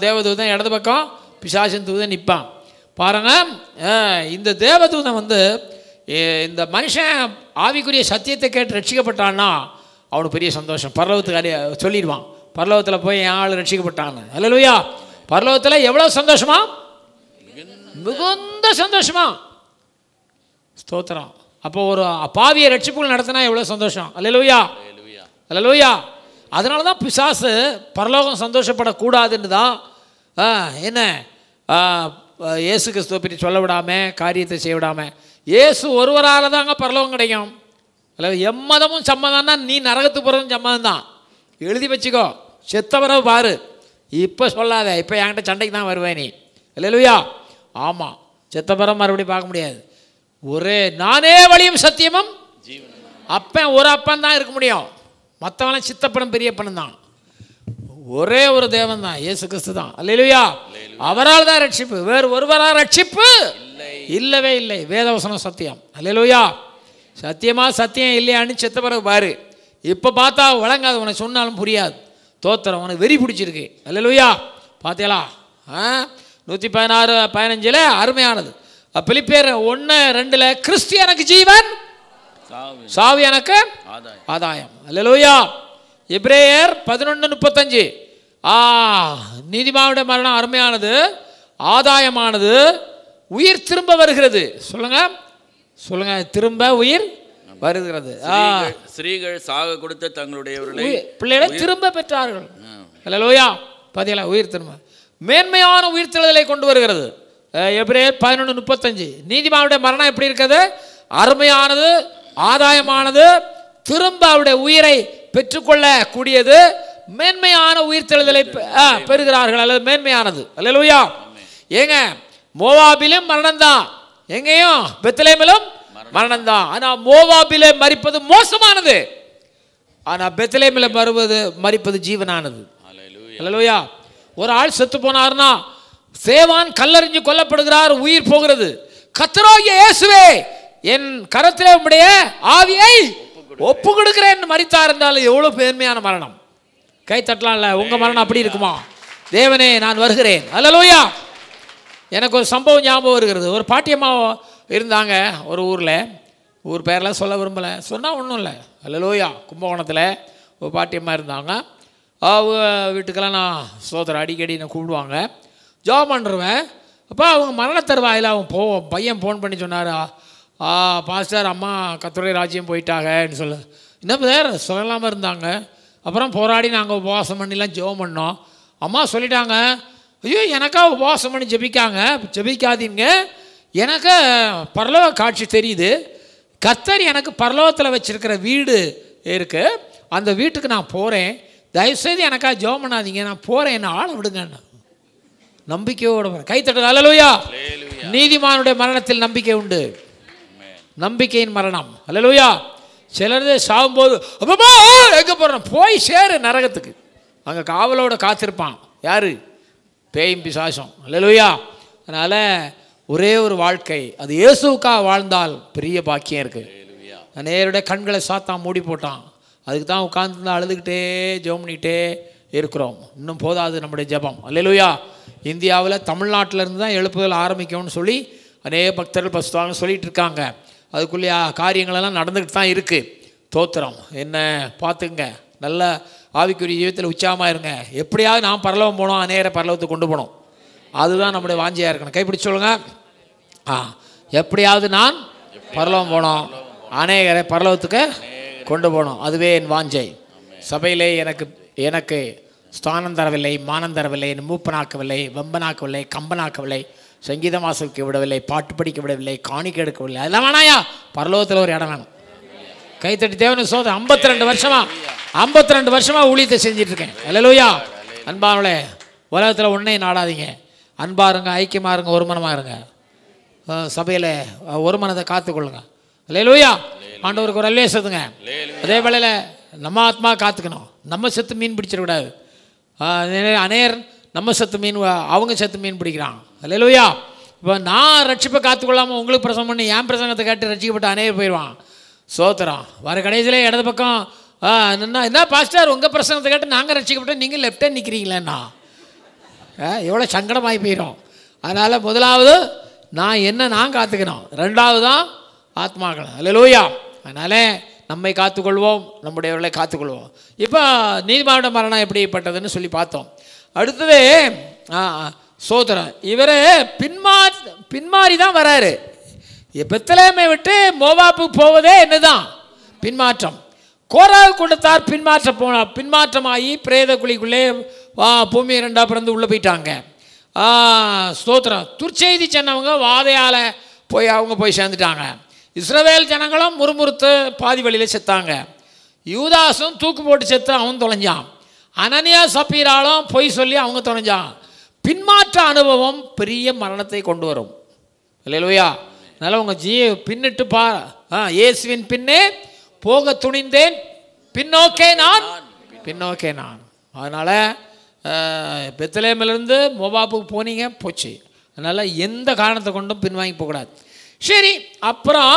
தேவதூதன் இடது பக்கம் பிசாசின் தூதன் நிற்பான் பாருங்க இந்த தேவதூதன் வந்து இந்த மனுஷன் ஆவிக்குரிய சத்தியத்தை கேட்டு ரட்சிக்கப்பட்டான்னா அவனுக்கு பெரிய சந்தோஷம் பரலவத்துக்கு சொல்லிடுவான் பரலோகத்தில் போய் என் ஆள் அல்ல லூயா பரலோகத்தில் எவ்வளோ சந்தோஷமா மிகுந்த சந்தோஷமா ஸ்தோத்திரம் அப்போ ஒரு பாவியை ரட்சிப்புகள் நடத்தினா எவ்வளோ சந்தோஷம் அல்ல லூயா அதனால தான் பிசாசு பரலோகம் சந்தோஷப்படக்கூடாதுன்னு தான் என்ன ஏசு கிறிஸ்துவ பற்றி சொல்ல விடாமல் காரியத்தை செய்ய விடாமல் ஏசு ஒருவரால் தாங்க பரலோகம் கிடைக்கும் அல்ல எம்மதமும் தான் நீ நரகத்துக்கு போகிறதும் சம்மதம் தான் எழுதி வச்சுக்கோ செத்த பிறகு பாரு இப்போ சொல்லாத இப்போ என்கிட்ட சண்டைக்கு தான் வருவேன் நீ இல்லையா ஆமாம் செத்தப்பறம் மறுபடியும் பார்க்க முடியாது ஒரே நானே வழியும் சத்தியமும் அப்பன் ஒரு அப்பன் தான் இருக்க முடியும் மற்றவனும் சித்தப்பனும் பெரியப்பனும் தான் ஒரே ஒரு தேவன் தான் இயேசு கிறிஸ்து தான் அல்லையா அவரால் தான் ரட்சிப்பு வேறு ஒருவரால் ரட்சிப்பு இல்லவே இல்லை வேதவசனம் சத்தியம் அல்லையா சத்தியமாக சத்தியம் இல்லையான்னு செத்த பிறகு பாரு இப்போ பார்த்தா வழங்காது உனக்கு சொன்னாலும் புரியாது தோத்திரம் உனக்கு வெறி பிடிச்சிருக்கு லூயா பார்த்தீங்களா ஆ நூற்றி பதினாறு பதினஞ்சில் அருமையானது பிலிப்பேர் ஒன்று ரெண்டில் கிறிஸ்து எனக்கு ஜீவன் சாவு எனக்கு ஆதாயம் லூயா எப்ரேயர் பதினொன்று முப்பத்தஞ்சு ஆ நீதிமாவுடைய மரணம் அருமையானது ஆதாயமானது உயிர் திரும்ப வருகிறது சொல்லுங்கள் சொல்லுங்கள் திரும்ப உயிர் வருகிறது ஸ்ரீகள் சாக கொடுத்த தங்களுடைய பிள்ளைகளை திரும்ப பெற்றார்கள் அல்லலோயா பதியலா உயிர் திரும்ப மேன்மையான உயிர்த்தெழுதலை கொண்டு வருகிறது எப்படியே பதினொன்று முப்பத்தஞ்சு நீதிமாவுடைய மரணம் எப்படி இருக்கிறது அருமையானது ஆதாயமானது திரும்ப அவருடைய உயிரை பெற்றுக்கொள்ள கூடியது மேன்மையான உயிர்த்தெழுதலை பெறுகிறார்கள் அல்லது மேன்மையானது அல்லலுயா ஏங்க மோவாபிலும் மரணம் தான் எங்கேயும் பெத்தலேமிலும் மரணம் தான் ஆனால் மோவாபிலே மறிப்பது மோசமானது ஆனால் பெத்தலேமில் மறுவது மறிப்பது ஜீவனானது அல்லலுயா ஒரு ஆள் செத்து போனார்னா சேவான் கல்லறிஞ்சு கொல்லப்படுகிறார் உயிர் போகிறது கத்தரோய இயேசுவே என் கரத்தில் உடைய ஆவியை ஒப்பு கொடுக்கிறேன் மறித்தா இருந்தாலும் எவ்வளோ பெருமையான மரணம் கை தட்டலாம்ல உங்கள் மரணம் அப்படி இருக்குமா தேவனே நான் வருகிறேன் அல்லலோயா எனக்கு ஒரு சம்பவம் ஞாபகம் வருகிறது ஒரு பாட்டியம்மா இருந்தாங்க ஒரு ஊரில் ஊர் பேரெலாம் சொல்ல விரும்பலை சொன்னால் ஒன்றும் இல்லை அல்லலோயா கும்பகோணத்தில் ஒரு பாட்டியம்மா இருந்தாங்க அவங்க வீட்டுக்கெல்லாம் நான் சோதரை அடிக்கடி நான் கூப்பிடுவாங்க ஜோ பண்ணுருவேன் அப்போ அவங்க மரண தருவாயில் அவன் போ பையன் ஃபோன் பண்ணி சொன்னார் பாஸ்டர் அம்மா கத்துரை ராஜ்யம் போயிட்டாங்கன்னு சொல்லு என்ன பேர் சொல்லலாமல் இருந்தாங்க அப்புறம் போராடி நாங்கள் உபவாசம் பண்ணிலாம் ஜெபம் பண்ணோம் அம்மா சொல்லிட்டாங்க ஐயோ எனக்காக உபவாசம் பண்ணி ஜெபிக்காங்க ஜெபிக்காதீங்க எனக்கு பரலோக காட்சி தெரியுது கத்தர் எனக்கு பரலோகத்தில் வச்சுருக்கிற வீடு இருக்குது அந்த வீட்டுக்கு நான் போகிறேன் தயவுசெய்து எனக்காக ஜோம் பண்ணாதீங்க நான் போகிறேன் என்ன ஆளை விடுங்கன்னு நம்பிக்கையோடு கைத்தட்டல் அலலுயா நீதிமானுடைய மரணத்தில் நம்பிக்கை உண்டு நம்பிக்கையின் மரணம் அலலுயா சிலர் சாகும்போது அப்பப்பா எங்கே போகிறோம் போய் சேரு நரகத்துக்கு அங்கே காவலோட காத்திருப்பான் யார் பேயும் பிசாசம் அலலுயா அதனால் ஒரே ஒரு வாழ்க்கை அது இயேசுக்காக வாழ்ந்தால் பெரிய பாக்கியம் இருக்குது நேருடைய கண்களை சாத்தான் மூடி போட்டான் அதுக்கு தான் உட்காந்துருந்தா அழுதுகிட்டே ஜெபம் பண்ணிகிட்டே இருக்கிறோம் இன்னும் போதாது நம்முடைய ஜெபம் அல்லையா இந்தியாவில் தமிழ்நாட்டிலேருந்து தான் எழுப்புதல் ஆரம்பிக்கணும்னு சொல்லி அநேக பக்தர்கள் பசுவாங்க சொல்லிகிட்டு இருக்காங்க அதுக்குள்ளேயா காரியங்களெல்லாம் நடந்துக்கிட்டு தான் இருக்குது தோத்திரம் என்ன பார்த்துங்க நல்ல ஆவிக்குரிய ஜீவத்தில் உச்சமாக இருங்க எப்படியாவது நான் பரலவம் போனோம் அநேகரை பரலவத்துக்கு கொண்டு போனோம் அதுதான் நம்முடைய வாஞ்சியாக இருக்கணும் கைப்பிடிச்சு சொல்லுங்கள் ஆ எப்படியாவது நான் பரலவம் போனோம் அநேகரை பரலவத்துக்கு கொண்டு போனோம் அதுவே என் வாஞ்சை சபையிலே எனக்கு எனக்கு ஸ்தானம் தரவில்லை மானம் தரவில்லை மூப்பனாக்கவில்லை வெம்பனாக்கவில்லை கம்பனாக்கவில்லை சங்கீதம் வாசலுக்கு விடவில்லை பாட்டு படிக்க விடவில்லை காணிக்க எடுக்கவில்லை அதெல்லாம் வேணாயா பரலோகத்தில் ஒரு இடம் வேணும் கைத்தட்டி தேவன சோதனை ஐம்பத்தி ரெண்டு வருஷமா ஐம்பத்தி ரெண்டு வருஷமா ஊழியத்தை செஞ்சுட்டு இருக்கேன் அல்லலூயா அன்பானவளே உலகத்தில் ஒன்றையும் நாடாதீங்க அன்பாருங்க ஐக்கியமாக இருங்க ஒருமனமாக இருங்க சபையில் ஒரு மனதை காத்துக்கொள்ளுங்க லேலூயா ஆண்டவருக்கு ஒரு அல்லே சொல்லுங்க அதே வேளையில் நம்ம ஆத்மா காத்துக்கணும் நம்ம செத்து மீன் பிடிச்சிடக்கூடாது அநேர் நம்ம செத்து மீன் அவங்க செத்து மீன் பிடிக்கிறான் லேலூயா இப்போ நான் ரட்சிப்பை காத்துக்கொள்ளாமல் உங்களுக்கு பிரசங்கம் பண்ணி என் பிரசங்கத்தை கேட்டு ரட்சிக்கப்பட்ட அநேர் போயிடுவான் சோத்துறான் வர கடைசியில் இடது பக்கம் என்ன என்ன பாஸ்டர் உங்கள் பிரசங்கத்தை கேட்டு நாங்கள் ரட்சிக்கப்பட்டோம் நீங்கள் லெஃப்டே நிற்கிறீங்களேண்ணா எவ்வளோ சங்கடமாகி போயிடும் அதனால் முதலாவது நான் என்ன நான் காத்துக்கணும் ரெண்டாவது தான் ஆத்மாக்கள் அல்ல லோயா அதனால் நம்மை காத்துக்கொள்வோம் நம்முடையவர்களை காத்துக்கொள்வோம் இப்போ நீதிமாவட்ட மரணம் எப்படிப்பட்டதுன்னு சொல்லி பார்த்தோம் அடுத்தது சோதரன் இவர் பின்மா பின்மாறி தான் வராரு எப்பத்திலேயுமே விட்டு மோவாப்புக்கு போவதே என்னதான் பின்மாற்றம் கோராவு கொடுத்தார் பின்மாற்ற போனா பின்மாற்றமாகி பிரேத குழிக்குள்ளே பூமி ரெண்டாக பிறந்து உள்ளே போயிட்டாங்க ஸ்தோத்திரம் துர்ச்செய்தி சொன்னவங்க வாதையால் போய் அவங்க போய் சேர்ந்துட்டாங்க இஸ்ரவேல் ஜனங்களும் முறுமுறுத்து பாதி வழியில் செத்தாங்க யூதாசும் தூக்கு போட்டு செத்து அவன் தொலைஞ்சான் அனனியா சப்பீராலும் பொய் சொல்லி அவங்க தொலைஞ்சான் பின்மாற்ற அனுபவம் பெரிய மரணத்தை கொண்டு வரும் இல்லையா அதனால் உங்கள் ஜீ பின்னிட்டு பா ஆ இயேசுவின் பின்னே போக துணிந்தேன் பின்னோக்கே நான் பின்னோக்கே நான் அதனால் பெத்தலேமிலிருந்து மொபாப்புக்கு போனீங்க போச்சு அதனால் எந்த காரணத்தை கொண்டும் பின்வாங்கி போகக்கூடாது சரி அப்புறம்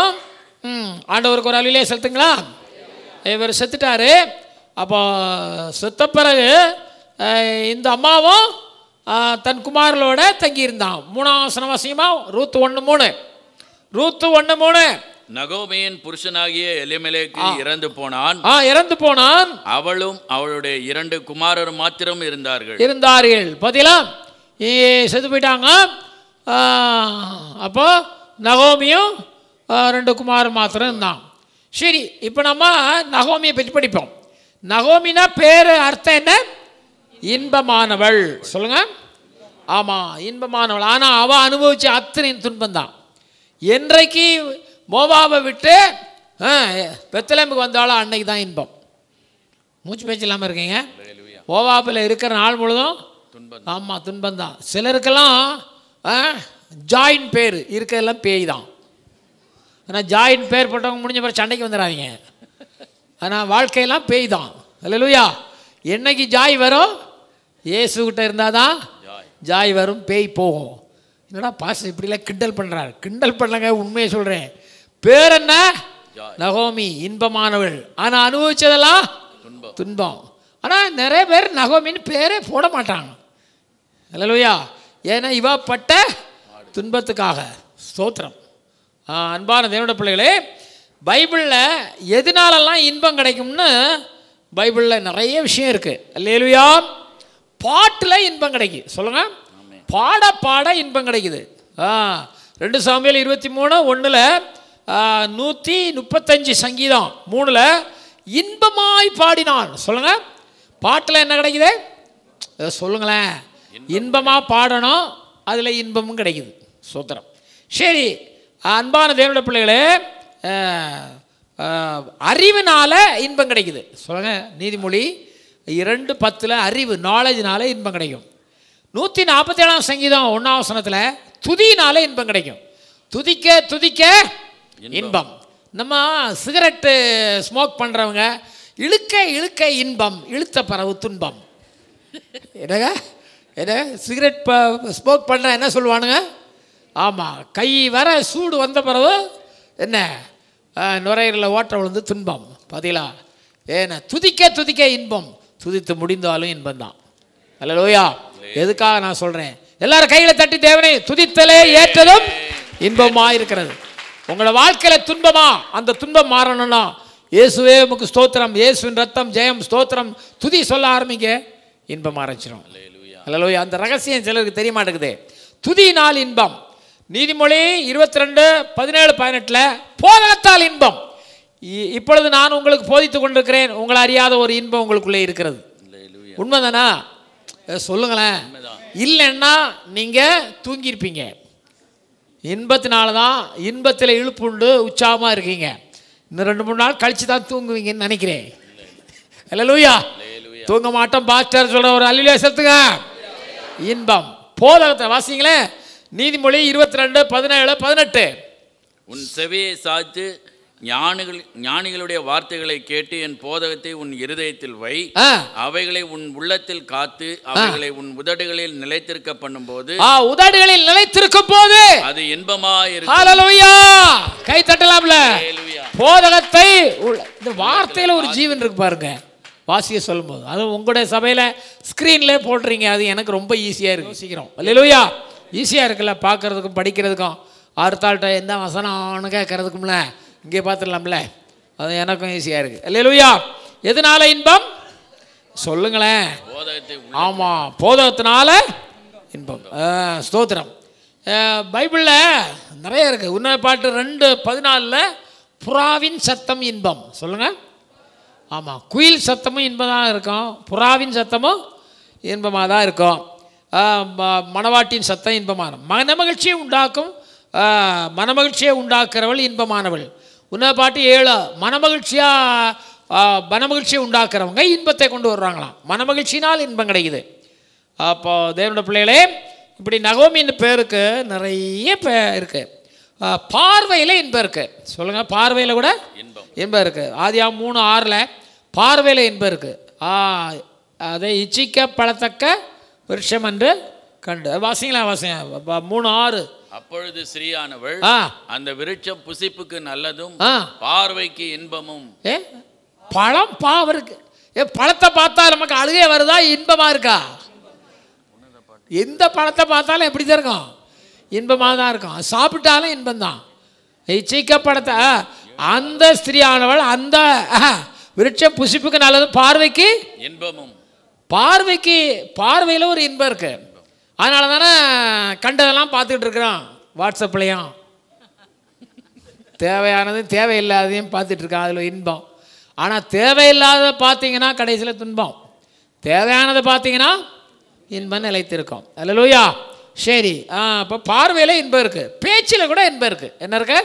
ஆண்டவருக்கு ஒரு அழிலே செலுத்துங்களா இவர் செத்துட்டாரு அப்போ செத்த பிறகு இந்த அம்மாவும் தன் குமாரலோட தங்கியிருந்தான் மூணாம் அவசியமாக ரூத்து ஒன்று மூணு ரூத்து ஒன்று மூணு நகோமையின் புருஷனாகிய எலிமெலேக்கு இறந்து போனான் ஆ இறந்து போனான் அவளும் அவளுடைய இரண்டு குமாரரும் மாத்திரம் இருந்தார்கள் இருந்தார்கள் பதிலா செத்து போயிட்டாங்க அப்போ நகோமியும் ரெண்டு குமாரர் மாத்திரம் இருந்தான் சரி இப்போ நம்ம நகோமியை பற்றி படிப்போம் நகோமினா பேர் அர்த்தம் என்ன இன்பமானவள் சொல்லுங்க ஆமாம் இன்பமானவள் ஆனால் அவள் அனுபவித்த அத்தனை துன்பம் தான் என்றைக்கு மோவாவை விட்டு பெத்தலம்புக்கு வந்தாலும் அன்னைக்கு தான் இன்பம் மூச்சு பேச்சு இல்லாமல் இருக்கீங்க மோவாப்பில் இருக்கிற நாள் முழுதும் ஆமாம் துன்பம் தான் சிலருக்கெல்லாம் ஜாயின் பேர் இருக்கிறதெல்லாம் பேய் தான் ஆனால் ஜாயின் பேர் போட்டவங்க முடிஞ்ச பிறகு சண்டைக்கு வந்துடாதீங்க ஆனால் வாழ்க்கையெல்லாம் பேய் தான் லூயா என்னைக்கு ஜாய் வரும் ஏசுக்கிட்ட இருந்தால் தான் ஜாய் வரும் பேய் போகும் என்னடா பாச இப்படிலாம் கிண்டல் பண்ணுறாரு கிண்டல் பண்ணலங்க உண்மையை சொல்கிறேன் பேர் என்ன நகோமி இன்பமானவள் ஆனால் அனுபவிச்சதெல்லாம் துன்பம் ஆனால் நிறைய பேர் நகோமின்னு பேரே போட மாட்டாங்க இல்லையா ஏன்னா இவா பட்ட துன்பத்துக்காக ஸ்தோத்திரம் அன்பான தேவனோட பிள்ளைகளே பைபிளில் எதனாலெல்லாம் இன்பம் கிடைக்கும்னு பைபிளில் நிறைய விஷயம் இருக்குது இல்லையா பாட்டில் இன்பம் கிடைக்கும் சொல்லுங்கள் பாட பாட இன்பம் கிடைக்குது ஆ ரெண்டு சாமியில் இருபத்தி மூணு ஒன்றில் நூற்றி முப்பத்தஞ்சு சங்கீதம் மூணில் இன்பமாய் பாடினான் சொல்லுங்க பாட்டில் என்ன கிடைக்குது சொல்லுங்களேன் இன்பமாக பாடணும் அதில் இன்பமும் கிடைக்குது சூத்திரம் சரி அன்பான தேவட பிள்ளைகளே அறிவுனால இன்பம் கிடைக்குது சொல்லுங்க நீதிமொழி இரண்டு பத்தில் அறிவு நாலேஜினால இன்பம் கிடைக்கும் நூற்றி நாற்பத்தி ஏழாம் சங்கீதம் ஒன்றாவசனத்தில் துதியினால இன்பம் கிடைக்கும் துதிக்க துதிக்க இன்பம் நம்ம சிகரெட்டு ஸ்மோக் பண்ணுறவங்க இழுக்க இழுக்க இன்பம் இழுத்த பறவு துன்பம் என்னங்க என்ன சிகரெட் ப ஸ்மோக் பண்ணுற என்ன சொல்லுவானுங்க ஆமாம் கை வர சூடு வந்த பிறகு என்ன நுரையீரலில் ஓட்ட விழுந்து துன்பம் பார்த்தீங்களா ஏன்னா துதிக்க துதிக்க இன்பம் துதித்து முடிந்தாலும் இன்பம் தான் அல்ல லோயா எதுக்காக நான் சொல்கிறேன் எல்லாரும் கையில் தட்டி தேவனே துதித்தலே ஏற்றதும் இன்பமாக இருக்கிறது உங்களோட வாழ்க்கையில் துன்பமா அந்த துன்பம் மாறணும்னா இயேசுவே உமக்கு ஸ்தோத்திரம் இயேசுவின் ரத்தம் ஜெயம் ஸ்தோத்திரம் துதி சொல்ல ஆரம்பிங்க இன்பம் ஆரம்பிச்சிடும் அல்லலோயா அந்த ரகசியம் சிலருக்கு தெரிய மாட்டேங்குது துதி நாள் இன்பம் நீதிமொழி இருபத்தி ரெண்டு பதினேழு பதினெட்டில் போதகத்தால் இன்பம் இப்பொழுது நான் உங்களுக்கு போதித்து கொண்டிருக்கிறேன் உங்களை அறியாத ஒரு இன்பம் உங்களுக்குள்ளே இருக்கிறது உண்மைதானா சொல்லுங்களேன் இல்லைன்னா நீங்கள் தூங்கியிருப்பீங்க இன்பத்தினால தான் இன்பத்தில் இழுப்புண்டு உற்சாகமாக இருக்கீங்க இன்னும் ரெண்டு மூணு நாள் கழித்து தான் தூங்குவீங்கன்னு நினைக்கிறேன் இல்லை லூயா தூங்க மாட்டோம் பாஸ்டர் சொல்கிற ஒரு அல்லா சேர்த்துங்க இன்பம் போதகத்தை வாசிங்களேன் நீதிமொழி இருபத்தி ரெண்டு பதினேழு பதினெட்டு உன் செவியை சாத்து ஞானிகள் ஞானிகளுடைய வார்த்தைகளை கேட்டு என் போதகத்தை உன் இருதயத்தில் வை அவைகளை உன் உள்ளத்தில் காத்து அவைகளை உன் உதடுகளில் நிலைத்திருக்க பண்ணும் போது உதடுகளில் நிலைத்திருக்கும் போது அது இன்பமா இருக்கும் கை தட்டலாம்ல போதகத்தை இந்த வார்த்தையில ஒரு ஜீவன் இருக்கு பாருங்க வாசிய சொல்லும் போது அதுவும் உங்களுடைய சபையில் ஸ்க்ரீன்லேயே போடுறீங்க அது எனக்கு ரொம்ப ஈஸியா இருக்கும் சீக்கிரம் இல்லையா ஈஸியாக இருக்குல்ல பாக்குறதுக்கும் படிக்கிறதுக்கும் அடுத்தாள்கிட்ட எந்த வசனம்னு கேட்கறதுக்கும்ல இங்கே பார்த்துடலாம்ல அது எனக்கும் ஈஸியாக இருக்குது இல்லையா எதனால இன்பம் சொல்லுங்களேன் ஆமாம் போதகத்தினால இன்பம் ஸ்தோத்திரம் பைபிளில் நிறைய இருக்குது உன்ன பாட்டு ரெண்டு பதினாலில் புறாவின் சத்தம் இன்பம் சொல்லுங்கள் ஆமாம் குயில் சத்தமும் இன்பமாக இருக்கும் புறாவின் சத்தமும் இன்பமாக தான் இருக்கும் மனவாட்டின் சத்தம் இன்பமான மனமகிழ்ச்சியை உண்டாக்கும் மனமகிழ்ச்சியை உண்டாக்குறவள் இன்பமானவள் உன்ன பாட்டி ஏழு மனமகிழ்ச்சியாக மனமகிழ்ச்சியை உண்டாக்குறவங்க இன்பத்தை கொண்டு வர்றாங்களாம் மனமகிழ்ச்சினால் இன்பம் கிடைக்குது அப்போ தேவனோட பிள்ளைகளே இப்படி நகோமின்னு பேருக்கு நிறைய பே இருக்குது பார்வையில் இன்பம் இருக்குது சொல்லுங்கள் பார்வையில் கூட இன்பம் இன்பம் இருக்குது ஆதியா மூணு ஆறில் பார்வையில் இன்பம் இருக்குது அதை இச்சிக்க பழத்தக்க விருஷம் என்று கண்டு வாசிங்களா வாசிங்க மூணு ஆறு அப்பொழுது ஸ்ரீயானவள் அந்த விருட்சம் புசிப்புக்கு நல்லதும் பார்வைக்கு இன்பமும் பழம் பாவருக்கு ஏ பழத்தை பார்த்தா நமக்கு அழுகே வருதா இன்பமா இருக்கா எந்த பழத்தை பார்த்தாலும் எப்படி தான் இருக்கும் இன்பமாக தான் இருக்கும் சாப்பிட்டாலும் இன்பம்தான் சீக்க படத்தை அந்த ஸ்திரீயானவள் அந்த விருட்சம் புசிப்புக்கு நல்லது பார்வைக்கு இன்பமும் பார்வைக்கு பார்வையில் ஒரு இன்பம் இருக்குது அதனால தானே கண்டதெல்லாம் பார்த்துக்கிட்டு இருக்கிறான் வாட்ஸ்அப்லேயும் தேவையானதும் தேவையில்லாதையும் பார்த்துட்ருக்கான் அதில் இன்பம் ஆனால் தேவையில்லாத பார்த்தீங்கன்னா கடைசியில் துன்பம் தேவையானதை பார்த்தீங்கன்னா இன்பம் நிலைத்திருக்கும் அல்ல லூயா சரி இப்போ பார்வையில் இன்பம் இருக்குது பேச்சில் கூட இன்பம் இருக்குது என்ன இருக்கு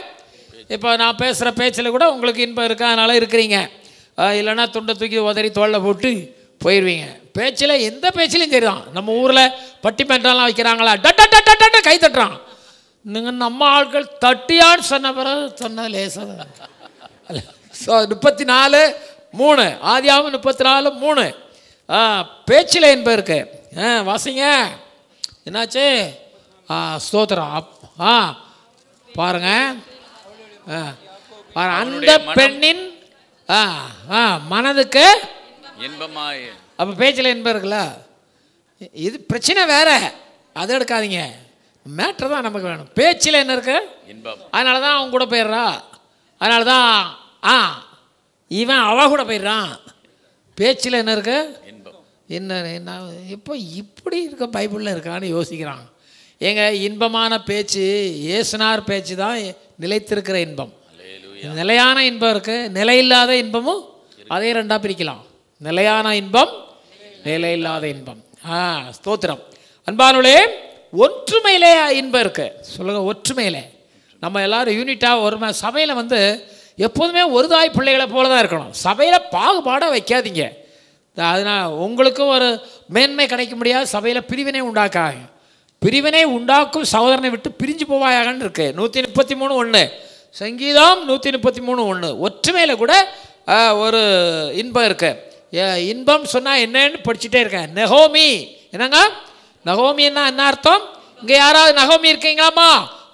இப்போ நான் பேசுகிற பேச்சில் கூட உங்களுக்கு இன்பம் இருக்குது அதனால் இருக்கிறீங்க இல்லைன்னா துண்டை தூக்கி உதறி தோளில் போட்டு போயிடுவீங்க பேச்சில் எந்த பேச்சிலையும் சரிதான் நம்ம ஊரில் பட்டிமன்றம்லாம் வைக்கிறாங்களா டட்ட கை தட்டுறான் நீங்கள் நம்ம ஆட்கள் தட்டியான்னு சொன்ன பிறகு சொன்ன லேசாக ஸோ முப்பத்தி நாலு மூணு ஆதியாவும் முப்பத்தி நாலு மூணு பேச்சில் என்பது இருக்கு ஆ வாசிங்க என்னாச்சு ஆ ஸ்தோத்திரம் அப் ஆ பாருங்க அந்த பெண்ணின் ஆ ஆ மனதுக்கு இன்பமாய் அப்போ பேச்சில் இன்பம் இருக்குல்ல இது பிரச்சனை வேறு அதை எடுக்காதீங்க மேட்ரு தான் நமக்கு வேணும் பேச்சில் என்ன இருக்கு அதனால தான் அவன் கூட போயிடுறா அதனால தான் ஆ இவன் அவ கூட போயிடுறான் பேச்சில் என்ன இருக்கு என்ன என்ன இப்போ இப்படி இருக்க பைபிளில் இருக்கான்னு யோசிக்கிறான் ஏங்க இன்பமான பேச்சு ஏசுனார் பேச்சு தான் நிலைத்திருக்கிற இன்பம் நிலையான இன்பம் இருக்குது நிலையில்லாத இன்பமும் அதே ரெண்டாக பிரிக்கலாம் நிலையான இன்பம் நிலையில்லாத இன்பம் ஆ ஸ்தோத்திரம் அன்பானுலே ஒற்றுமையிலே இன்பம் இருக்கு சொல்லுங்க ஒற்றுமையில நம்ம எல்லாரும் யூனிட்டாக ஒரு சபையில் வந்து எப்போதுமே ஒரு தாய் பிள்ளைகளை போல தான் இருக்கணும் சபையில் பாகுபாடாக வைக்காதீங்க அதனால் உங்களுக்கும் ஒரு மேன்மை கிடைக்க முடியாது சபையில் பிரிவினை உண்டாக்காங்க பிரிவினை உண்டாக்கும் சகோதரனை விட்டு பிரிஞ்சு போவாயாகன்னு இருக்கு நூற்றி முப்பத்தி மூணு ஒன்று சங்கீதம் நூற்றி முப்பத்தி மூணு ஒன்று ஒற்றுமையில் கூட ஒரு இன்பம் இருக்குது இன்பம் சொன்னால் என்னன்னு படிச்சுட்டே இருக்கேன் நெகோமி என்னங்க நகோமின்னா என்ன அர்த்தம் இங்கே யாராவது நகோமி இருக்கீங்களாம்மா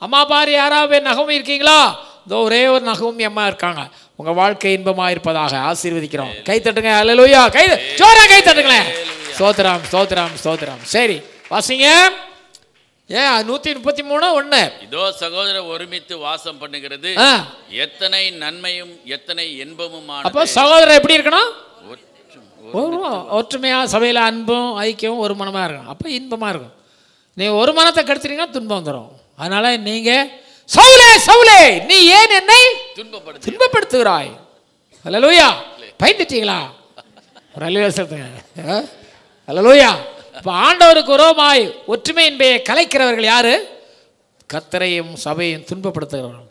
அம்மா பாரு யாராவது நகோமி இருக்கீங்களா இதோ ஒரே ஒரு நகோமி அம்மா இருக்காங்க உங்கள் வாழ்க்கை இன்பமாக இருப்பதாக ஆசீர்வதிக்கிறோம் கை தட்டுங்க அலலுயா கை ஜோரா கை தட்டுங்களேன் சோத்ராம் சோத்ராம் சோத்ராம் சரி வாசிங்க ஏன் நூத்தி முப்பத்தி மூணு ஒண்ணு இதோ சகோதர ஒருமித்து வாசம் பண்ணுகிறது எத்தனை நன்மையும் எத்தனை இன்பமும் அப்போ சகோதரர் எப்படி இருக்கணும் ஒற்றுமையாக சபையில் அன்பும் ஐக்கியமும் ஒரு மனமாக இருக்கும் அப்போ இன்பமாக இருக்கும் நீங்கள் ஒரு மனத்தை கெடுத்துட்டீங்கன்னா துன்பம் தரும் அதனால் நீங்கள் சவுலே சவுலே நீ ஏன் என்னை துன்பப்படு துன்பப்படுத்துகிறாய் அல்ல லூயா பயந்துட்டீங்களா ஒரு அலுவலக அல்ல லூயா இப்போ ஆண்டவருக்கு உரோமாய் ஒற்றுமையின் கலைக்கிறவர்கள் யார் கத்தரையும் சபையும் துன்பப்படுத்துகிறவர்கள்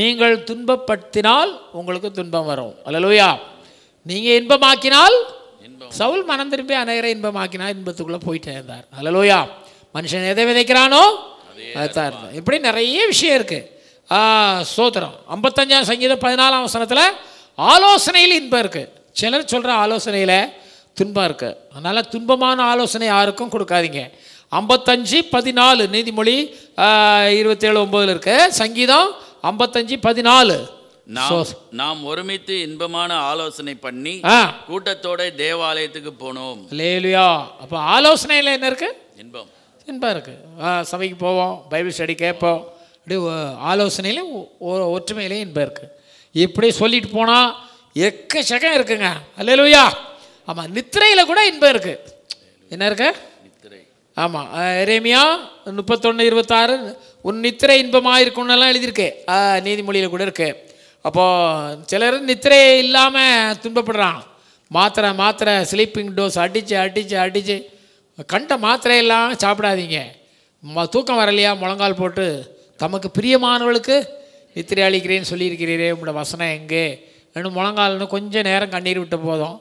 நீங்கள் துன்பப்படுத்தினால் உங்களுக்கு துன்பம் வரும் அல்ல லூயா நீங்கள் இன்பமாக்கினால் சவுல் மனம் திருப்பி அநேகரை இன்பமாக்கினா இன்பத்துக்குள்ளே போயிட்டே இருந்தார் அலலோயா மனுஷன் எதை விதைக்கிறானோ அதுதான் இப்படி நிறைய விஷயம் இருக்குது சோத்திரம் ஐம்பத்தஞ்சாம் சங்கீதம் பதினாலாம் வசனத்தில் ஆலோசனையில் இன்பம் இருக்குது சிலர் சொல்கிற ஆலோசனையில் துன்பம் இருக்குது அதனால் துன்பமான ஆலோசனை யாருக்கும் கொடுக்காதீங்க ஐம்பத்தஞ்சு பதினாலு நீதிமொழி இருபத்தேழு ஒம்பதில் இருக்குது சங்கீதம் ஐம்பத்தஞ்சு பதினாலு நாம் நாம் ஒருமித்து இன்பமான ஆலோசனை பண்ணி கூட்டத்தோட தேவாலயத்துக்கு போனோம் லேலியா அப்போ ஆலோசனையில் என்ன இருக்கு இன்பம் இன்பம் இருக்கு சபைக்கு போவோம் பைபிள் ஸ்டடி கேட்போம் அப்படி ஆலோசனையிலையும் ஒற்றுமையிலையும் இன்பம் இருக்கு இப்படி சொல்லிட்டு போனால் எக்கச்சக்கம் இருக்குங்க அல்லையா ஆமாம் நித்திரையில் கூட இன்பம் இருக்கு என்ன இருக்கு ஆமாம் ரேமியா முப்பத்தொன்று இருபத்தாறு உன் நித்திரை இன்பமாக இருக்குன்னெல்லாம் எழுதியிருக்கு நீதிமொழியில் கூட இருக்குது அப்போது சிலர் நித்திரை இல்லாமல் துன்பப்படுறான் மாத்திரை மாத்திரை ஸ்லீப்பிங் டோஸ் அடித்து அடித்து அடித்து கண்ட மாத்திரையெல்லாம் சாப்பிடாதீங்க தூக்கம் வரலையா முழங்கால் போட்டு தமக்கு பிரியமானவளுக்கு நித்திரை அளிக்கிறேன்னு சொல்லியிருக்கிறீரே உங்களோட வசனம் எங்கே வேணும் முழங்கால்னு கொஞ்சம் நேரம் கண்ணீர் விட்டு போதும்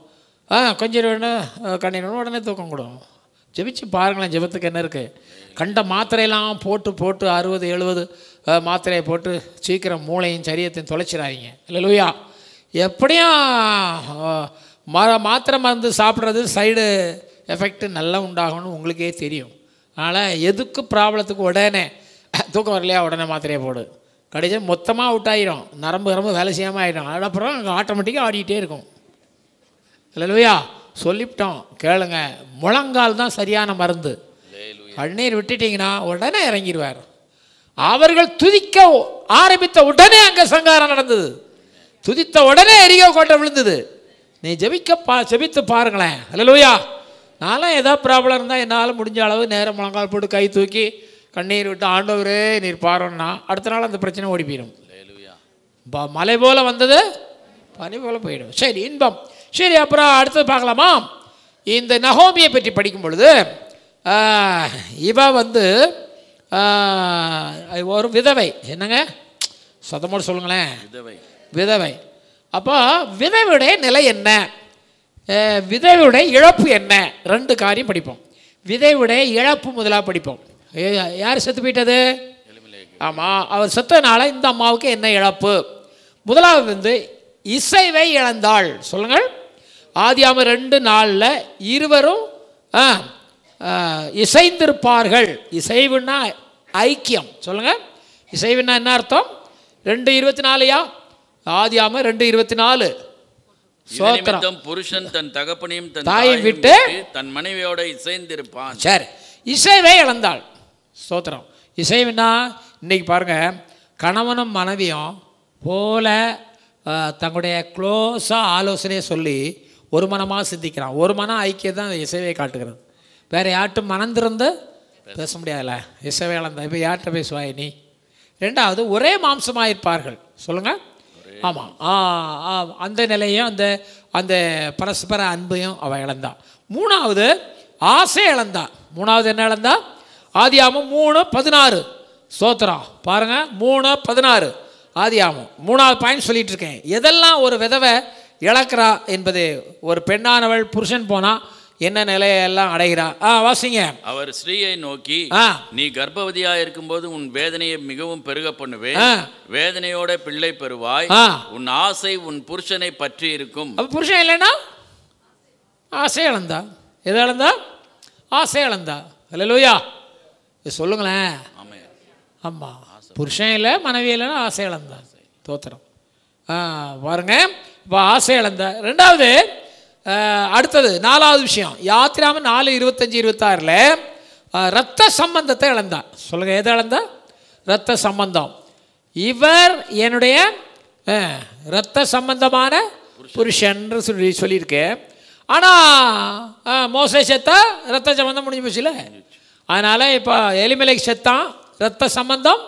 ஆ கொஞ்சம் வேணும் கண்ணீர் வேணும் உடனே தூக்கம் கொடுக்கும் ஜெபிச்சு பாருங்களேன் ஜெபத்துக்கு என்ன இருக்குது கண்ட மாத்திரையெல்லாம் போட்டு போட்டு அறுபது எழுபது மாத்திரையை போட்டு சீக்கிரம் மூளையும் சரியத்தையும் தொலைச்சிடாதீங்க இல்லை லூயா எப்படியும் ம மாத்திரை மருந்து சாப்பிட்றது சைடு எஃபெக்ட் நல்லா உண்டாகணும்னு உங்களுக்கே தெரியும் அதனால் எதுக்கு ப்ராப்ளத்துக்கு உடனே தூக்கம் வரலையா உடனே மாத்திரையை போடு கடைசி மொத்தமாக அவுட் நரம்பு நரம்பு வேலை செய்யாமல் ஆகிடும் அதுக்கப்புறம் ஆட்டோமேட்டிக்காக ஆடிக்கிட்டே இருக்கும் இல்லை லூயா சொல்லிவிட்டோம் கேளுங்க முழங்கால் தான் சரியான மருந்து கண்ணீர் விட்டுட்டிங்கன்னா உடனே இறங்கிடுவார் அவர்கள் துதிக்க ஆரம்பித்த உடனே அங்கே சங்காரம் நடந்தது துதித்த உடனே எரிகோ கோட்டை விழுந்தது நீ ஜெபிக்க பா ஜெபித்து பாருங்களேன் லூயா நானும் எதா ப்ராப்ளம் இருந்தால் என்னால் முடிஞ்ச அளவு நேரம் முழங்கால் போட்டு கை தூக்கி கண்ணீர் விட்டு ஆண்டவரே நீர் பாருன்னா அடுத்த நாள் அந்த பிரச்சனை ஓடி போயிடும் மலை போல் வந்தது பனி போல் போயிடும் சரி இன்பம் சரி அப்புறம் அடுத்தது பார்க்கலாமா இந்த நகோமியை பற்றி படிக்கும் பொழுது இவ வந்து ஒரு விதவை என்னங்க சதமோடு சொல்லுங்களேன் விதவை விதவை அப்போ விதவையுடைய நிலை என்ன விதவையுடைய இழப்பு என்ன ரெண்டு காரியம் படிப்போம் விதவையுடைய இழப்பு முதலாக படிப்போம் யார் செத்து போயிட்டது ஆமாம் அவர் செத்தனால இந்த அம்மாவுக்கு என்ன இழப்பு முதலாவது வந்து இசைவை இழந்தாள் சொல்லுங்கள் ஆதியாம ரெண்டு நாளில் இருவரும் இசைந்திருப்பார்கள் இசைவுனா ஐக்கியம் சொல்லுங்கள் இசைவுனா என்ன அர்த்தம் ரெண்டு இருபத்தி நாலுயா ஆதியாம ரெண்டு இருபத்தி நாலு சோத்திரம் புருஷன் தன் தகப்பனையும் தன் தாயை விட்டு தன் மனைவியோட இசைந்திருப்பான் சரி இசைவே இழந்தாள் சோத்திரம் இசைவுனா இன்னைக்கு பாருங்கள் கணவனும் மனைவியும் போல தங்களுடைய க்ளோஸாக ஆலோசனையை சொல்லி ஒரு மனமாக சிந்திக்கிறான் ஒரு மனம் ஐக்கியம் தான் இசைவை காட்டுகிறது வேறு யார்ட்டும் மனந்திருந்து பேச முடியாதுல்ல இசவேளந்தா இப்போ யார்கிட்ட பேசுவாய் நீ ரெண்டாவது ஒரே மாம்சமாக இருப்பார்கள் சொல்லுங்கள் ஆமாம் ஆ அந்த நிலையும் அந்த அந்த பரஸ்பர அன்பையும் அவள் இழந்தா மூணாவது ஆசை இழந்தா மூணாவது என்ன இழந்தா ஆதியாமம் மூணு பதினாறு சோத்திரம் பாருங்க மூணு பதினாறு ஆதியாமம் மூணாவது பாயிண்ட் சொல்லிகிட்டு இருக்கேன் எதெல்லாம் ஒரு விதவை இழக்கிறா என்பது ஒரு பெண்ணானவள் புருஷன் போனால் என்ன நிலையெல்லாம் அடைகிறார் ஆ வாசிங்க அவர் ஸ்ரீயை நோக்கி நீ கர்ப்பவதியா இருக்கும்போது உன் வேதனையை மிகவும் பெருக பண்ணுவேன் வேதனையோட பிள்ளை பெறுவாய் உன் ஆசை உன் புருஷனை பற்றி இருக்கும் புருஷன் இல்லைனா ஆசை இழந்தா எதை இழந்தா ஆசை இழந்தா இல்லை லோயா சொல்லுங்களேன் ஆமா ஆமாம் புருஷன் இல்லை மனைவி இல்லைன்னா ஆசை இழந்தா தோத்திரம் பாருங்க இப்போ ஆசை இழந்தா ரெண்டாவது அடுத்தது நாலாவது விஷயம் யாத்திராம நாலு இருபத்தஞ்சி இருபத்தாறில் ரத்த சம்பந்தத்தை இழந்தான் சொல்லுங்கள் எதை இழந்தா ரத்த சம்பந்தம் இவர் என்னுடைய ரத்த சம்பந்தமான புருஷன் சொல்லி சொல்லியிருக்கேன் ஆனால் மோசை செத்தா ரத்த சம்பந்தம் முடிஞ்சு போச்சுல அதனால் இப்போ எலிமலை செத்தான் ரத்த சம்பந்தம்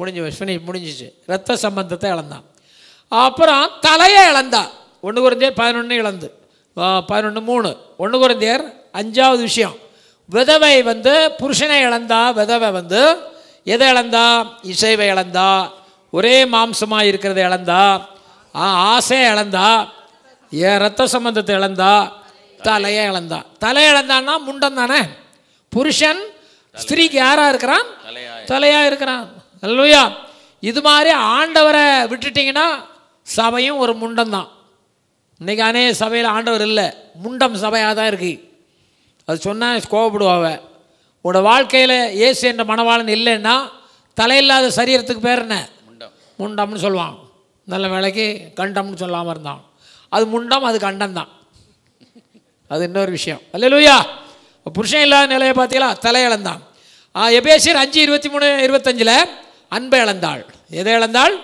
முடிஞ்சு போச்சு முடிஞ்சிச்சு ரத்த சம்பந்தத்தை இழந்தான் அப்புறம் தலையை இழந்தா ஒன்று குறைஞ்சே பதினொன்று இழந்து பதினொன்று மூணு ஒன்று குறைந்தியர் அஞ்சாவது விஷயம் விதவை வந்து புருஷனை இழந்தா விதவை வந்து எதை இழந்தா இசைவை இழந்தா ஒரே மாம்சமாக இருக்கிறத இழந்தா ஆசையை இழந்தா ஏ ரத்த சம்பந்தத்தை இழந்தா தலையை இழந்தா தலை இழந்தான்னா முண்டம் தானே புருஷன் ஸ்திரீக்கு யாராக இருக்கிறான் தலையாக இருக்கிறான் இல்லையா இது மாதிரி ஆண்டவரை விட்டுட்டிங்கன்னா சபையும் ஒரு முண்டம் தான் இன்றைக்கி அநேக சபையில் ஆண்டவர் இல்லை முண்டம் சபையாக தான் இருக்குது அது சொன்னால் கோவப்படுவாவ உன்னோட வாழ்க்கையில் ஏசு என்ற மனவாளன் இல்லைன்னா தலையில்லாத சரீரத்துக்கு பேர் என்ன முண்டம்னு சொல்லுவான் நல்ல வேலைக்கு கண்டம்னு சொல்லாமல் இருந்தான் அது முண்டம் அது கண்டம் தான் அது இன்னொரு விஷயம் அல்ல லூயா புருஷன் இல்லாத நிலையை பார்த்தீங்களா தலை இழந்தான் எபேசியர் அஞ்சு இருபத்தி மூணு இருபத்தஞ்சில் அன்பை இழந்தாள் எதை இழந்தாள்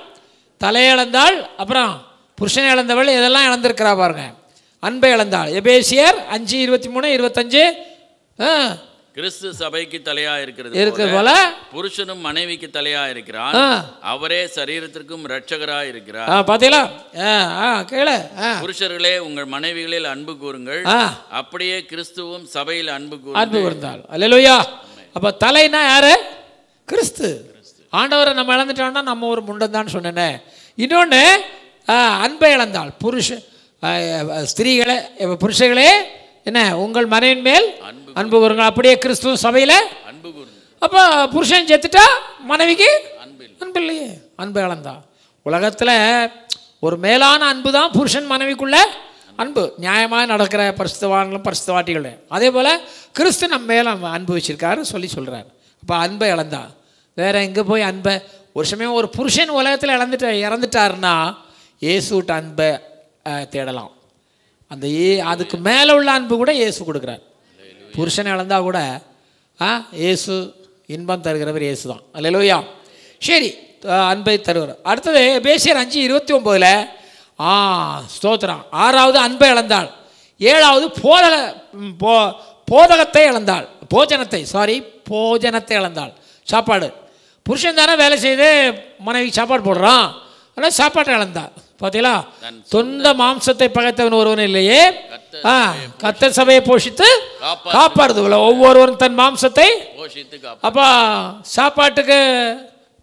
தலையை இழந்தாள் அப்புறம் புருஷனை இழந்தவள் இதெல்லாம் இழந்திருக்கிறா பாருங்க அன்பை இழந்தாள் எபேசியர் அஞ்சு இருபத்தி மூணு இருபத்தஞ்சு கிறிஸ்து சபைக்கு தலையா இருக்கிறது இருக்கிற போல புருஷனும் மனைவிக்கு தலையா இருக்கிறார் அவரே சரீரத்திற்கும் ரட்சகரா இருக்கிறார் பாத்தீங்களா கேளு புருஷர்களே உங்கள் மனைவிகளில் அன்பு கூறுங்கள் அப்படியே கிறிஸ்துவும் சபையில் அன்பு கூறு அன்பு கூர்ந்தாள் அல்லா அப்ப தலைனா யாரு கிறிஸ்து ஆண்டவரை நம்ம இழந்துட்டோம்னா நம்ம ஒரு முண்டன் தான் சொன்னேன் இன்னொன்று அன்பை இழந்தாள் புருஷ ஸ்திரீகளை புருஷர்களே என்ன உங்கள் மனைவின் மேல் அன்பு கூறுங்கள் அப்படியே கிறிஸ்துவ சபையில் அன்பு அப்போ புருஷன் செத்துட்டா மனைவிக்கு அன்பு இல்லையே அன்பு இழந்தா உலகத்தில் ஒரு மேலான அன்பு தான் புருஷன் மனைவிக்குள்ள அன்பு நியாயமாக நடக்கிற பரிசுத்தவான்களும் பரிசுத்தவாட்டிகளும் அதே போல் கிறிஸ்து நம்ம மேலே அன்பு வச்சுருக்காரு சொல்லி சொல்கிறார் அப்போ அன்பை இழந்தா வேறு எங்கே போய் அன்பை ஒரு சமயம் ஒரு புருஷன் உலகத்தில் இழந்துட்ட இறந்துட்டாருன்னா இயேசுட்ட அன்பை தேடலாம் அந்த ஏ அதுக்கு மேலே உள்ள அன்பு கூட இயேசு கொடுக்குறார் புருஷனை இழந்தால் கூட ஆ இயேசு இன்பம் தருகிறவர் இயேசு தான் லோயா சரி அன்பை தருவார் அடுத்தது பேசியர் அஞ்சு இருபத்தி ஒம்போதில் ஆ ஸ்தோத்திரம் ஆறாவது அன்பை இழந்தாள் ஏழாவது போதக போ போதகத்தை இழந்தாள் போஜனத்தை சாரி போஜனத்தை இழந்தாள் சாப்பாடு புருஷன் தானே வேலை செய்து மனைவி சாப்பாடு போடுறான் ஆனால் சாப்பாட்டை இழந்தாள் பார்த்தீங்களா சொந்த மாம்சத்தை பகைத்தவன் ஒருவன் இல்லையே கத்த சபையை போஷித்து காப்பாடுது ஒவ்வொருவரும் தன் மாம்சத்தை அப்போ சாப்பாட்டுக்கு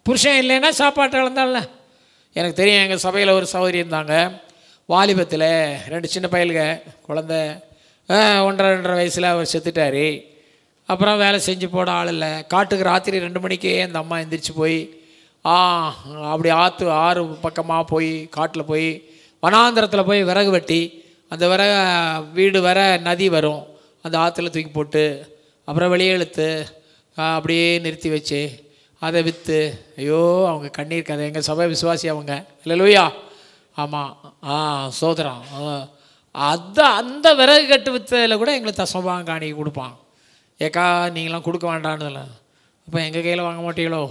புருஷன் இல்லைன்னா சாப்பாட்டு இழந்தால எனக்கு தெரியும் எங்கள் சபையில் ஒரு சௌகரியம் இருந்தாங்க வாலிபத்தில் ரெண்டு சின்ன பயலுங்க குழந்த ஒன்றரை ரெண்டரை வயசில் அவர் செத்துட்டார் அப்புறம் வேலை செஞ்சு போட ஆள் இல்லை காட்டுக்கு ராத்திரி ரெண்டு மணிக்கே அந்த அம்மா எந்திரிச்சு போய் ஆ அப்படி ஆற்று ஆறு பக்கமாக போய் காட்டில் போய் வனாந்திரத்தில் போய் விறகு வெட்டி அந்த விறகு வீடு வர நதி வரும் அந்த ஆற்றுல தூக்கி போட்டு அப்புறம் வெளியே இழுத்து அப்படியே நிறுத்தி வச்சு அதை விற்று ஐயோ அவங்க கண்ணீர் கதை எங்கள் சபை விசுவாசி அவங்க இல்லை லூயா ஆமாம் ஆ சோதரம் அந்த அந்த விறகு கட்டு விற்றதில் கூட எங்களுக்கு தசமாக காணி கொடுப்பான் ஏக்கா நீங்களாம் கொடுக்க வேண்டான்னு அப்போ எங்கள் கையில் வாங்க மாட்டீங்களோ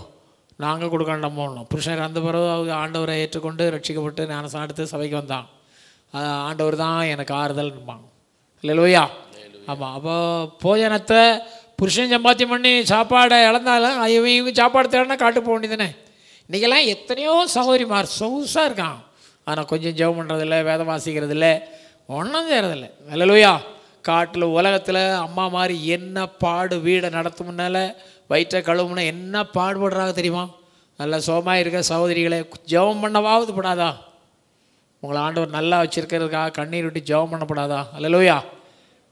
நாங்கள் போடணும் புருஷன் இறந்த பிறகு அவங்க ஆண்டவரை ஏற்றுக்கொண்டு ரட்சிக்கப்பட்டு ஞானசம் எடுத்து சபைக்கு வந்தான் ஆண்டவர் தான் எனக்கு இல்லை லோயா ஆமாம் அப்போ போஜனத்தை புருஷன் சம்பாத்தியம் பண்ணி சாப்பாடை இழந்தாலும் இவங்க இவங்க சாப்பாடு தேடனா காட்டு போக வேண்டியதுனே இன்றைக்கெல்லாம் எத்தனையோ சகோதரிமார் சொகுசாக இருக்கான் ஆனால் கொஞ்சம் ஜெபம் பண்ணுறதில்ல வேதம் வாசிக்கிறதில்ல ஒன்றும் செய்கிறதில்ல லோயா காட்டில் உலகத்தில் அம்மா மாதிரி என்ன பாடு வீடை நடத்தும்னால வயிற்றை கழுவுனா என்ன பாடுபடுறாங்க தெரியுமா நல்லா சோமாக இருக்க சகோதரிகளை ஜெபம் பண்ணவாவது படாதா உங்களை ஆண்டவர் நல்லா வச்சுருக்கிறதுக்காக கண்ணீர் விட்டு ஜெபம் பண்ணப்படாதா அல்லலோயா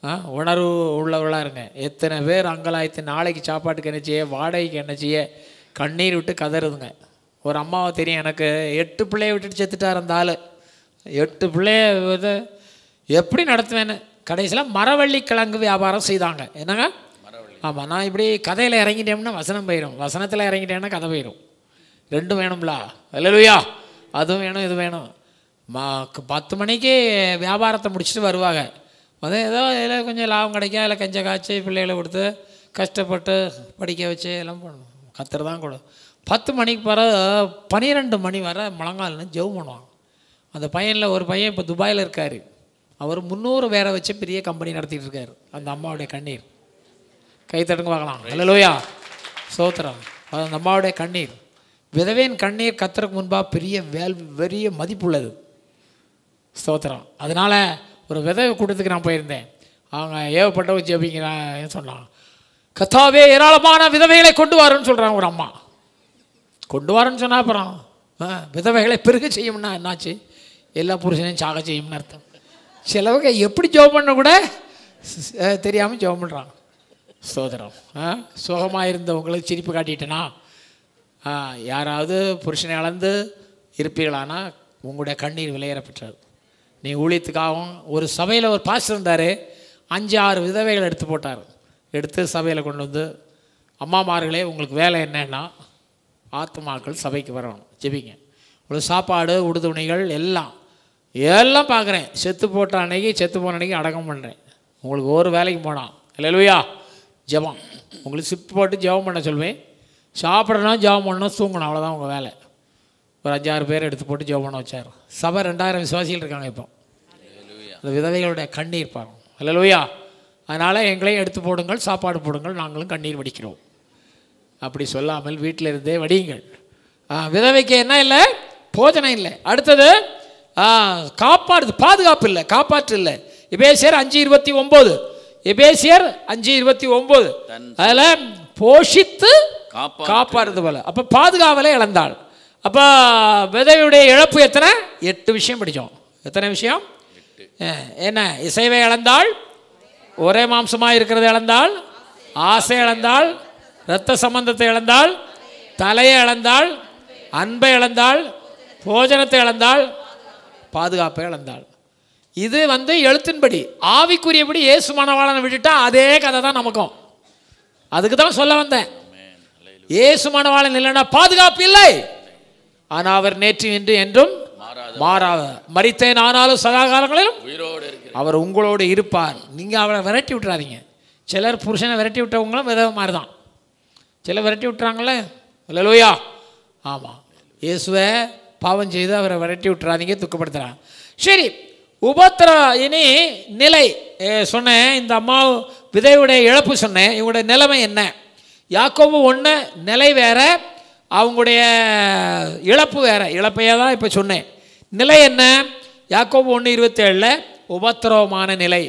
ஆ உணர்வு உள்ளவர்களாக இருங்க எத்தனை பேர் அங்கலாயத்து நாளைக்கு சாப்பாட்டுக்கு என்ன செய்ய வாடகைக்கு என்ன செய்ய கண்ணீர் விட்டு கதறுதுங்க ஒரு அம்மாவை தெரியும் எனக்கு எட்டு பிள்ளைய விட்டுட்டு செத்துட்டார் அந்த ஆள் எட்டு பிள்ளைய இது எப்படி நடத்துவேன்னு கடைசியில் மரவள்ளி கிழங்கு வியாபாரம் செய்தாங்க என்னங்க ஆமாம் நான் இப்படி கதையில் இறங்கிட்டேம்னா வசனம் போயிடும் வசனத்தில் இறங்கிட்டேன்னா கதை போயிடும் ரெண்டும் வேணும்லா இல்லையா அதுவும் வேணும் இது வேணும் மா பத்து மணிக்கு வியாபாரத்தை முடிச்சுட்டு வருவாங்க வந்து ஏதோ இதில் கொஞ்சம் லாபம் கிடைக்கும் இல்லை கொஞ்சம் காய்ச்சி பிள்ளைகளை கொடுத்து கஷ்டப்பட்டு படிக்க வச்சு எல்லாம் பண்ணுவோம் கத்துறது தான் கூட பத்து மணிக்கு பிற பன்னிரெண்டு மணி வர முழங்கால்னு ஜெவ் பண்ணுவாங்க அந்த பையனில் ஒரு பையன் இப்போ துபாயில் இருக்கார் அவர் முந்நூறு பேரை வச்சு பெரிய கம்பெனி நடத்திட்டு இருக்கார் அந்த அம்மாவுடைய கண்ணீர் கை தடுங்க பார்க்கலாம் இல்லையா சோத்திரம் அந்த அம்மாவுடைய கண்ணீர் விதவையின் கண்ணீர் கத்தருக்கு முன்பாக பெரிய வேல் பெரிய மதிப்புள்ளது ஸ்தோத்திரம் அதனால் ஒரு விதவை கூட்டத்துக்கு நான் போயிருந்தேன் அவங்க ஏவப்பட்டவங்க ஜெபிங்கிறான் சொன்னான் கத்தாவே ஏராளமான விதவைகளை கொண்டு வரேன்னு சொல்கிறாங்க ஒரு அம்மா கொண்டு வரேன்னு சொன்னால் அப்புறம் விதவைகளை பெருக செய்யும்னா என்னாச்சு எல்லா புருஷனையும் சாக செய்யும்னு அர்த்தம் சிலவங்க எப்படி ஜோ பண்ண கூட தெரியாமல் ஜோ பண்ணுறாங்க சோதரம் சோகமாக இருந்தவங்களுக்கு சிரிப்பு காட்டிட்டேனா யாராவது புருஷனை அளந்து இருப்பீர்களானா உங்களுடைய கண்ணீர் விளையற பெற்றார் நீ ஊழியத்துக்காகவும் ஒரு சபையில் ஒரு பாஸ்டர் இருந்தார் அஞ்சு ஆறு விதவைகள் எடுத்து போட்டார் எடுத்து சபையில் கொண்டு வந்து அம்மாமார்களே உங்களுக்கு வேலை என்னன்னா ஆத்மாக்கள் சபைக்கு வரணும் ஜெபிங்க ஒரு சாப்பாடு உடுதுணைகள் எல்லாம் எல்லாம் பார்க்குறேன் செத்து போட்ட அன்னைக்கு செத்து போன அன்னைக்கு அடக்கம் பண்ணுறேன் உங்களுக்கு ஒரு வேலைக்கு போனான் இல்லை ஜபம் உங்களுக்கு சிப்பு போட்டு ஜபம் பண்ண சொல்வேன் சாப்பிட்றனா ஜபம் பண்ணணும் தூங்கணும் அவ்வளோதான் உங்கள் வேலை ஒரு அஞ்சாறு பேர் எடுத்து போட்டு ஜபம் பண்ண வச்சார் சபை ரெண்டாயிரம் விசுவாசிகள் இருக்காங்க இப்போ அந்த விதவைகளுடைய கண்ணீர் பாருங்க அல்ல லூயா அதனால் எங்களையும் எடுத்து போடுங்கள் சாப்பாடு போடுங்கள் நாங்களும் கண்ணீர் வடிக்கிறோம் அப்படி சொல்லாமல் வீட்டில் இருந்தே வடியுங்கள் விதவைக்கு என்ன இல்லை போஜனை இல்லை அடுத்தது காப்பாடு பாதுகாப்பு இல்லை காப்பாற்று இல்லை இப்போ சரி அஞ்சு இருபத்தி ஒம்பது எபேசியர் அஞ்சு இருபத்தி ஒன்பது அதில் போஷித்து காப்பாடுறது போல அப்போ பாதுகாவலை இழந்தாள் அப்போ விதையுடைய இழப்பு எத்தனை எட்டு விஷயம் பிடிச்சோம் எத்தனை விஷயம் என்ன இசைவை இழந்தால் ஒரே மாம்சமாக இருக்கிறது இழந்தால் ஆசை இழந்தால் இரத்த சம்பந்தத்தை இழந்தால் தலையை இழந்தால் அன்பை இழந்தால் போஜனத்தை இழந்தால் பாதுகாப்பை இழந்தாள் இது வந்து எழுத்தின்படி ஆவிக்குரியபடி இயேசு மணவாளனை விட்டுட்டா அதே கதை தான் நமக்கும் அதுக்கு தான் சொல்ல வந்தேன் ஏசு மணவாளன் இல்லைன்னா பாதுகாப்பு இல்லை ஆனால் அவர் நேற்று இன்று என்றும் மாறாத மறித்தேன் ஆனாலும் சதா காலங்களிலும் அவர் உங்களோடு இருப்பார் நீங்கள் அவரை விரட்டி விட்டுறாதீங்க சிலர் புருஷனை விரட்டி விட்டவங்களும் விதவ மாதிரி தான் சிலர் விரட்டி விட்டுறாங்களே இல்லையா ஆமாம் இயேசுவை பாவம் செய்து அவரை விரட்டி விட்டுறாதீங்க துக்கப்படுத்துகிறான் சரி இனி நிலை சொன்னேன் இந்த அம்மா விதையுடைய இழப்பு சொன்னேன் இவங்களுடைய நிலைமை என்ன யாக்கோபு ஒன்று நிலை வேற அவங்களுடைய இழப்பு வேறு இழப்பையே தான் இப்போ சொன்னேன் நிலை என்ன யாக்கோபு ஒன்று இருபத்தேழில் உபத்திரவமான நிலை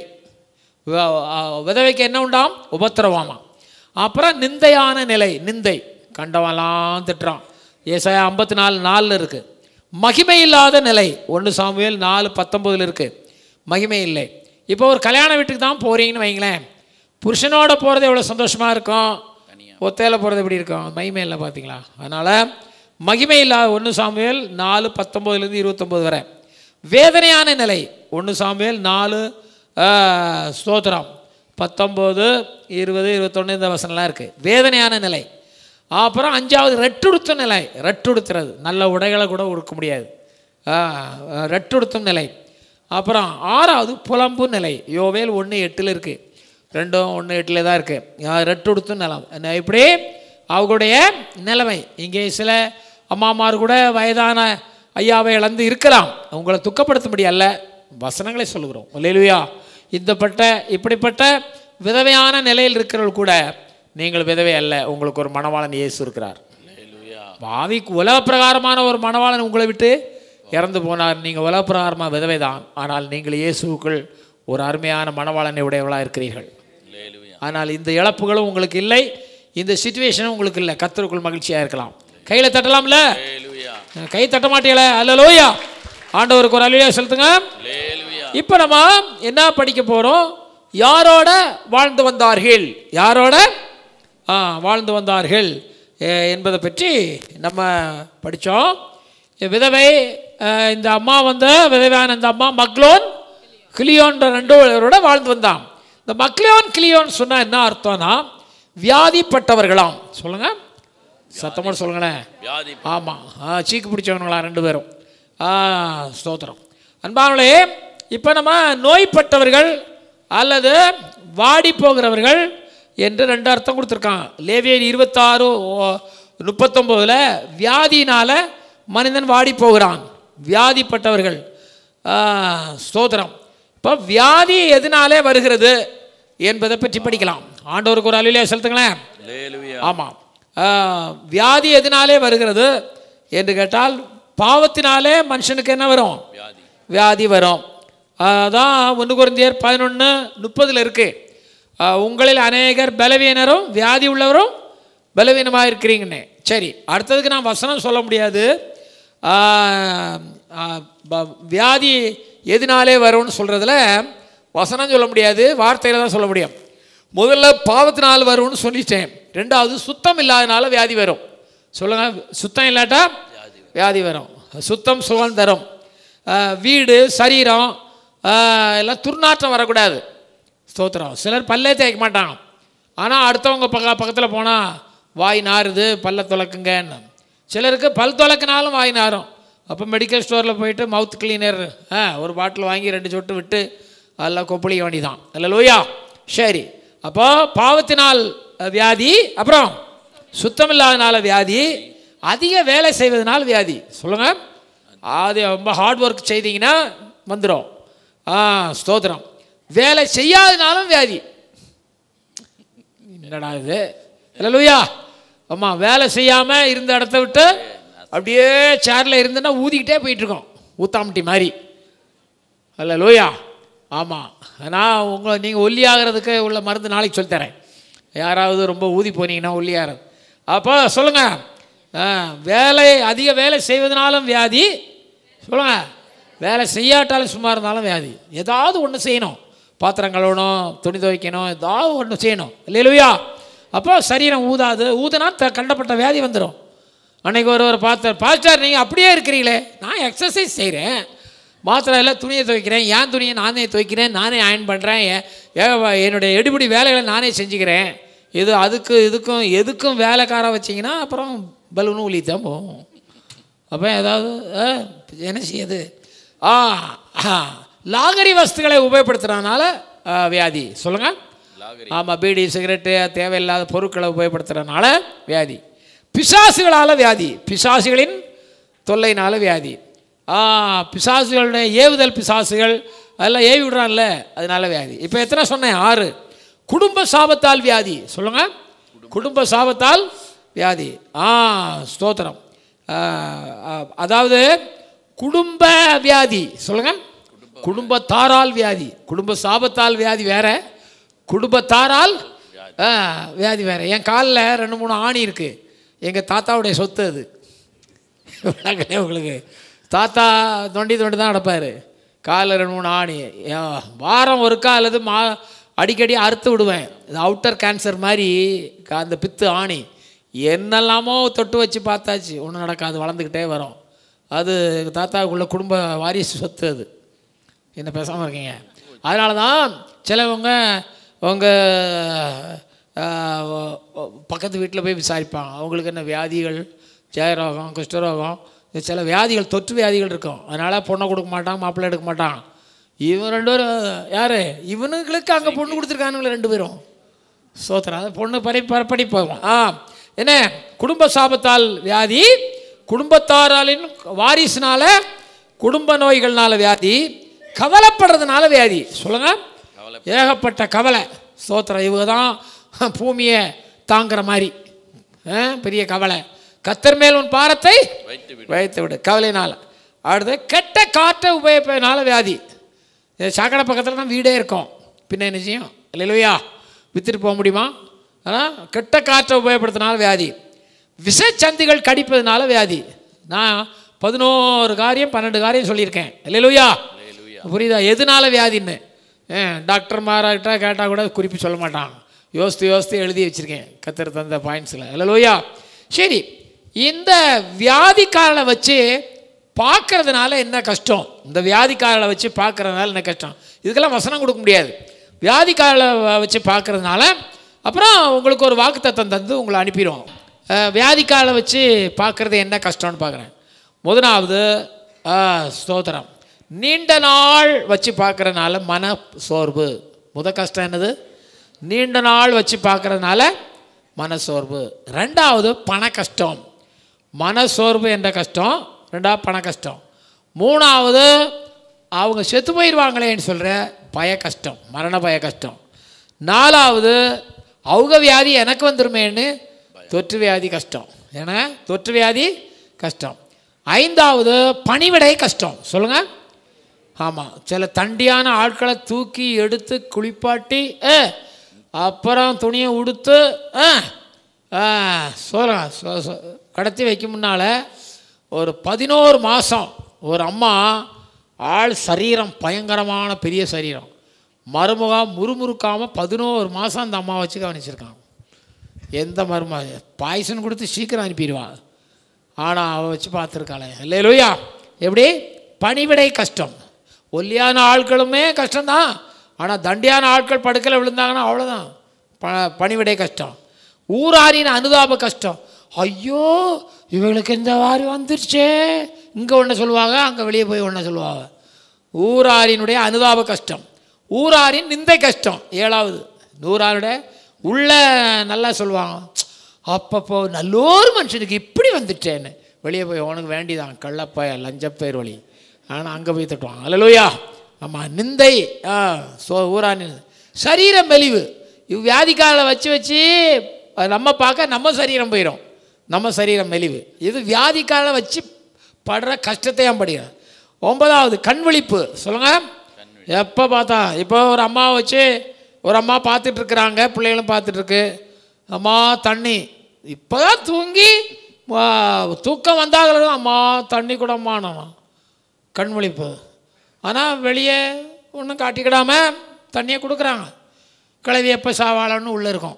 விதவைக்கு என்ன உண்டாம் உபத்திரவாமா அப்புறம் நிந்தையான நிலை நிந்தை கண்டவன்லாம் திட்டுறான் ஏசாயா ஐம்பத்தி நாலு நாலில் இருக்குது மகிமை இல்லாத நிலை ஒன்று சாமுவேல் நாலு பத்தொம்போதில் இருக்குது மகிமை இல்லை இப்போ ஒரு கல்யாண வீட்டுக்கு தான் போகிறீங்கன்னு வைங்களேன் புருஷனோட போகிறது எவ்வளோ சந்தோஷமாக இருக்கும் ஒத்தையில் போகிறது எப்படி இருக்கும் மகிமை இல்லை பார்த்தீங்களா அதனால் மகிமை இல்லாத ஒன்று சாமுவேல் நாலு பத்தொம்போதுலேருந்து இருபத்தொம்போது வரை வேதனையான நிலை ஒன்று சாமுவேல் நாலு ஸ்தோத்திரம் பத்தொம்போது இருபது இருபத்தொன்று இந்த வசனம்லாம் இருக்குது வேதனையான நிலை அப்புறம் அஞ்சாவது ரெட்டுடுத்த நிலை ரெட்டுடுத்துறது நல்ல உடைகளை கூட உடுக்க முடியாது ரெட்டுடுத்தும் நிலை அப்புறம் ஆறாவது புலம்பு நிலை யோவேல் ஒன்று எட்டில் இருக்குது ரெண்டும் ஒன்று எட்டில் தான் இருக்குது ரெட்டுடுத்தும் நிலம் இப்படி அவர்களுடைய நிலைமை இங்கே சில அம்மாமார் கூட வயதான ஐயாவை இழந்து இருக்கலாம் அவங்கள துக்கப்படுத்த முடியல வசனங்களை சொல்லுகிறோம் இல்லையா இந்தப்பட்ட இப்படிப்பட்ட விதவையான நிலையில் இருக்கிறவர்கள் கூட நீங்கள் விதவை அல்ல உங்களுக்கு ஒரு மணவாளன் இயேசு இருக்கிறார் பாவிக்கு உலக பிரகாரமான ஒரு மனவாளன் உங்களை விட்டு இறந்து போனார் நீங்கள் உலக பிரகாரமாக விதவை தான் ஆனால் நீங்கள் இயேசுக்குள் ஒரு அருமையான மனவாளனை உடையவளாக இருக்கிறீர்கள் ஆனால் இந்த இழப்புகளும் உங்களுக்கு இல்லை இந்த சுச்சுவேஷனும் உங்களுக்கு இல்லை கத்தருக்குள் மகிழ்ச்சியாக இருக்கலாம் கையில் தட்டலாம்ல கை தட்ட மாட்டீங்கள அல்ல லோயா ஆண்டவருக்கு ஒரு அலுவலியா செலுத்துங்க இப்போ நம்ம என்ன படிக்க போகிறோம் யாரோட வாழ்ந்து வந்தார்கள் யாரோட வாழ்ந்து வந்தார்கள் என்பதை பற்றி நம்ம படித்தோம் விதவை இந்த அம்மா வந்து விதவையான இந்த அம்மா மக்லோன் கிளியோன்ற ரெண்டோட வாழ்ந்து வந்தான் இந்த மக்லியோன் கிளியோன் சொன்னால் என்ன அர்த்தம்னா வியாதிப்பட்டவர்களாம் சொல்லுங்கள் சத்தமாக சொல்லுங்களேன் வியாதி ஆமாம் சீக்கு பிடிச்சவங்களா ரெண்டு பேரும் ஸ்தோத்திரம் அன்பானே இப்போ நம்ம நோய்பட்டவர்கள் அல்லது வாடி போகிறவர்கள் என்று ரெண்டு அர்த்தம் கொடுத்துருக்கான் லேவியர் இருபத்தாறு முப்பத்தொம்போதில் வியாதினால் மனிதன் வாடி போகிறான் வியாதிப்பட்டவர்கள் ஸ்தோத்திரம் இப்போ வியாதி எதனாலே வருகிறது என்பதை பற்றி படிக்கலாம் ஆண்டவருக்கு ஒரு அலுவலியா செலுத்துங்களேன் ஆமாம் வியாதி எதனாலே வருகிறது என்று கேட்டால் பாவத்தினாலே மனுஷனுக்கு என்ன வரும் வியாதி வரும் அதான் ஒன்று குறைந்தியர் பதினொன்று முப்பதில் இருக்குது உங்களில் அநேகர் பலவீனரும் வியாதி உள்ளவரும் பலவீனமாக இருக்கிறீங்கன்னு சரி அடுத்ததுக்கு நான் வசனம் சொல்ல முடியாது வியாதி எதுனாலே வரும்னு சொல்கிறதுல வசனம் சொல்ல முடியாது வார்த்தையில் தான் சொல்ல முடியும் முதல்ல பாவத்தினால் வரும்னு சொல்லிட்டேன் ரெண்டாவது சுத்தம் இல்லாதனால வியாதி வரும் சொல்லுங்கள் சுத்தம் இல்லாட்டா வியாதி வரும் சுத்தம் சுகம் தரும் வீடு சரீரம் எல்லாம் துர்நாற்றம் வரக்கூடாது ஸ்தோத்திரம் சிலர் பல்லே தேய்க்க மாட்டான் ஆனால் அடுத்தவங்க பக்க பக்கத்தில் போனால் வாய் நாறுது பல்ல துளக்குங்கன்னு சிலருக்கு பல் துளக்குனாலும் வாய் நாரும் அப்போ மெடிக்கல் ஸ்டோரில் போயிட்டு மவுத் கிளீனர் ஆ ஒரு பாட்டில் வாங்கி ரெண்டு சொட்டு விட்டு அதெல்லாம் கொப்பளிக்க வேண்டிதான் இல்லை லோயா சரி அப்போ பாவத்தினால் வியாதி அப்புறம் சுத்தம் இல்லாதனால வியாதி அதிக வேலை செய்வதனால் வியாதி சொல்லுங்கள் அது ரொம்ப ஹார்ட் ஒர்க் செய்தீங்கன்னா வந்துடும் ஸ்தோத்திரம் வேலை செய்யாதனாலும் வியாதி என்னடா இது இல்லையா ஆமாம் வேலை செய்யாமல் இருந்த இடத்த விட்டு அப்படியே சேரில் இருந்தேன்னா ஊதிக்கிட்டே போயிட்டுருக்கோம் ஊத்தாமட்டி மாதிரி அல்ல லோயா ஆமாம் ஆனால் உங்களை நீங்கள் ஒல்லி ஆகிறதுக்கு உள்ள மருந்து நாளைக்கு சொல்லித்தரேன் யாராவது ரொம்ப ஊதி போனீங்கன்னா ஆகிறது அப்போ சொல்லுங்கள் வேலை அதிக வேலை செய்வதனாலும் வியாதி சொல்லுங்கள் வேலை செய்யாட்டாலும் சும்மா இருந்தாலும் வியாதி ஏதாவது ஒன்று செய்யணும் பாத்திரம் கழுவணும் துணி துவைக்கணும் ஏதாவது ஒன்று செய்யணும் இல்லையா அப்போ சரீரம் ஊதாது ஊதுனா த கண்டப்பட்ட வியாதி வந்துடும் அன்றைக்கி ஒரு ஒரு பாத்திரம் பாஸ்டர் நீங்கள் அப்படியே இருக்கிறீங்களே நான் எக்ஸசைஸ் செய்கிறேன் மாத்திரம் இல்லை துணியை துவைக்கிறேன் ஏன் துணியை நானே துவைக்கிறேன் நானே அயன் பண்ணுறேன் என்னுடைய எடுபடி வேலைகளை நானே செஞ்சுக்கிறேன் இது அதுக்கு இதுக்கும் எதுக்கும் வேலைக்கார வச்சிங்கன்னா அப்புறம் பலூனும் ஒளி தான் போகும் அப்போ ஏதாவது என்ன செய்யுது ஆ ஆ லாகரி வஸ்துகளை உபயோகப்படுத்துறதுனால வியாதி சொல்லுங்கள் ஆமாம் பீடி சிகரெட்டு தேவையில்லாத பொருட்களை உபயோகப்படுத்துறதுனால வியாதி பிசாசுகளால் வியாதி பிசாசுகளின் தொல்லைனால வியாதி பிசாசுகளுடைய ஏவுதல் பிசாசுகள் அதெல்லாம் ஏவி விடுறான்ல அதனால வியாதி இப்போ எத்தனை சொன்னேன் ஆறு குடும்ப சாபத்தால் வியாதி சொல்லுங்கள் குடும்ப சாபத்தால் வியாதி ஆ ஸ்தோத்திரம் அதாவது குடும்ப வியாதி சொல்லுங்கள் குடும்பத்தாரால் வியாதி குடும்ப சாபத்தால் வியாதி வேற குடும்பத்தாரால் வியாதி வேற என் காலில் ரெண்டு மூணு ஆணி இருக்குது எங்கள் தாத்தாவுடைய சொத்து அது உங்களுக்கு தாத்தா தொண்டி தொண்டி தான் நடப்பார் காலில் ரெண்டு மூணு ஆணி வாரம் ஒருக்கா அல்லது மா அடிக்கடி அறுத்து விடுவேன் இது அவுட்டர் கேன்சர் மாதிரி அந்த பித்து ஆணி என்னெல்லாமோ தொட்டு வச்சு பார்த்தாச்சு ஒன்றும் நடக்காது வளர்ந்துக்கிட்டே வரும் அது எங்கள் தாத்தாவுக்குள்ள குடும்ப வாரிசு சொத்து அது என்ன பேசாமல் இருக்கீங்க அதனால தான் சிலவங்க உங்கள் பக்கத்து வீட்டில் போய் விசாரிப்பாங்க அவங்களுக்கு என்ன வியாதிகள் ஜெயரோகம் குஷ்டரோகம் சில வியாதிகள் தொற்று வியாதிகள் இருக்கும் அதனால் பொண்ணை கொடுக்க மாட்டாங்க மாப்பிள்ளை எடுக்க மாட்டான் இவன் ரெண்டு பேரும் யார் இவனுங்களுக்கு அங்கே பொண்ணு கொடுத்துருக்கானுங்கள ரெண்டு பேரும் சோத்திரம் அது பொண்ணு பறி பரப்படி போவோம் ஆ என்ன குடும்ப சாபத்தால் வியாதி குடும்பத்தாராலின் வாரிசுனால குடும்ப நோய்கள்னால வியாதி கவலைப்படுறதுனால வியாதி சொல்லுங்க ஏகப்பட்ட கவலை ஸ்தோத்திரம் இவங்க தான் பூமியை தாங்குற மாதிரி பெரிய கவலை கத்தர் மேல் உன் பாரத்தை வைத்து விடு கவலைனால அடுத்து கெட்ட காற்றை உபயோகப்பதுனால வியாதி சாக்கடை பக்கத்தில் தான் வீடே இருக்கும் பின்ன நிச்சயம் இல்லையா வித்துட்டு போக முடியுமா ஆனால் கெட்ட காற்றை உபயோகப்படுத்தினால வியாதி விஷச்சந்திகள் கடிப்பதுனால வியாதி நான் பதினோரு காரியம் பன்னெண்டு காரியம் சொல்லியிருக்கேன் இல்லையா புரியுதா எதுனால வியாதின்னு டாக்டர் மாராட்டா கேட்டால் கூட குறிப்பு சொல்ல மாட்டான் யோசித்து யோசித்து எழுதி வச்சுருக்கேன் கத்திர தந்த பாயிண்ட்ஸில் இல்லை லோயா சரி இந்த வியாதிக்காரனை வச்சு பார்க்கறதுனால என்ன கஷ்டம் இந்த வியாதிக்காரனை வச்சு பார்க்கறதுனால என்ன கஷ்டம் இதுக்கெல்லாம் வசனம் கொடுக்க முடியாது வியாதிக்காரனை வச்சு பார்க்கறதுனால அப்புறம் உங்களுக்கு ஒரு வாக்கு தத்தம் தந்து உங்களை அனுப்பிடுவோம் வியாதிக்காரனை வச்சு பார்க்குறது என்ன கஷ்டம்னு பார்க்குறேன் முதலாவது ஸ்தோத்திரம் நீண்ட நாள் வச்சு பார்க்குறனால மன சோர்வு முத கஷ்டம் என்னது நீண்ட நாள் வச்சு பார்க்குறதுனால மனசோர்வு ரெண்டாவது பண கஷ்டம் மனசோர்வு என்ற கஷ்டம் ரெண்டாவது பண கஷ்டம் மூணாவது அவங்க செத்து போயிடுவாங்களேன்னு சொல்கிற பய கஷ்டம் மரண பய கஷ்டம் நாலாவது அவங்க வியாதி எனக்கு வந்துருமேன்னு தொற்று வியாதி கஷ்டம் ஏன்னா தொற்று வியாதி கஷ்டம் ஐந்தாவது பணிவிடை கஷ்டம் சொல்லுங்கள் ஆமாம் சில தண்டியான ஆட்களை தூக்கி எடுத்து குளிப்பாட்டி அப்புறம் துணியை உடுத்து சொல்கிறேன் கடத்தி வைக்கும் முன்னால் ஒரு பதினோரு மாதம் ஒரு அம்மா ஆள் சரீரம் பயங்கரமான பெரிய சரீரம் மருமகம் முறுமுறுக்காமல் பதினோரு மாதம் அந்த அம்மா வச்சு கவனிச்சிருக்கான் எந்த மரும பாய்சன் கொடுத்து சீக்கிரம் அனுப்பிடுவான் ஆனால் அவள் வச்சு பார்த்துருக்காளே இல்லையா எப்படி பணிவிடை கஷ்டம் ஒல்லியான ஆட்களுமே கஷ்டம்தான் ஆனால் தண்டியான ஆட்கள் படுக்கையில் விழுந்தாங்கன்னா அவ்வளோதான் ப பணிவிடை கஷ்டம் ஊராரின் அனுதாப கஷ்டம் ஐயோ இவங்களுக்கு இந்த வாரி வந்துருச்சே இங்கே ஒன்று சொல்லுவாங்க அங்கே வெளியே போய் ஒன்று சொல்லுவாங்க ஊராரினுடைய அனுதாப கஷ்டம் ஊராரின் நிந்தை கஷ்டம் ஏழாவது நூறாருட உள்ள நல்லா சொல்லுவாங்க அப்பப்போ நல்லோர் மனுஷனுக்கு இப்படி வந்துட்டேன்னு வெளியே போய் உனக்கு வேண்டிதான் கள்ளப்பய லஞ்சப்பயர் வழி ஆனால் அங்கே போய் தட்டுவான் அலலோயா ஆமாம் நிந்தை ஆ சோ ஊரா சரீர மெலிவு இவ் வியாதிக்காரில் வச்சு வச்சு நம்ம பார்க்க நம்ம சரீரம் போயிடும் நம்ம சரீரம் மெலிவு இது வியாதிக்காரில் வச்சு படுற கஷ்டத்தையும் படிக்கணும் ஒன்பதாவது கண் விழிப்பு சொல்லுங்கள் எப்போ பார்த்தா இப்போ ஒரு அம்மாவை வச்சு ஒரு அம்மா பார்த்துட்ருக்குறாங்க பிள்ளைகளும் பார்த்துட்ருக்கு அம்மா தண்ணி இப்போ தான் தூங்கி தூக்கம் வந்தாங்களும் அம்மா தண்ணி கூட மாணவன் கண்மொழிப்பு ஆனால் வெளியே ஒன்றும் காட்டிக்கிடாமல் தண்ணியை கொடுக்குறாங்க கிழவி எப்போ சாவாளன்னு உள்ளே இருக்கும்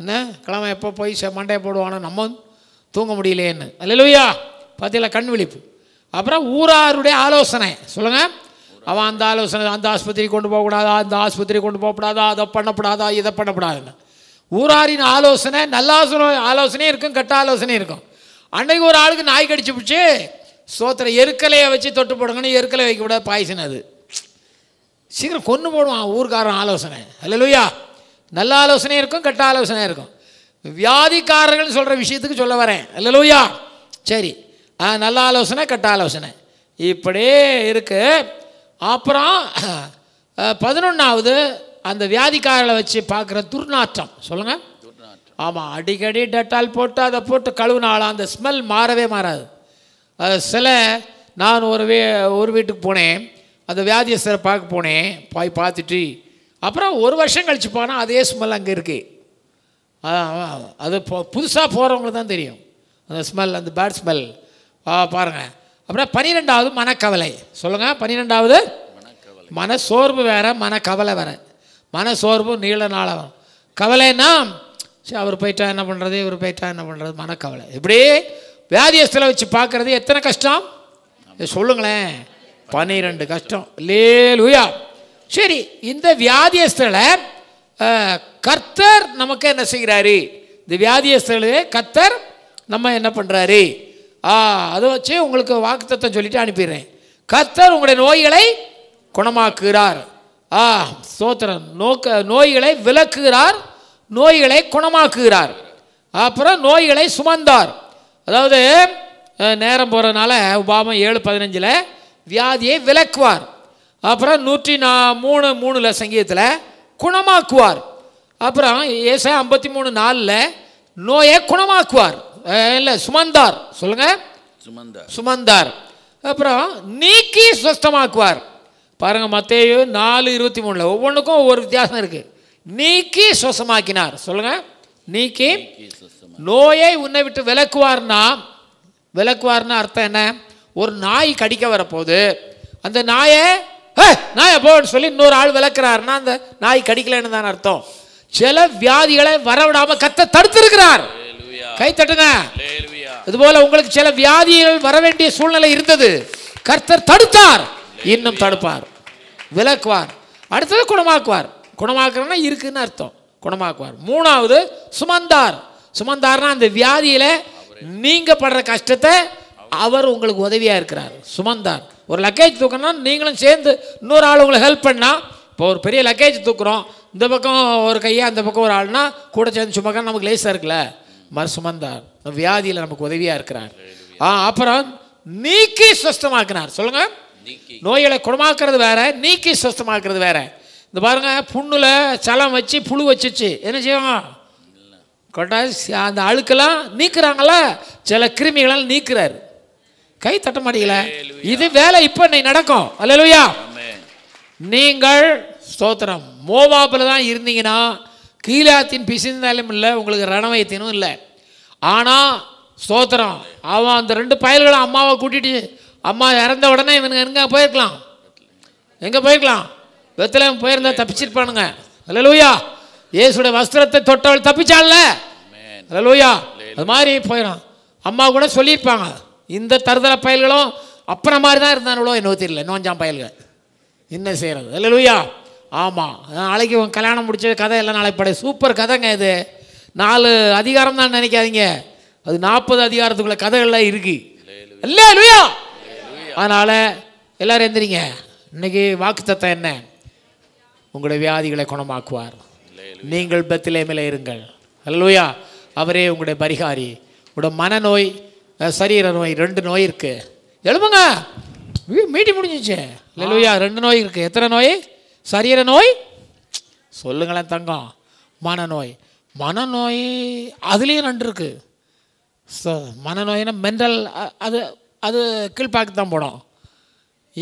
என்ன கிழமை எப்போ போய் மண்டையை போடுவானோ நம்ம தூங்க முடியலையேன்னு அல்லையா பார்த்தீங்களா கண் விழிப்பு அப்புறம் ஊராருடைய ஆலோசனை சொல்லுங்கள் அவன் அந்த ஆலோசனை அந்த ஆஸ்பத்திரி கொண்டு போகக்கூடாதா அந்த ஆஸ்பத்திரி கொண்டு போகக்கூடாதா அதை பண்ணக்கூடாதா இதை பண்ணப்படாதுன்னு ஊராரின் ஆலோசனை நல்ல ஆலோசனை ஆலோசனையும் இருக்கும் கெட்ட ஆலோசனையும் இருக்கும் அன்றைக்கு ஒரு ஆளுக்கு நாய் கடிச்சு பிடிச்சி சோத்திர எருக்கலையை வச்சு தொட்டு போடுங்கன்னு எருக்கலை வைக்கக்கூடாது பாய்சன் அது சீக்கிரம் கொன்று போடுவான் ஊர்க்காரன் ஆலோசனை லூயா நல்ல ஆலோசனை இருக்கும் கெட்ட ஆலோசனை இருக்கும் வியாதிக்காரர்கள் சொல்கிற விஷயத்துக்கு சொல்ல வரேன் லூயா சரி ஆ நல்ல ஆலோசனை கெட்ட ஆலோசனை இப்படியே இருக்கு அப்புறம் பதினொன்றாவது அந்த வியாதிக்காரர்களை வச்சு பார்க்குற துர்நாற்றம் சொல்லுங்கள் ஆமாம் அடிக்கடி டெட்டால் போட்டு அதை போட்டு கழுவுனாலும் அந்த ஸ்மெல் மாறவே மாறாது சில நான் ஒரு வே ஒரு வீட்டுக்கு போனேன் அந்த வியாதியஸ்தரை பார்க்க போனேன் போய் பார்த்துட்டு அப்புறம் ஒரு வருஷம் கழித்து போனால் அதே ஸ்மெல் அங்கே இருக்குது அது புதுசாக போகிறவங்களுக்கு தான் தெரியும் அந்த ஸ்மெல் அந்த பேட் ஸ்மெல் பாருங்கள் அப்புறம் பன்னிரெண்டாவது மனக்கவலை சொல்லுங்கள் பன்னிரெண்டாவது மன சோர்வு வேறு மனக்கவலை வேறு மன சோர்வு நீள நாளாக வரும் கவலைன்னா சரி அவர் போயிட்டா என்ன பண்ணுறது இவர் போயிட்டா என்ன பண்ணுறது மனக்கவலை இப்படி வியாதியஸ்தலை வச்சு பார்க்குறது எத்தனை கஷ்டம் சொல்லுங்களேன் பன்னிரெண்டு கஷ்டம் லேலுயா சரி இந்த வியாதியஸ்தலை கர்த்தர் நமக்கு என்ன செய்கிறாரு இந்த வியாதியஸ்திலே கர்த்தர் நம்ம என்ன பண்ணுறாரு ஆ அதை வச்சு உங்களுக்கு வாக்குத்தத்தம் சொல்லிவிட்டு அனுப்பிடுறேன் கர்த்தர் உங்களுடைய நோய்களை குணமாக்குகிறார் ஆ சோத்திரன் நோக்க நோய்களை விளக்குகிறார் நோய்களை குணமாக்குகிறார் அப்புறம் நோய்களை சுமந்தார் அதாவது நேரம் போகிறதுனால உபாமா ஏழு பதினஞ்சில் வியாதியை விளக்குவார் அப்புறம் நூற்றி நா மூணு மூணில் சங்கீதத்தில் குணமாக்குவார் அப்புறம் ஏசா ஐம்பத்தி மூணு நாலில் நோயை குணமாக்குவார் இல்லை சுமந்தார் சொல்லுங்கள் சுமந்தார் சுமந்தார் அப்புறம் நீக்கி சுஸ்தமாக்குவார் பாருங்கள் மத்தேயு நாலு இருபத்தி மூணில் ஒவ்வொன்றுக்கும் ஒவ்வொரு வித்தியாசம் இருக்குது நீக்கி சுவசமாக்கினார் சொல்லுங்கள் நீக்கி நோயை உன்னை விட்டு விளக்குவார்னா விளக்குவார்னா அர்த்தம் என்ன ஒரு நாய் கடிக்க வரப்போகுது அந்த நாயை நாய் போன்னு சொல்லி இன்னொரு ஆள் விளக்குறாருன்னா அந்த நாய் கடிக்கலன்னு தான் அர்த்தம் சில வியாதிகளை வரவிடாம கத்த தடுத்திருக்கிறார் கை தட்டுங்க போல உங்களுக்கு சில வியாதிகள் வர வேண்டிய சூழ்நிலை இருந்தது கர்த்தர் தடுத்தார் இன்னும் தடுப்பார் விளக்குவார் அடுத்தது குணமாக்குவார் குணமாக்குறேன்னா இருக்குன்னு அர்த்தம் குணமாக்குவார் மூணாவது சுமந்தார் சுமந்தார்னா அந்த வியாதியில் நீங்கள் படுற கஷ்டத்தை அவர் உங்களுக்கு உதவியாக இருக்கிறார் சுமந்தார் ஒரு லக்கேஜ் தூக்கணும்னா நீங்களும் சேர்ந்து இன்னொரு ஆள் உங்களை ஹெல்ப் பண்ணால் இப்போ ஒரு பெரிய லக்கேஜ் தூக்குறோம் இந்த பக்கம் ஒரு கையாக அந்த பக்கம் ஒரு ஆள்னா கூட சேர்ந்து சும்மாக்கா நமக்கு லேசாக இருக்குல்ல மறு சுமந்தார் வியாதியில் நமக்கு உதவியாக இருக்கிறார் ஆ அப்புறம் நீக்கி சுஸ்தமாக்கினார் சொல்லுங்கள் நோய்களை குணமாக்குறது வேற நீக்கி சுஸ்தமாக்குறது வேற இந்த பாருங்க புண்ணில் சலம் வச்சு புழு வச்சுச்சு என்ன செய்வான் கொட்டாசி அந்த அழுக்கெல்லாம் நீக்கிறாங்களா சில கிருமிகளால் நீக்கிறார் கை தட்ட மாட்டீங்களா இது வேலை இப்போ நீ நடக்கும் அல்லலுயா நீங்கள் ஸ்தோத்திரம் மோவாப்பில் தான் இருந்தீங்கன்னா கீழாத்தின் பிசிந்தாலும் இல்லை உங்களுக்கு ரணவயத்தினும் இல்லை ஆனால் ஸ்தோத்திரம் அவன் அந்த ரெண்டு பயல்களும் அம்மாவை கூட்டிட்டு அம்மா இறந்த உடனே இவனுங்க எங்கே போயிருக்கலாம் எங்கே போயிருக்கலாம் வெத்தலை போயிருந்தா தப்பிச்சிருப்பானுங்க அல்லலுயா இயேசுடைய வஸ்திரத்தை தொட்டவள் தப்பிச்சாள்ல லூயா அது மாதிரி போயிடும் அம்மா கூட சொல்லியிருப்பாங்க இந்த தருதல பயல்களும் அப்புறம் மாதிரி தான் இருந்தாங்களோ என்ன தெரியல நோஞ்சாம் பயல்கள் என்ன செய்கிறது இல்லை லூயா ஆமாம் நாளைக்கு உன் கல்யாணம் முடிச்ச கதை எல்லாம் நாளைக்கு படை சூப்பர் கதைங்க இது நாலு அதிகாரம் தான் நினைக்காதீங்க அது நாற்பது அதிகாரத்துக்குள்ள கதைகள்லாம் இருக்குது இல்லை லூயா அதனால் எல்லோரும் எந்திரிங்க இன்றைக்கி வாக்குத்தத்தை என்ன உங்களுடைய வியாதிகளை குணமாக்குவார் நீங்கள் பெத்திலேமில் இருங்கள் அல்லூயா அவரே உங்களுடைய பரிகாரி உங்களோட மனநோய் சரீர நோய் ரெண்டு நோய் இருக்குது எழுப்புங்க மீட்டி முடிஞ்சிச்சு லெலுயா ரெண்டு நோய் இருக்குது எத்தனை நோய் சரீர நோய் சொல்லுங்களேன் தங்கம் மனநோய் மனநோய் அதுலேயும் ரெண்டு இருக்குது ஸோ மனநோயினா மென்டல் அது அது கீழ்பாக்கு தான் போனோம்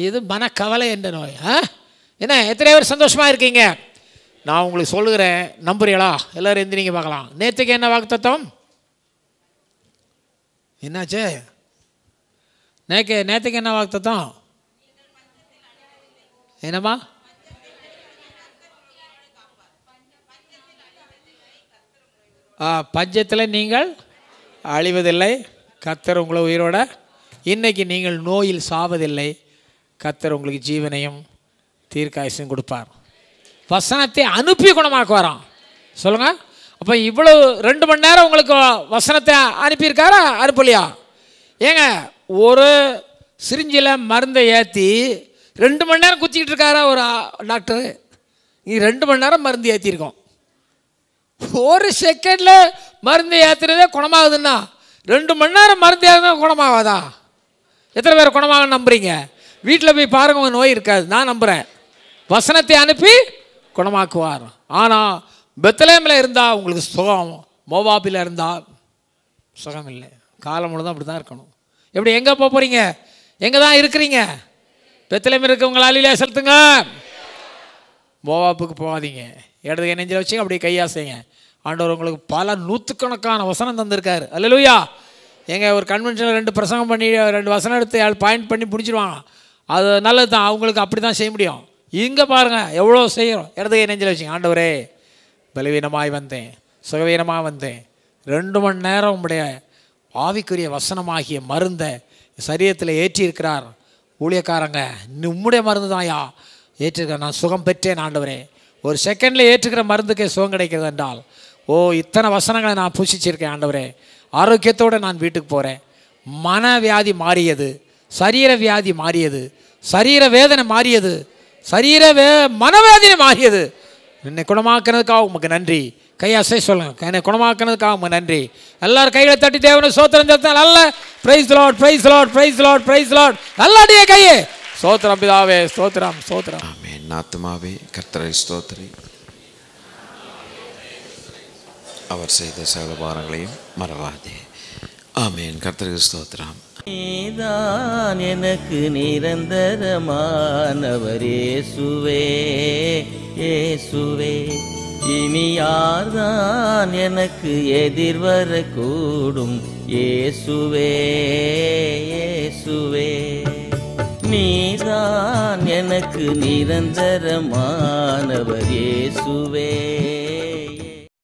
இது மனக்கவலை என்ற நோய் ஆ என்ன எத்தனை பேர் சந்தோஷமாக இருக்கீங்க நான் உங்களுக்கு சொல்லுகிறேன் நம்புறீங்களா எல்லோரும் நீங்கள் பார்க்கலாம் நேற்றுக்கு என்ன வாக்குத்தத்தம் என்னாச்சு நேற்று நேற்றுக்கு என்ன வாக்குத்தத்தம் என்னம்மா ஆ பஞ்சத்தில் நீங்கள் அழிவதில்லை கத்தர் உங்களை உயிரோட இன்றைக்கி நீங்கள் நோயில் சாவதில்லை கத்தர் உங்களுக்கு ஜீவனையும் தீர்க்காயசையும் கொடுப்பார் வசனத்தை அனுப்பி குணமாக்குவாராம் சொல்லுங்கள் அப்போ இவ்வளோ ரெண்டு மணி நேரம் உங்களுக்கு வசனத்தை அனுப்பியிருக்காரா அனுப்பலையா ஏங்க ஒரு சிரிஞ்சில் மருந்தை ஏற்றி ரெண்டு மணி நேரம் குத்திக்கிட்டு இருக்காரா ஒரு டாக்டரு நீ ரெண்டு மணி நேரம் மருந்து ஏற்றிருக்கோம் ஒரு செகண்டில் மருந்து ஏற்றுறதே குணமாகுதுன்னா ரெண்டு மணி நேரம் மருந்து ஏற்றினா குணமாகாதா எத்தனை பேர் குணமாக நம்புறீங்க வீட்டில் போய் பாருங்க நோய் இருக்காது நான் நம்புகிறேன் வசனத்தை அனுப்பி குணமாக்குவார் ஆனால் பெத்தலேமில் இருந்தால் உங்களுக்கு சுகம் மோபாப்பில் இருந்தால் சுகம் இல்லை காலம் முழுதும் அப்படி தான் இருக்கணும் எப்படி எங்கே போக போகிறீங்க எங்கே தான் இருக்கிறீங்க பெத்தலேம் இருக்கவங்களா அலிலே செலுத்துங்க மோவாப்புக்கு போகாதீங்க இடது நெஞ்சில் வச்சுங்க அப்படியே கையாசைங்க ஆண்டவர் உங்களுக்கு பல நூற்றுக்கணக்கான வசனம் தந்திருக்காரு அல்லலூயா எங்கள் ஒரு கன்வென்ஷனில் ரெண்டு பிரசங்கம் பண்ணி ரெண்டு வசனம் எடுத்து பாயிண்ட் பண்ணி பிடிச்சிருவாங்க அது நல்லது தான் அவங்களுக்கு அப்படி தான் செய்ய முடியும் இங்கே பாருங்கள் எவ்வளோ செய்கிறோம் கை நெஞ்சில் வச்சுங்க ஆண்டவரே பலவீனமாய் வந்தேன் சுகவீனமாக வந்தேன் ரெண்டு மணி நேரம் உங்களுடைய ஆவிக்குரிய வசனமாகிய மருந்தை சரீரத்தில் ஏற்றியிருக்கிறார் ஊழியக்காரங்க உம்முடைய மருந்து யா ஏற்றிருக்கிறேன் நான் சுகம் பெற்றேன் ஆண்டவரே ஒரு செகண்டில் ஏற்றுக்கிற மருந்துக்கே சுகம் கிடைக்கிறது என்றால் ஓ இத்தனை வசனங்களை நான் பூசிச்சிருக்கேன் ஆண்டவரே ஆரோக்கியத்தோடு நான் வீட்டுக்கு போகிறேன் மன வியாதி மாறியது சரீர வியாதி மாறியது சரீர வேதனை மாறியது சரீர வே மனவேதனை மாறியது என்னை குணமாக்குனதுக்காக உமக்கு நன்றி கையாசை சொல்லுங்கள் என்னை குணமாக்குனதுக்காக உமக்கு நன்றி எல்லாரும் கையில் தட்டி தேவனை சோத்திரம் தான் நல்ல praise Lord praise Lord praise Lord praise Lord நல்லாடிய கையே சோத்திரம் பிதாவே சோத்திரம் சோத்திரம் ஆமே நாத்துமாவே கர்த்தரை ஸ்தோத்திரி அவர் செய்த சகபாரங்களையும் மறவாதே ஆமேன் கர்த்தருக்கு ஸ்தோத்திரம் நீதான் எனக்கு நிரந்தரமானவர் ஏசுவே ஏசுவே இனி யார்தான் எனக்கு எதிர்வர கூடும் ஏசுவே ஏசுவே நீதான் எனக்கு நிரந்தரமானவர் ஏசுவே